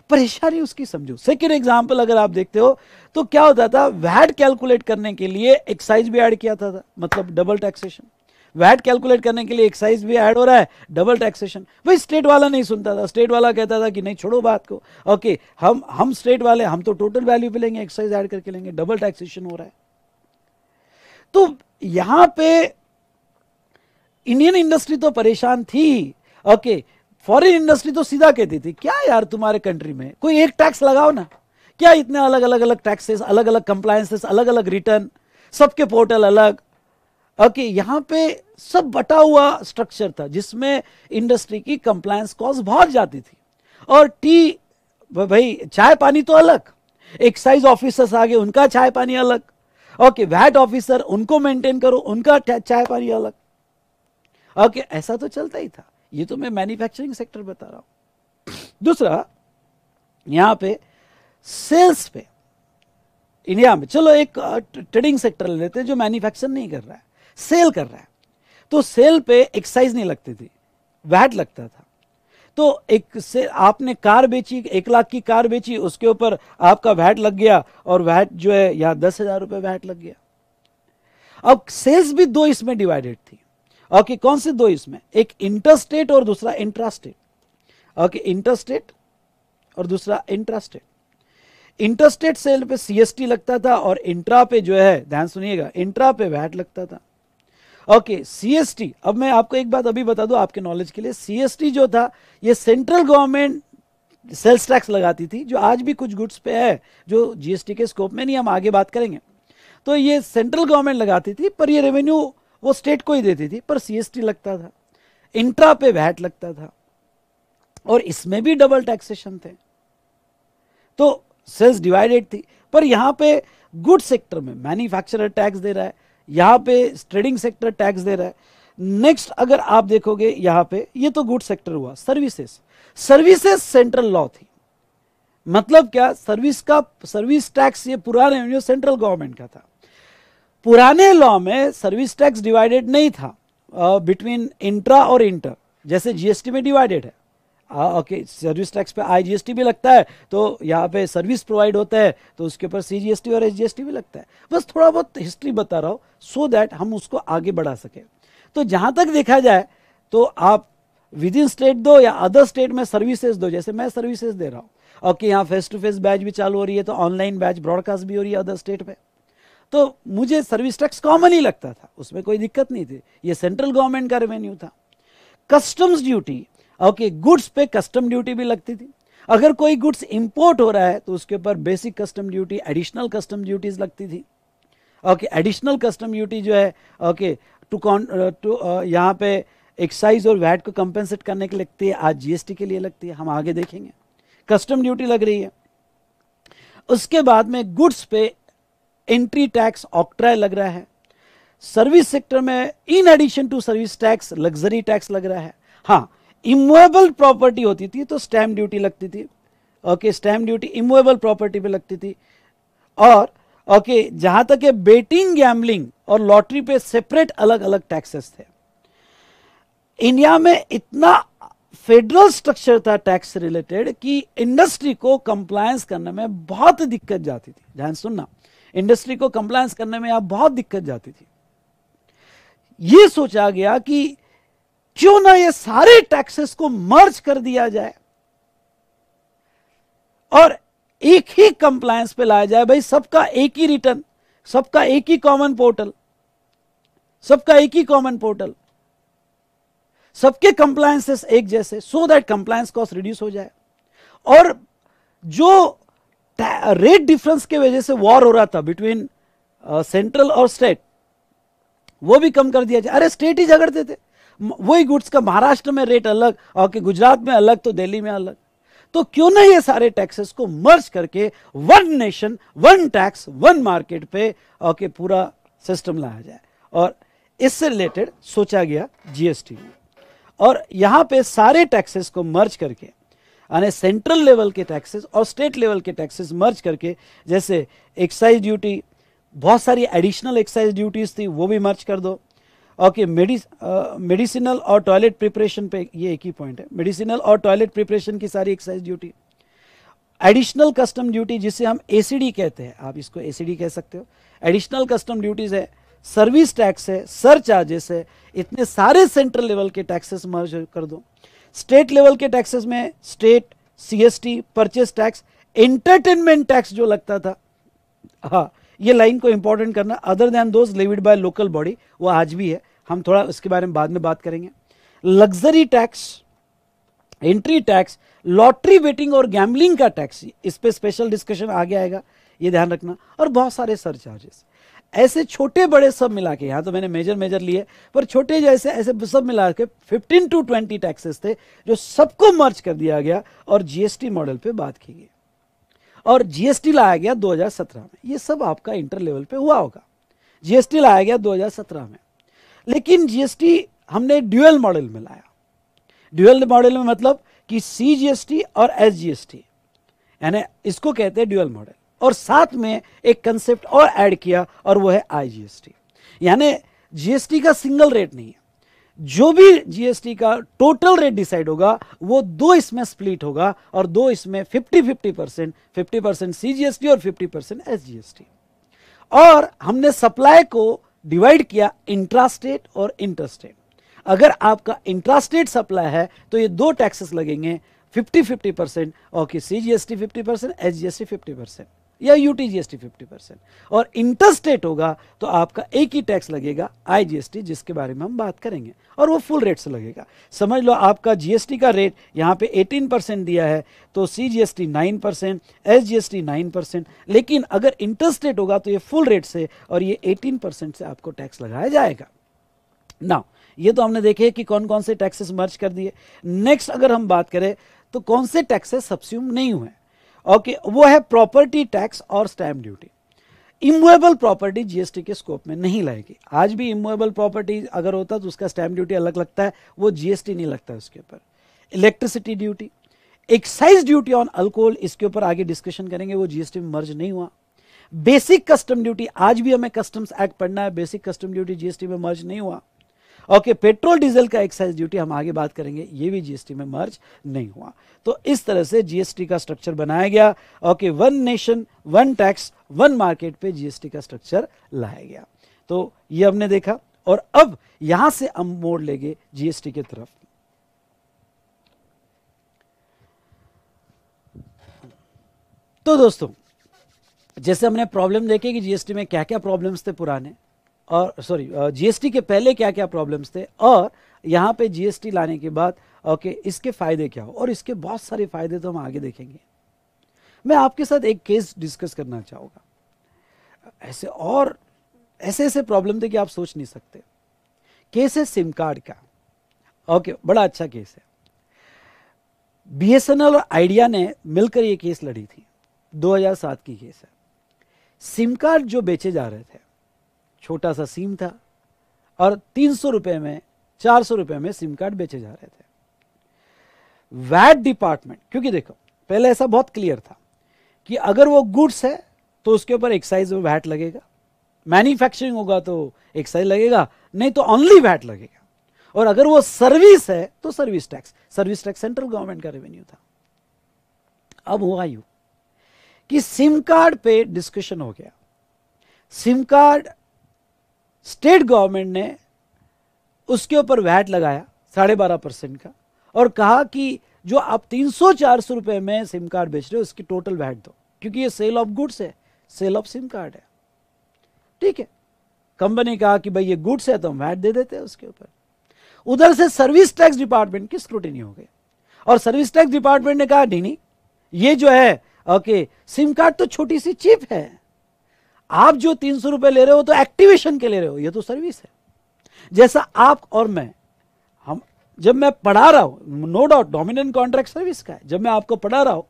परेशानी उसकी समझो सेकेंड एग्जाम्पल अगर आप देखते हो तो क्या होता था वैट कैलकुलेट करने के लिए एक्साइज भी ऐड किया था, था मतलब डबल टैक्सेशन वैट कैलकुलेट करने के लिए एक्साइज भी ऐड हो रहा है डबल टैक्सेशन भाई स्टेट वाला नहीं सुनता था स्टेट वाला कहता था कि नहीं छोड़ो बात को ओके हम हम स्टेट वाले हम तो टोटल वैल्यू पे लेंगे एक्साइज ऐड करके लेंगे डबल टैक्सेशन हो रहा है तो यहां पे इंडियन इंडस्ट्री तो परेशान थी ओके okay, फॉरेन इंडस्ट्री तो सीधा कहती थी क्या यार तुम्हारे कंट्री में कोई एक टैक्स लगाओ ना क्या इतने अलग अलग अलग टैक्सेस अलग अलग कंप्लायसेस अलग अलग रिटर्न सबके पोर्टल अलग ओके okay, यहाँ पे सब बटा हुआ स्ट्रक्चर था जिसमें इंडस्ट्री की कंप्लायंस कॉस्ट बहुत जाती थी और टी भाई चाय पानी तो अलग एक्साइज ऑफिसर्स आगे उनका चाय पानी अलग ओके वैट ऑफिसर उनको मेंटेन करो उनका चाय पानी अलग ओके okay, ऐसा तो चलता ही था ये तो मैं मैन्युफैक्चरिंग सेक्टर बता रहा हूं दूसरा यहां पे सेल्स पे इंडिया में चलो एक ट्रेडिंग सेक्टर लेते हैं जो मैन्युफैक्चर नहीं कर रहा है सेल कर रहा है तो सेल पे एक्साइज नहीं लगती थी वैट लगता था तो एक से आपने कार बेची एक लाख की कार बेची उसके ऊपर आपका वैट लग गया और वैट जो है यहां दस हजार रुपए वैट लग गया अब सेल्स भी दो इसमें डिवाइडेड थी ओके कौन से दो इसमें एक इंटरस्टेट और दूसरा इंट्रास्टेट ओके इंटरस्टेट और दूसरा इंट्रास्टेट इंटरस्टेट सेल पे सीएसटी लगता था और इंट्रा पे जो है ध्यान सुनिएगा इंट्रा पे वैट लगता था ओके सीएसटी अब मैं आपको एक बात अभी बता दूं आपके नॉलेज के लिए सीएसटी जो था ये सेंट्रल गवर्नमेंट सेल्स टैक्स लगाती थी जो आज भी कुछ गुड्स पे है जो जीएसटी के स्कोप में नहीं हम आगे बात करेंगे तो ये सेंट्रल गवर्नमेंट लगाती थी पर ये रेवेन्यू वो स्टेट को ही देती थी पर सीएसटी लगता था इंट्रा पे वैट लगता था और इसमें भी डबल टैक्सेशन थे तो सेल्स डिवाइडेड थी पर यहां पे गुड सेक्टर में मैन्युफैक्चरर टैक्स दे रहा है यहां पे ट्रेडिंग सेक्टर टैक्स दे रहा है नेक्स्ट अगर आप देखोगे यहां पे ये तो गुड सेक्टर हुआ सर्विसेस सर्विसेस सेंट्रल लॉ थी मतलब क्या सर्विस का सर्विस टैक्स ये पुराने सेंट्रल गवर्नमेंट का था पुराने लॉ में सर्विस टैक्स डिवाइडेड नहीं था बिटवीन इंट्रा और इंटर जैसे जीएसटी में डिवाइडेड है ओके सर्विस टैक्स पे आई जीएसटी भी लगता है तो यहाँ पे सर्विस प्रोवाइड होता है तो उसके ऊपर सी जीएसटी और एस जीएसटी भी लगता है बस थोड़ा बहुत हिस्ट्री बता रहा हूँ सो दैट हम उसको आगे बढ़ा सके तो जहाँ तक देखा जाए तो आप विद इन स्टेट दो या अदर स्टेट में सर्विसेज दो जैसे मैं सर्विसेज दे रहा हूँ ओके यहाँ फेस टू फेस बैच भी चालू हो रही है तो ऑनलाइन बैच ब्रॉडकास्ट भी हो रही है अदर स्टेट में तो मुझे सर्विस टैक्स कॉमन ही लगता था उसमें कोई दिक्कत नहीं थी ये सेंट्रल गवर्नमेंट का रेवेन्यू था कस्टम्स ड्यूटी ओके गुड्स पे कस्टम ड्यूटी भी लगती थी अगर कोई गुड्स इंपोर्ट हो रहा है तो उसके ऊपर basic custom duty additional custom duties लगती थी ओके एडिशनल कस्टम ड्यूटी जो है ओके टू कॉन टू यहाँ पे एक्साइज और वैट को कंपेंसेट करने के लगती है आज जीएसटी के लिए लगती है हम आगे देखेंगे कस्टम ड्यूटी लग रही है उसके बाद में गुड्स पे एंट्री टैक्स ऑक्ट्रा लग रहा है सर्विस सेक्टर में in addition to service tax luxury tax लग रहा है हाँ इमोएबल प्रॉपर्टी होती थी तो स्टैम्प ड्यूटी लगती थी okay stamp duty immovable property पे लगती थी और ओके जहां तक है बेटिंग गैम्बलिंग और लॉटरी पे सेपरेट अलग अलग टैक्सेस थे इंडिया में इतना फेडरल स्ट्रक्चर था टैक्स रिलेटेड कि इंडस्ट्री को कंप्लायंस करने में बहुत दिक्कत जाती थी ध्यान सुनना इंडस्ट्री को कंप्लायंस करने में आप बहुत दिक्कत जाती थी ये सोचा गया कि क्यों ना ये सारे टैक्सेस को मर्ज कर दिया जाए और एक ही कंप्लायंस पे लाया जाए भाई सबका एक ही रिटर्न सबका एक ही कॉमन पोर्टल सबका एक ही कॉमन पोर्टल सबके कंप्लायंसेस एक जैसे so that compliance cost reduce हो जाए और जो रेट डिफरेंस के वजह से वॉर हो रहा था बिटवीन सेंट्रल uh, और स्टेट वो भी कम कर दिया जाए अरे स्टेट ही झगड़ते थे वही गुड्स का महाराष्ट्र में रेट अलग और कि गुजरात में अलग तो दिल्ली में अलग तो क्यों ना ये सारे टैक्सेस को मर्ज करके one nation one tax one market पे ओके पूरा सिस्टम लाया जाए और इससे रिलेटेड सोचा गया जीएसटी और यहां पे सारे टैक्सेस को मर्ज करके यानी सेंट्रल लेवल के टैक्सेस और स्टेट लेवल के टैक्सेस मर्ज करके जैसे एक्साइज ड्यूटी बहुत सारी एडिशनल एक्साइज ड्यूटीज़ थी वो भी मर्ज कर दो ओके मेडिसिनल और टॉयलेट प्रिपरेशन पे ये एक ही पॉइंट है मेडिसिनल और टॉयलेट प्रिपरेशन की सारी excise duty additional custom duty जिसे हम एसीडी कहते हैं आप इसको एसीडी कह सकते हो एडिशनल कस्टम ड्यूटीज़ है सर्विस टैक्स है सर चार्जेस है इतने सारे सेंट्रल लेवल के टैक्सेस मर्ज कर दो स्टेट लेवल के टैक्सेस में state CST purchase tax entertainment tax जो लगता था हाँ ये लाइन को इंपॉर्टेंट करना other than those levied by local body वो आज भी है हम थोड़ा उसके बारे में बाद में बात करेंगे luxury tax entry tax lottery betting और गैम्बलिंग का टैक्स इस पर स्पेशल डिस्कशन आगे आएगा ये ध्यान रखना और बहुत सारे सर चार्जेस ऐसे छोटे बड़े सब मिला के यहां तो मैंने मेजर मेजर लिए पर छोटे जैसे ऐसे सब मिला के फिफ्टीन टू ट्वेंटी टैक्सेस थे जो सबको मर्ज कर दिया गया और जीएसटी मॉडल पे बात की गई और जीएसटी लाया गया 2017 में ये सब आपका इंटर लेवल पे हुआ होगा जीएसटी लाया गया 2017 में लेकिन जीएसटी हमने ड्यूएल मॉडल में लाया ड्यूएल मॉडल में मतलब कि सी जीएसटी और एस जीएसटी यानी इसको कहते हैं ड्यूएल मॉडल और साथ में एक कंसेप्ट और ऐड किया और वो है आईजीएसटी यानी जीएसटी का सिंगल रेट नहीं है जो भी जीएसटी का टोटल रेट डिसाइड होगा वो दो इसमें स्प्लिट होगा और दो इसमें 50 50 परसेंट फिफ्टी परसेंट सीजीएसटी और 50 परसेंट एसजीएसटी और हमने सप्लाई को डिवाइड किया इंट्रास्टेट और इंटरस्टेट अगर आपका इंट्रास्टेट सप्लाई है तो ये दो टैक्सेस लगेंगे 50 50 percent okay C G S T fifty percent SGST S fifty percent या U T G S T fifty percent और इंटर स्टेट होगा तो आपका एक ही टैक्स लगेगा आई जी एस टी जिसके बारे में हम बात करेंगे और वो फुल रेट से लगेगा समझ लो आपका जी एस टी का रेट यहाँ पे एटीन परसेंट दिया है तो C G S T nine percent S G S T nine percent लेकिन अगर इंटर स्टेट होगा तो ये फुल रेट से और ये एटीन परसेंट से आपको टैक्स लगाया जाएगा ना ये तो हमने देखे कि कौन कौन से टैक्सेस मर्ज कर दिए नेक्स्ट अगर हम बात करें तो कौन से टैक्सेस सब्स्यूम नहीं हुए ओके वो है प्रॉपर्टी टैक्स और stamp duty immovable property GST के स्कोप में नहीं लाएगी आज भी इमुएबल प्रॉपर्टी अगर होता तो उसका स्टैम्प ड्यूटी अलग लगता है वो जीएसटी नहीं लगता है उसके ऊपर electricity duty excise duty on alcohol इसके ऊपर आगे डिस्कशन करेंगे वो जीएसटी में मर्ज नहीं हुआ बेसिक कस्टम ड्यूटी आज भी हमें कस्टम्स एक्ट पढ़ना है बेसिक कस्टम ड्यूटी जीएसटी में मर्ज नहीं हुआ ओके पेट्रोल डीजल का एक्साइज ड्यूटी हम आगे बात करेंगे ये भी जीएसटी में मर्ज नहीं हुआ तो इस तरह से जीएसटी का स्ट्रक्चर बनाया गया okay one nation one tax one market पे जीएसटी का स्ट्रक्चर लाया गया तो ये हमने देखा और अब यहां से हम मोड़ लेंगे जीएसटी की तरफ तो दोस्तों जैसे हमने प्रॉब्लम देखे कि जीएसटी में क्या क्या प्रॉब्लम्स थे पुराने और सॉरी जीएसटी uh, के पहले क्या क्या प्रॉब्लम्स थे और यहाँ पे जीएसटी लाने के बाद ओके इसके फ़ायदे क्या हो और इसके बहुत सारे फ़ायदे तो हम आगे देखेंगे मैं आपके साथ एक केस डिस्कस करना चाहूँगा ऐसे और ऐसे ऐसे प्रॉब्लम थे कि आप सोच नहीं सकते केस है सिम कार्ड का ओके बड़ा अच्छा केस है एल और आइडिया ने मिलकर ये केस लड़ी थी 2007 की केस है सिम कार्ड जो बेचे जा रहे थे छोटा सा सिम था और तीन सौ में चार सौ में सिम कार्ड बेचे जा रहे थे वैट डिपार्टमेंट क्योंकि देखो पहले ऐसा बहुत क्लियर था कि अगर वो गुड्स है तो उसके ऊपर एक्साइज में वैट लगेगा मैन्युफैक्चरिंग होगा तो एक्साइज लगेगा नहीं तो ओनली वैट लगेगा और अगर वो सर्विस है तो service tax service tax central government का रेवेन्यू था अब हुआ यू कि सिम कार्ड पे डिस्कशन हो गया सिम कार्ड स्टेट गवर्नमेंट ने उसके ऊपर वैट लगाया साढ़े बारह परसेंट का और कहा कि जो आप तीन सौ चार सौ रुपए में सिम कार्ड बेच रहे हो उसकी टोटल वैट दो क्योंकि ये सेल ऑफ गुड्स है सेल ऑफ सिम कार्ड है ठीक है कंपनी कहा कि भाई ये गुड्स है तो हम वैट दे देते हैं उसके ऊपर उधर से सर्विस टैक्स डिपार्टमेंट की स्क्रूटनी हो गई और सर्विस टैक्स डिपार्टमेंट ने कहा नहीं नहीं ये जो है ओके सिम कार्ड तो छोटी सी चिप है आप जो तीन सौ रुपए ले रहे हो तो एक्टिवेशन के ले रहे हो ये तो सर्विस है जैसा आप और मैं हम जब मैं पढ़ा रहा हूं no doubt dominant contract service का है जब मैं आपको पढ़ा रहा हूं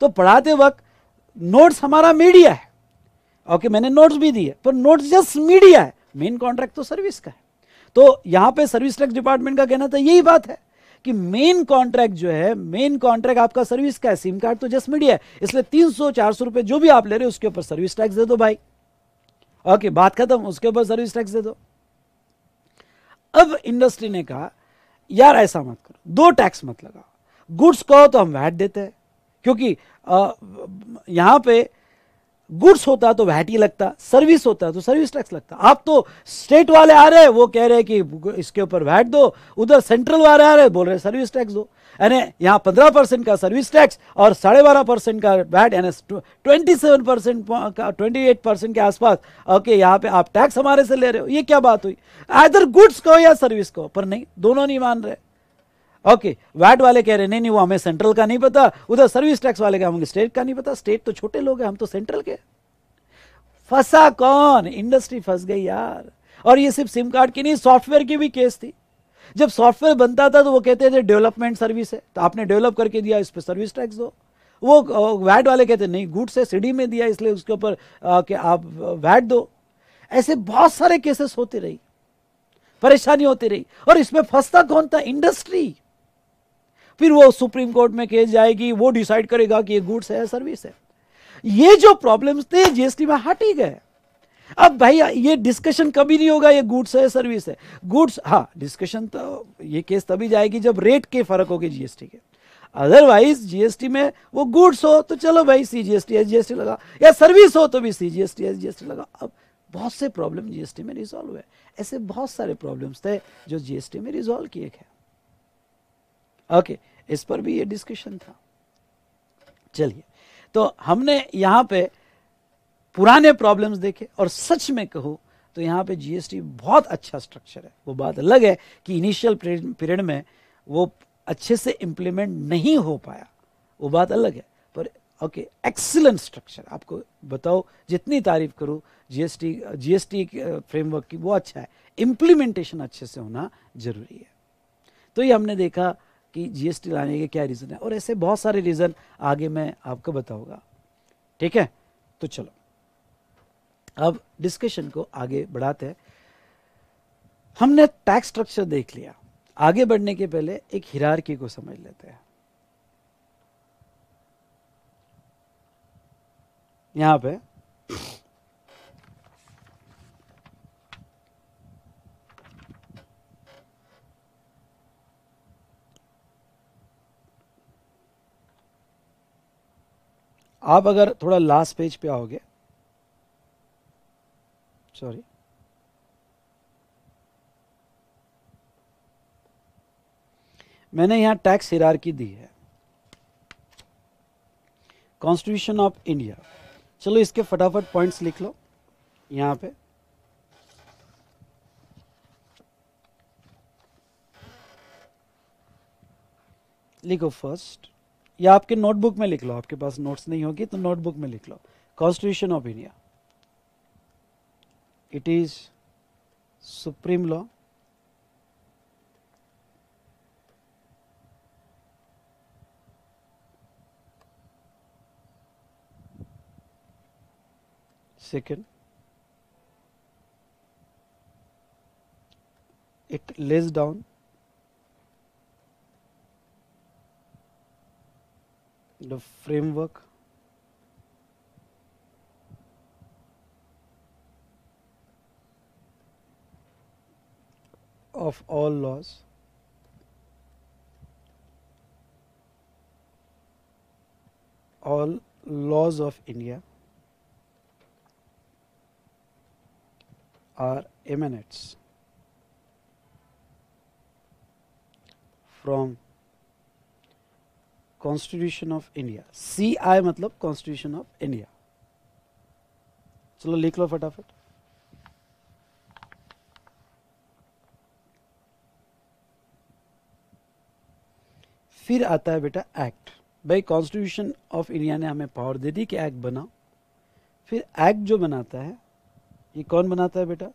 तो पढ़ाते वक्त नोट्स हमारा मीडिया है ओके मैंने नोट्स भी दिए पर नोट्स जस्ट मीडिया है मेन कॉन्ट्रैक्ट तो सर्विस का है तो यहां पे सर्विस टैक्स डिपार्टमेंट का कहना था यही बात है कि मेन कॉन्ट्रैक्ट जो है मेन कॉन्ट्रैक्ट आपका सर्विस का है सिम कार्ड तो जस्ट मीडिया है इसलिए तीन सौ चार सौ रुपये जो भी आप ले रहे हो उसके ऊपर सर्विस टैक्स दे दो भाई ओके बात खत्म उसके ऊपर सर्विस टैक्स दे दो अब इंडस्ट्री ने कहा यार ऐसा मत करो दो टैक्स मत लगाओ गुड्स को तो हम वैट देते हैं क्योंकि यहां पे गुड्स होता है तो वैटी लगता सर्विस होता है तो सर्विस टैक्स लगता आप तो स्टेट वाले आ रहे हैं वो कह रहे हैं कि इसके ऊपर वैट दो उधर सेंट्रल वाले आ रहे हैं बोल रहे हैं सर्विस टैक्स दो यानी यहाँ पंद्रह परसेंट का सर्विस टैक्स और साढ़े बारह परसेंट का वैट यानी ट्वेंटी सेवन परसेंट का ट्वेंटी एट परसेंट के आसपास ओके यहाँ पे आप टैक्स हमारे से ले रहे हो ये क्या बात हुई आधर गुड्स को या सर्विस को पर नहीं दोनों नहीं मान रहे ओके वैट वाले कह रहे नहीं नहीं वो हमें सेंट्रल का नहीं पता उधर सर्विस टैक्स वाले का हमें स्टेट का नहीं पता स्टेट तो छोटे लोग हैं हम तो सेंट्रल के फंसा कौन इंडस्ट्री फंस गई यार और ये सिर्फ सिम कार्ड की नहीं सॉफ्टवेयर की भी केस थी जब सॉफ्टवेयर बनता था तो वो कहते थे डेवलपमेंट सर्विस है तो आपने डेवलप करके दिया इस पर सर्विस टैक्स दो वो वैट वाले कहते नहीं गुड्स है सीढ़ी में दिया इसलिए उसके ऊपर आप वैट दो ऐसे बहुत सारे केसेस होते रही परेशानी होती रही और इसमें फंसता कौन था इंडस्ट्री फिर वो सुप्रीम कोर्ट में केस जाएगी वो डिसाइड करेगा कि ये गुड्स है सर्विस है ये जो प्रॉब्लम्स थे जीएसटी में हट ही गए अब भाई ये डिस्कशन कभी नहीं होगा ये गुड्स है सर्विस है गुड्स हाँ डिस्कशन तो ये केस तभी जाएगी जब रेट के फर्क होगी जीएसटी के अदरवाइज जीएसटी में वो गुड्स हो तो चलो भाई सी जीएसटी एस जीएसटी लगा या सर्विस हो तो भी सी जीएसटी एस जीएसटी लगा अब बहुत से प्रॉब्लम जीएसटी में रिजोल्व हुए ऐसे बहुत सारे प्रॉब्लम्स थे जो जीएसटी में रिजोल्व किए गए ओके इस पर भी ये डिस्कशन था चलिए तो हमने यहाँ पे पुराने प्रॉब्लम्स देखे और सच में कहो तो यहाँ पे जीएसटी बहुत अच्छा स्ट्रक्चर है वो बात अलग है कि इनिशियल पीरियड में वो अच्छे से इम्प्लीमेंट नहीं हो पाया वो बात अलग है पर ओके एक्सीलेंट स्ट्रक्चर आपको बताओ जितनी तारीफ करूँ जीएसटी जीएसटी फ्रेमवर्क की वो अच्छा है इम्प्लीमेंटेशन अच्छे से होना जरूरी है तो ये हमने देखा कि जीएसटी लाने के क्या रीज़न है और ऐसे बहुत सारे रीज़न आगे मैं आपको बताऊंगा ठीक है तो चलो अब डिस्कशन को आगे बढ़ाते हैं हमने टैक्स स्ट्रक्चर देख लिया आगे बढ़ने के पहले एक हिरारकी को समझ लेते हैं यहाँ पे आप अगर थोड़ा लास्ट पेज पे आओगे सॉरी मैंने यहां टैक्स हिरार की दी है कॉन्स्टिट्यूशन ऑफ इंडिया चलो इसके फटाफट पॉइंट्स लिख लो यहां पे लिखो फर्स्ट या आपके नोटबुक में लिख लो आपके पास नोट्स नहीं होगी तो नोटबुक में लिख लो constitution of India it is supreme law second it lays down the framework of all laws all laws of India are emanates from constitution of India C I मतलब कॉन्स्टिट्यूशन ऑफ इंडिया चलो लिख लो फटाफट फिर आता है बेटा act भाई constitution of India ने हमें पावर दे दी कि एक्ट बना फिर एक्ट जो बनाता है ये कौन बनाता है बेटा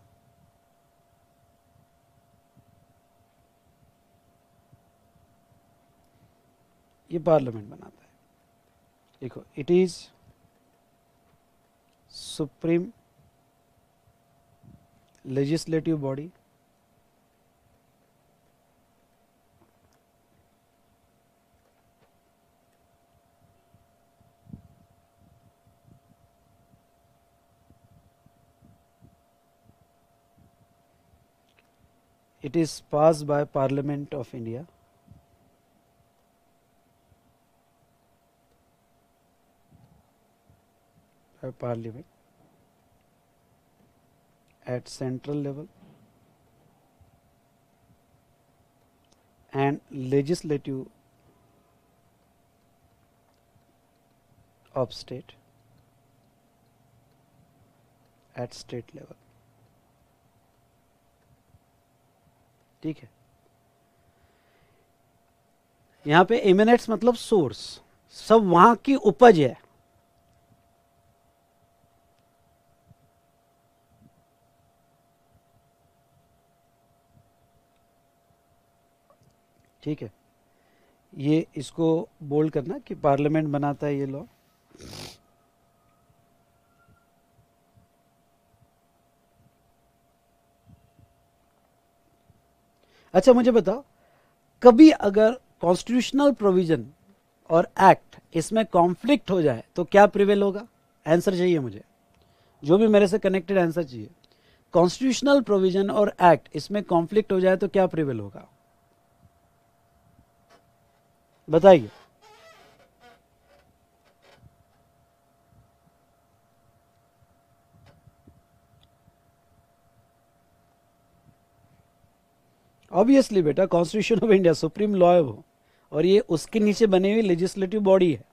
ये पार्लियामेंट बनाता है देखो it is supreme legislative body it is passed by parliament of india parliament at central level and legislative of state at state level ठीक है यहां पे इमिनेट्स मतलब सोर्स सब वहां की उपज है ठीक है ये इसको बोल्ड करना कि पार्लियामेंट बनाता है ये लॉ अच्छा मुझे बताओ कभी अगर कॉन्स्टिट्यूशनल प्रोविजन और एक्ट इसमें कॉन्फ्लिक्ट हो जाए तो क्या प्रिवेल होगा आंसर चाहिए मुझे जो भी मेरे से कनेक्टेड आंसर चाहिए कॉन्स्टिट्यूशनल प्रोविजन और एक्ट इसमें कॉन्फ्लिक्ट हो जाए तो क्या प्रिवेल होगा बताइए ऑब्वियसली बेटा constitution of India supreme law है वो और ये उसके नीचे बनी हुई लेजिस्लेटिव बॉडी है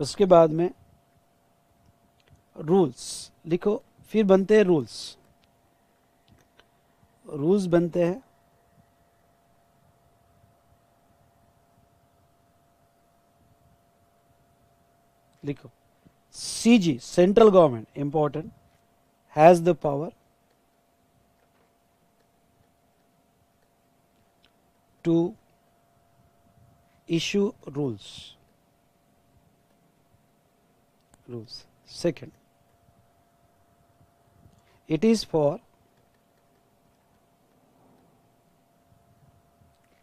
उसके बाद में रूल्स लिखो फिर बनते हैं रूल्स रूल्स बनते हैं लिखो CG central government important has the power to issue rules rules second it is for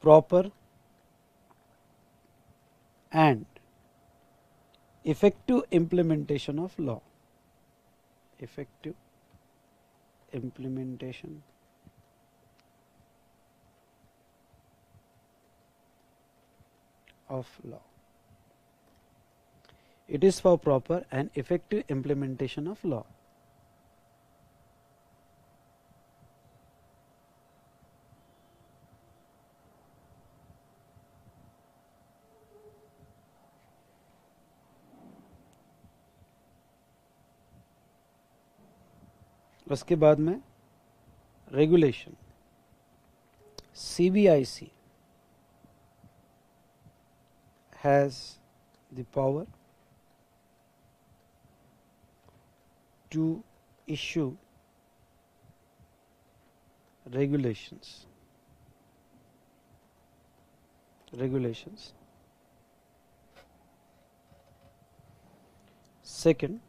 proper and effective implementation of law effective implementation of law it is for proper and effective implementation of law के बाद में regulation C B I C has the power to issue regulations regulations second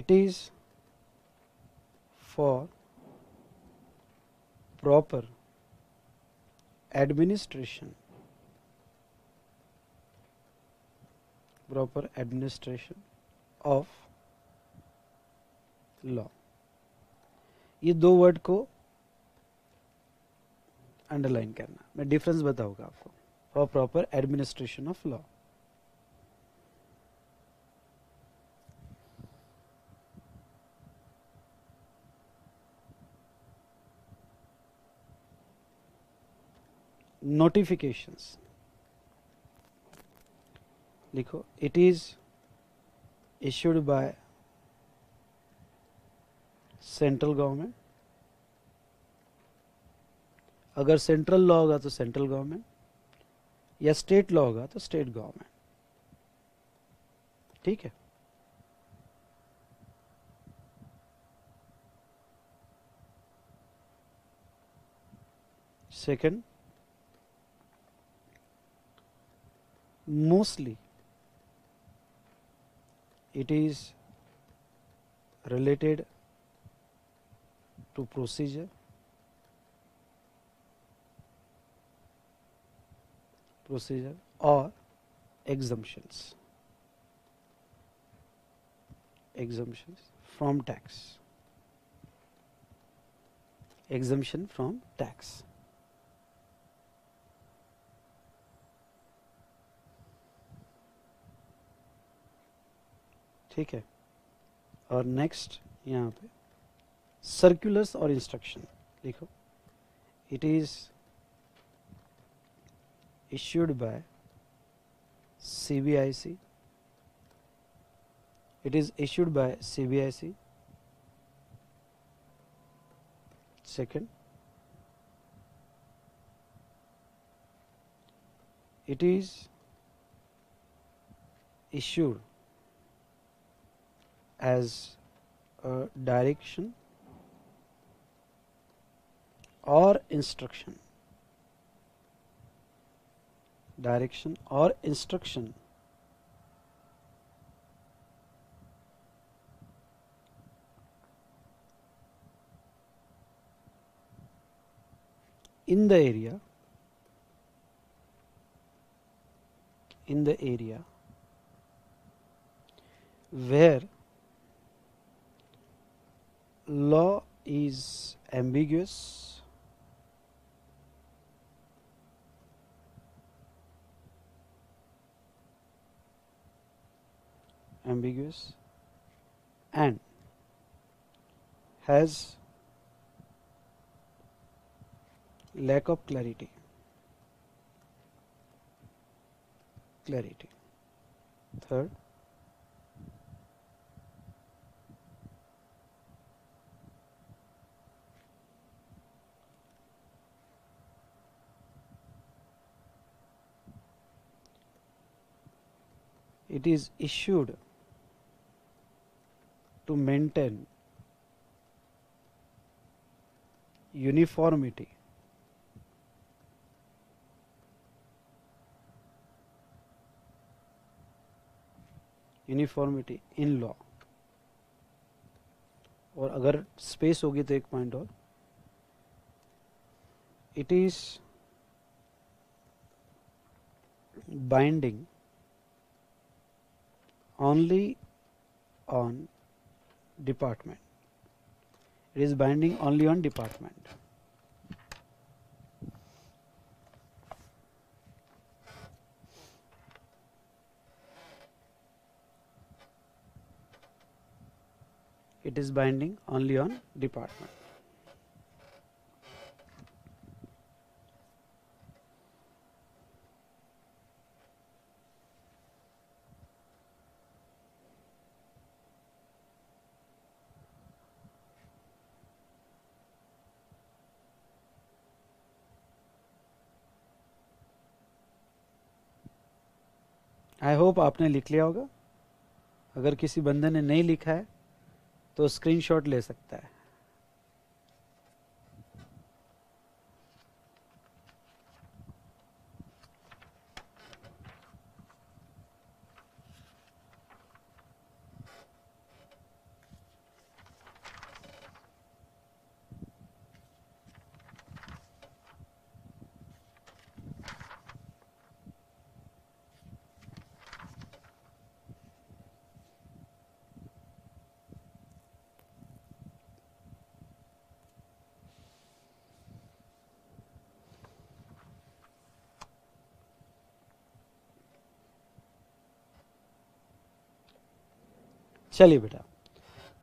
it is for proper administration proper administration of law ये दो word को underline करना मैं difference बताऊंगा आपको for proper administration of law notifications लिखो it is issued by central government अगर central law होगा तो सेंट्रल गवर्नमेंट या स्टेट लॉ होगा तो स्टेट गवर्नमेंट ठीक है second mostly it is related to procedure procedure or exemptions exemptions from tax exemption from tax ठीक है और नेक्स्ट यहाँ पे सर्कुलर्स और इंस्ट्रक्शन लिखो it is issued by C B I C it is issued by C B I C second it is issued as a direction or instruction direction or instruction in the area in the area where law is ambiguous ambiguous and has lack of clarity clarity third it is issued to maintain uniformity uniformity in law or agar space hogi to point aur it is binding only on department it is binding only on department it is binding only on department I hope आपने लिख लिया होगा अगर किसी बंदे ने नहीं लिखा है तो स्क्रीनशॉट ले सकता है चलिए बेटा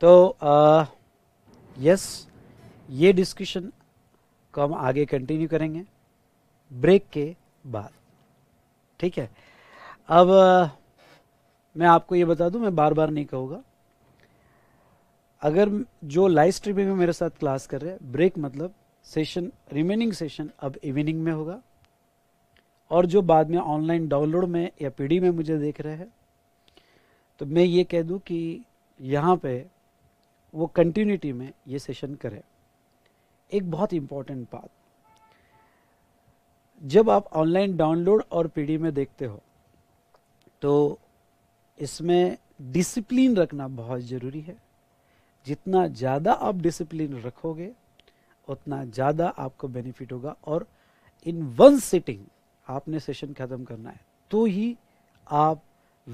तो आ, यस ये डिस्कशन को हम आगे कंटिन्यू करेंगे ब्रेक के बाद ठीक है अब आ, मैं आपको ये बता दूं मैं बार बार नहीं कहूँगा अगर जो लाइव स्ट्रीमिंग में मेरे साथ क्लास कर रहे हैं ब्रेक मतलब सेशन रिमेनिंग सेशन अब इवनिंग में होगा और जो बाद में ऑनलाइन डाउनलोड में या पीडी में मुझे देख रहे हैं तो मैं ये कह दूं कि यहाँ पे वो कंटिन्यूटी में ये सेशन करें एक बहुत इम्पोर्टेंट बात जब आप ऑनलाइन डाउनलोड और पीडी में देखते हो तो इसमें डिसिप्लिन रखना बहुत ज़रूरी है जितना ज़्यादा आप डिसिप्लिन रखोगे उतना ज़्यादा आपको बेनिफिट होगा और इन वन सिटिंग आपने सेशन ख़त्म करना है तो ही आप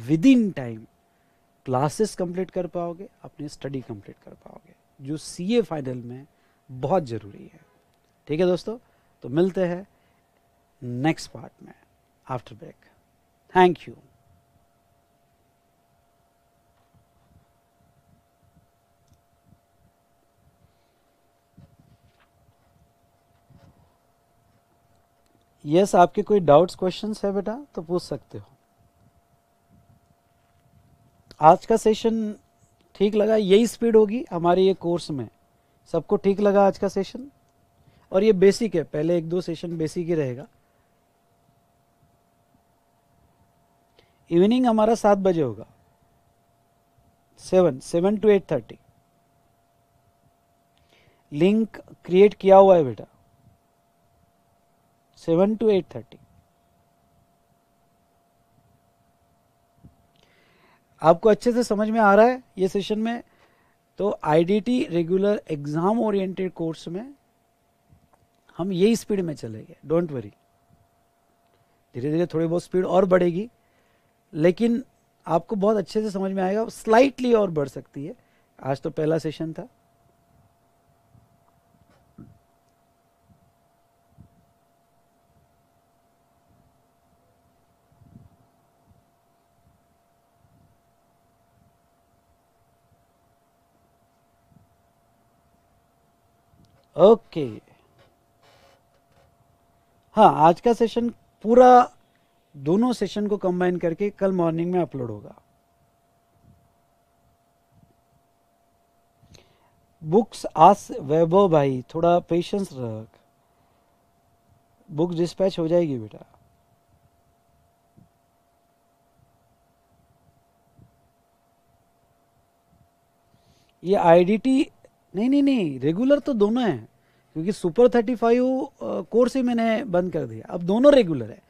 within time classes complete कर पाओगे अपनी स्टडी कंप्लीट कर पाओगे जो सी ए फाइनल में बहुत ज़रूरी है ठीक है दोस्तों तो मिलते हैं नेक्स्ट पार्ट में after break thank you yes yes, आपके कोई डाउट्स क्वेश्चंस है बेटा तो पूछ सकते हो आज का सेशन ठीक लगा यही स्पीड होगी हमारे ये कोर्स में सबको ठीक लगा आज का सेशन और ये बेसिक है पहले एक दो सेशन बेसिक ही रहेगा इवनिंग हमारा सात बजे होगा seven seven to eight thirty link create किया हुआ है बेटा सेवन टू एट थर्टी आपको अच्छे से समझ में आ रहा है ये सेशन में तो IDT regular exam oriented course में हम यही स्पीड में चलेंगे डोंट वरी धीरे धीरे थोड़ी बहुत स्पीड और बढ़ेगी लेकिन आपको बहुत अच्छे से समझ में आएगा स्लाइटली और बढ़ सकती है आज तो पहला सेशन था ओके हाँ आज का सेशन पूरा दोनों सेशन को कंबाइन करके कल मॉर्निंग में अपलोड होगा बुक्स आस वैभव भाई थोड़ा पेशेंस रख बुक डिस्पैच हो जाएगी बेटा ये आईडीटी नहीं नहीं नहीं रेगुलर तो दोनों है क्योंकि सुपर थर्टी फाइव कोर्स ही मैंने बंद कर दिया अब दोनों रेगुलर है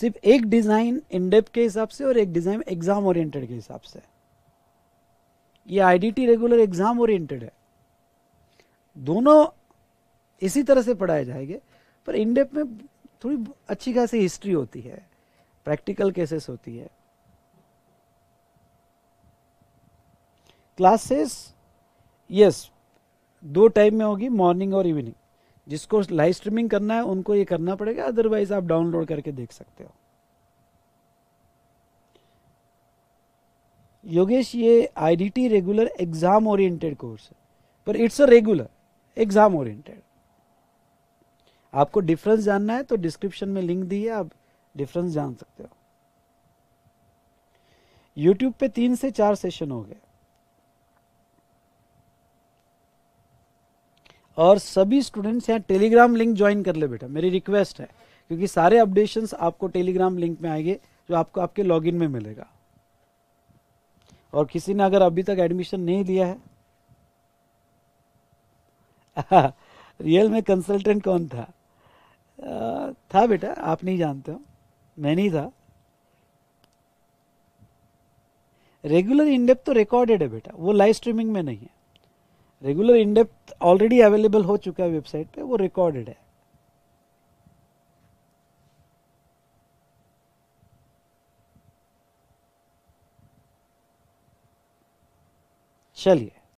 सिर्फ एक डिज़ाइन इनडेप के हिसाब से और एक डिज़ाइन एग्ज़ाम ओरिएंटेड के हिसाब से ये आईडीटी रेगुलर एग्ज़ाम ओरिएंटेड है दोनों इसी तरह से पढ़ाए जाएंगे पर इनडेप में थोड़ी अच्छी खासी हिस्ट्री होती है प्रैक्टिकल केसेस होती है क्लासेस यस दो टाइम में होगी मॉर्निंग और इवनिंग जिसको लाइव स्ट्रीमिंग करना है उनको ये करना पड़ेगा अदरवाइज आप डाउनलोड करके देख सकते हो योगेश ये IDT regular exam oriented course है पर it's a regular exam oriented आपको डिफरेंस जानना है तो डिस्क्रिप्शन में लिंक दी है आप डिफरेंस जान सकते हो यूट्यूब पे तीन से चार सेशन हो गए और सभी स्टूडेंट्स यहाँ टेलीग्राम लिंक ज्वाइन कर ले बेटा मेरी रिक्वेस्ट है क्योंकि सारे अपडेशन आपको टेलीग्राम लिंक में आएंगे जो आपको आपके लॉगिन में मिलेगा और किसी ने अगर अभी तक एडमिशन नहीं लिया है <laughs> रियल में कंसल्टेंट कौन था आ, था बेटा आप नहीं जानते हो मैं नहीं था रेगुलर इंडेप तो रिकॉर्डेड है बेटा वो लाइव स्ट्रीमिंग में नहीं है रेगुलर इनडेप्थ ऑलरेडी अवेलेबल हो चुका है वेबसाइट पे वो रिकॉर्डेड है चलिए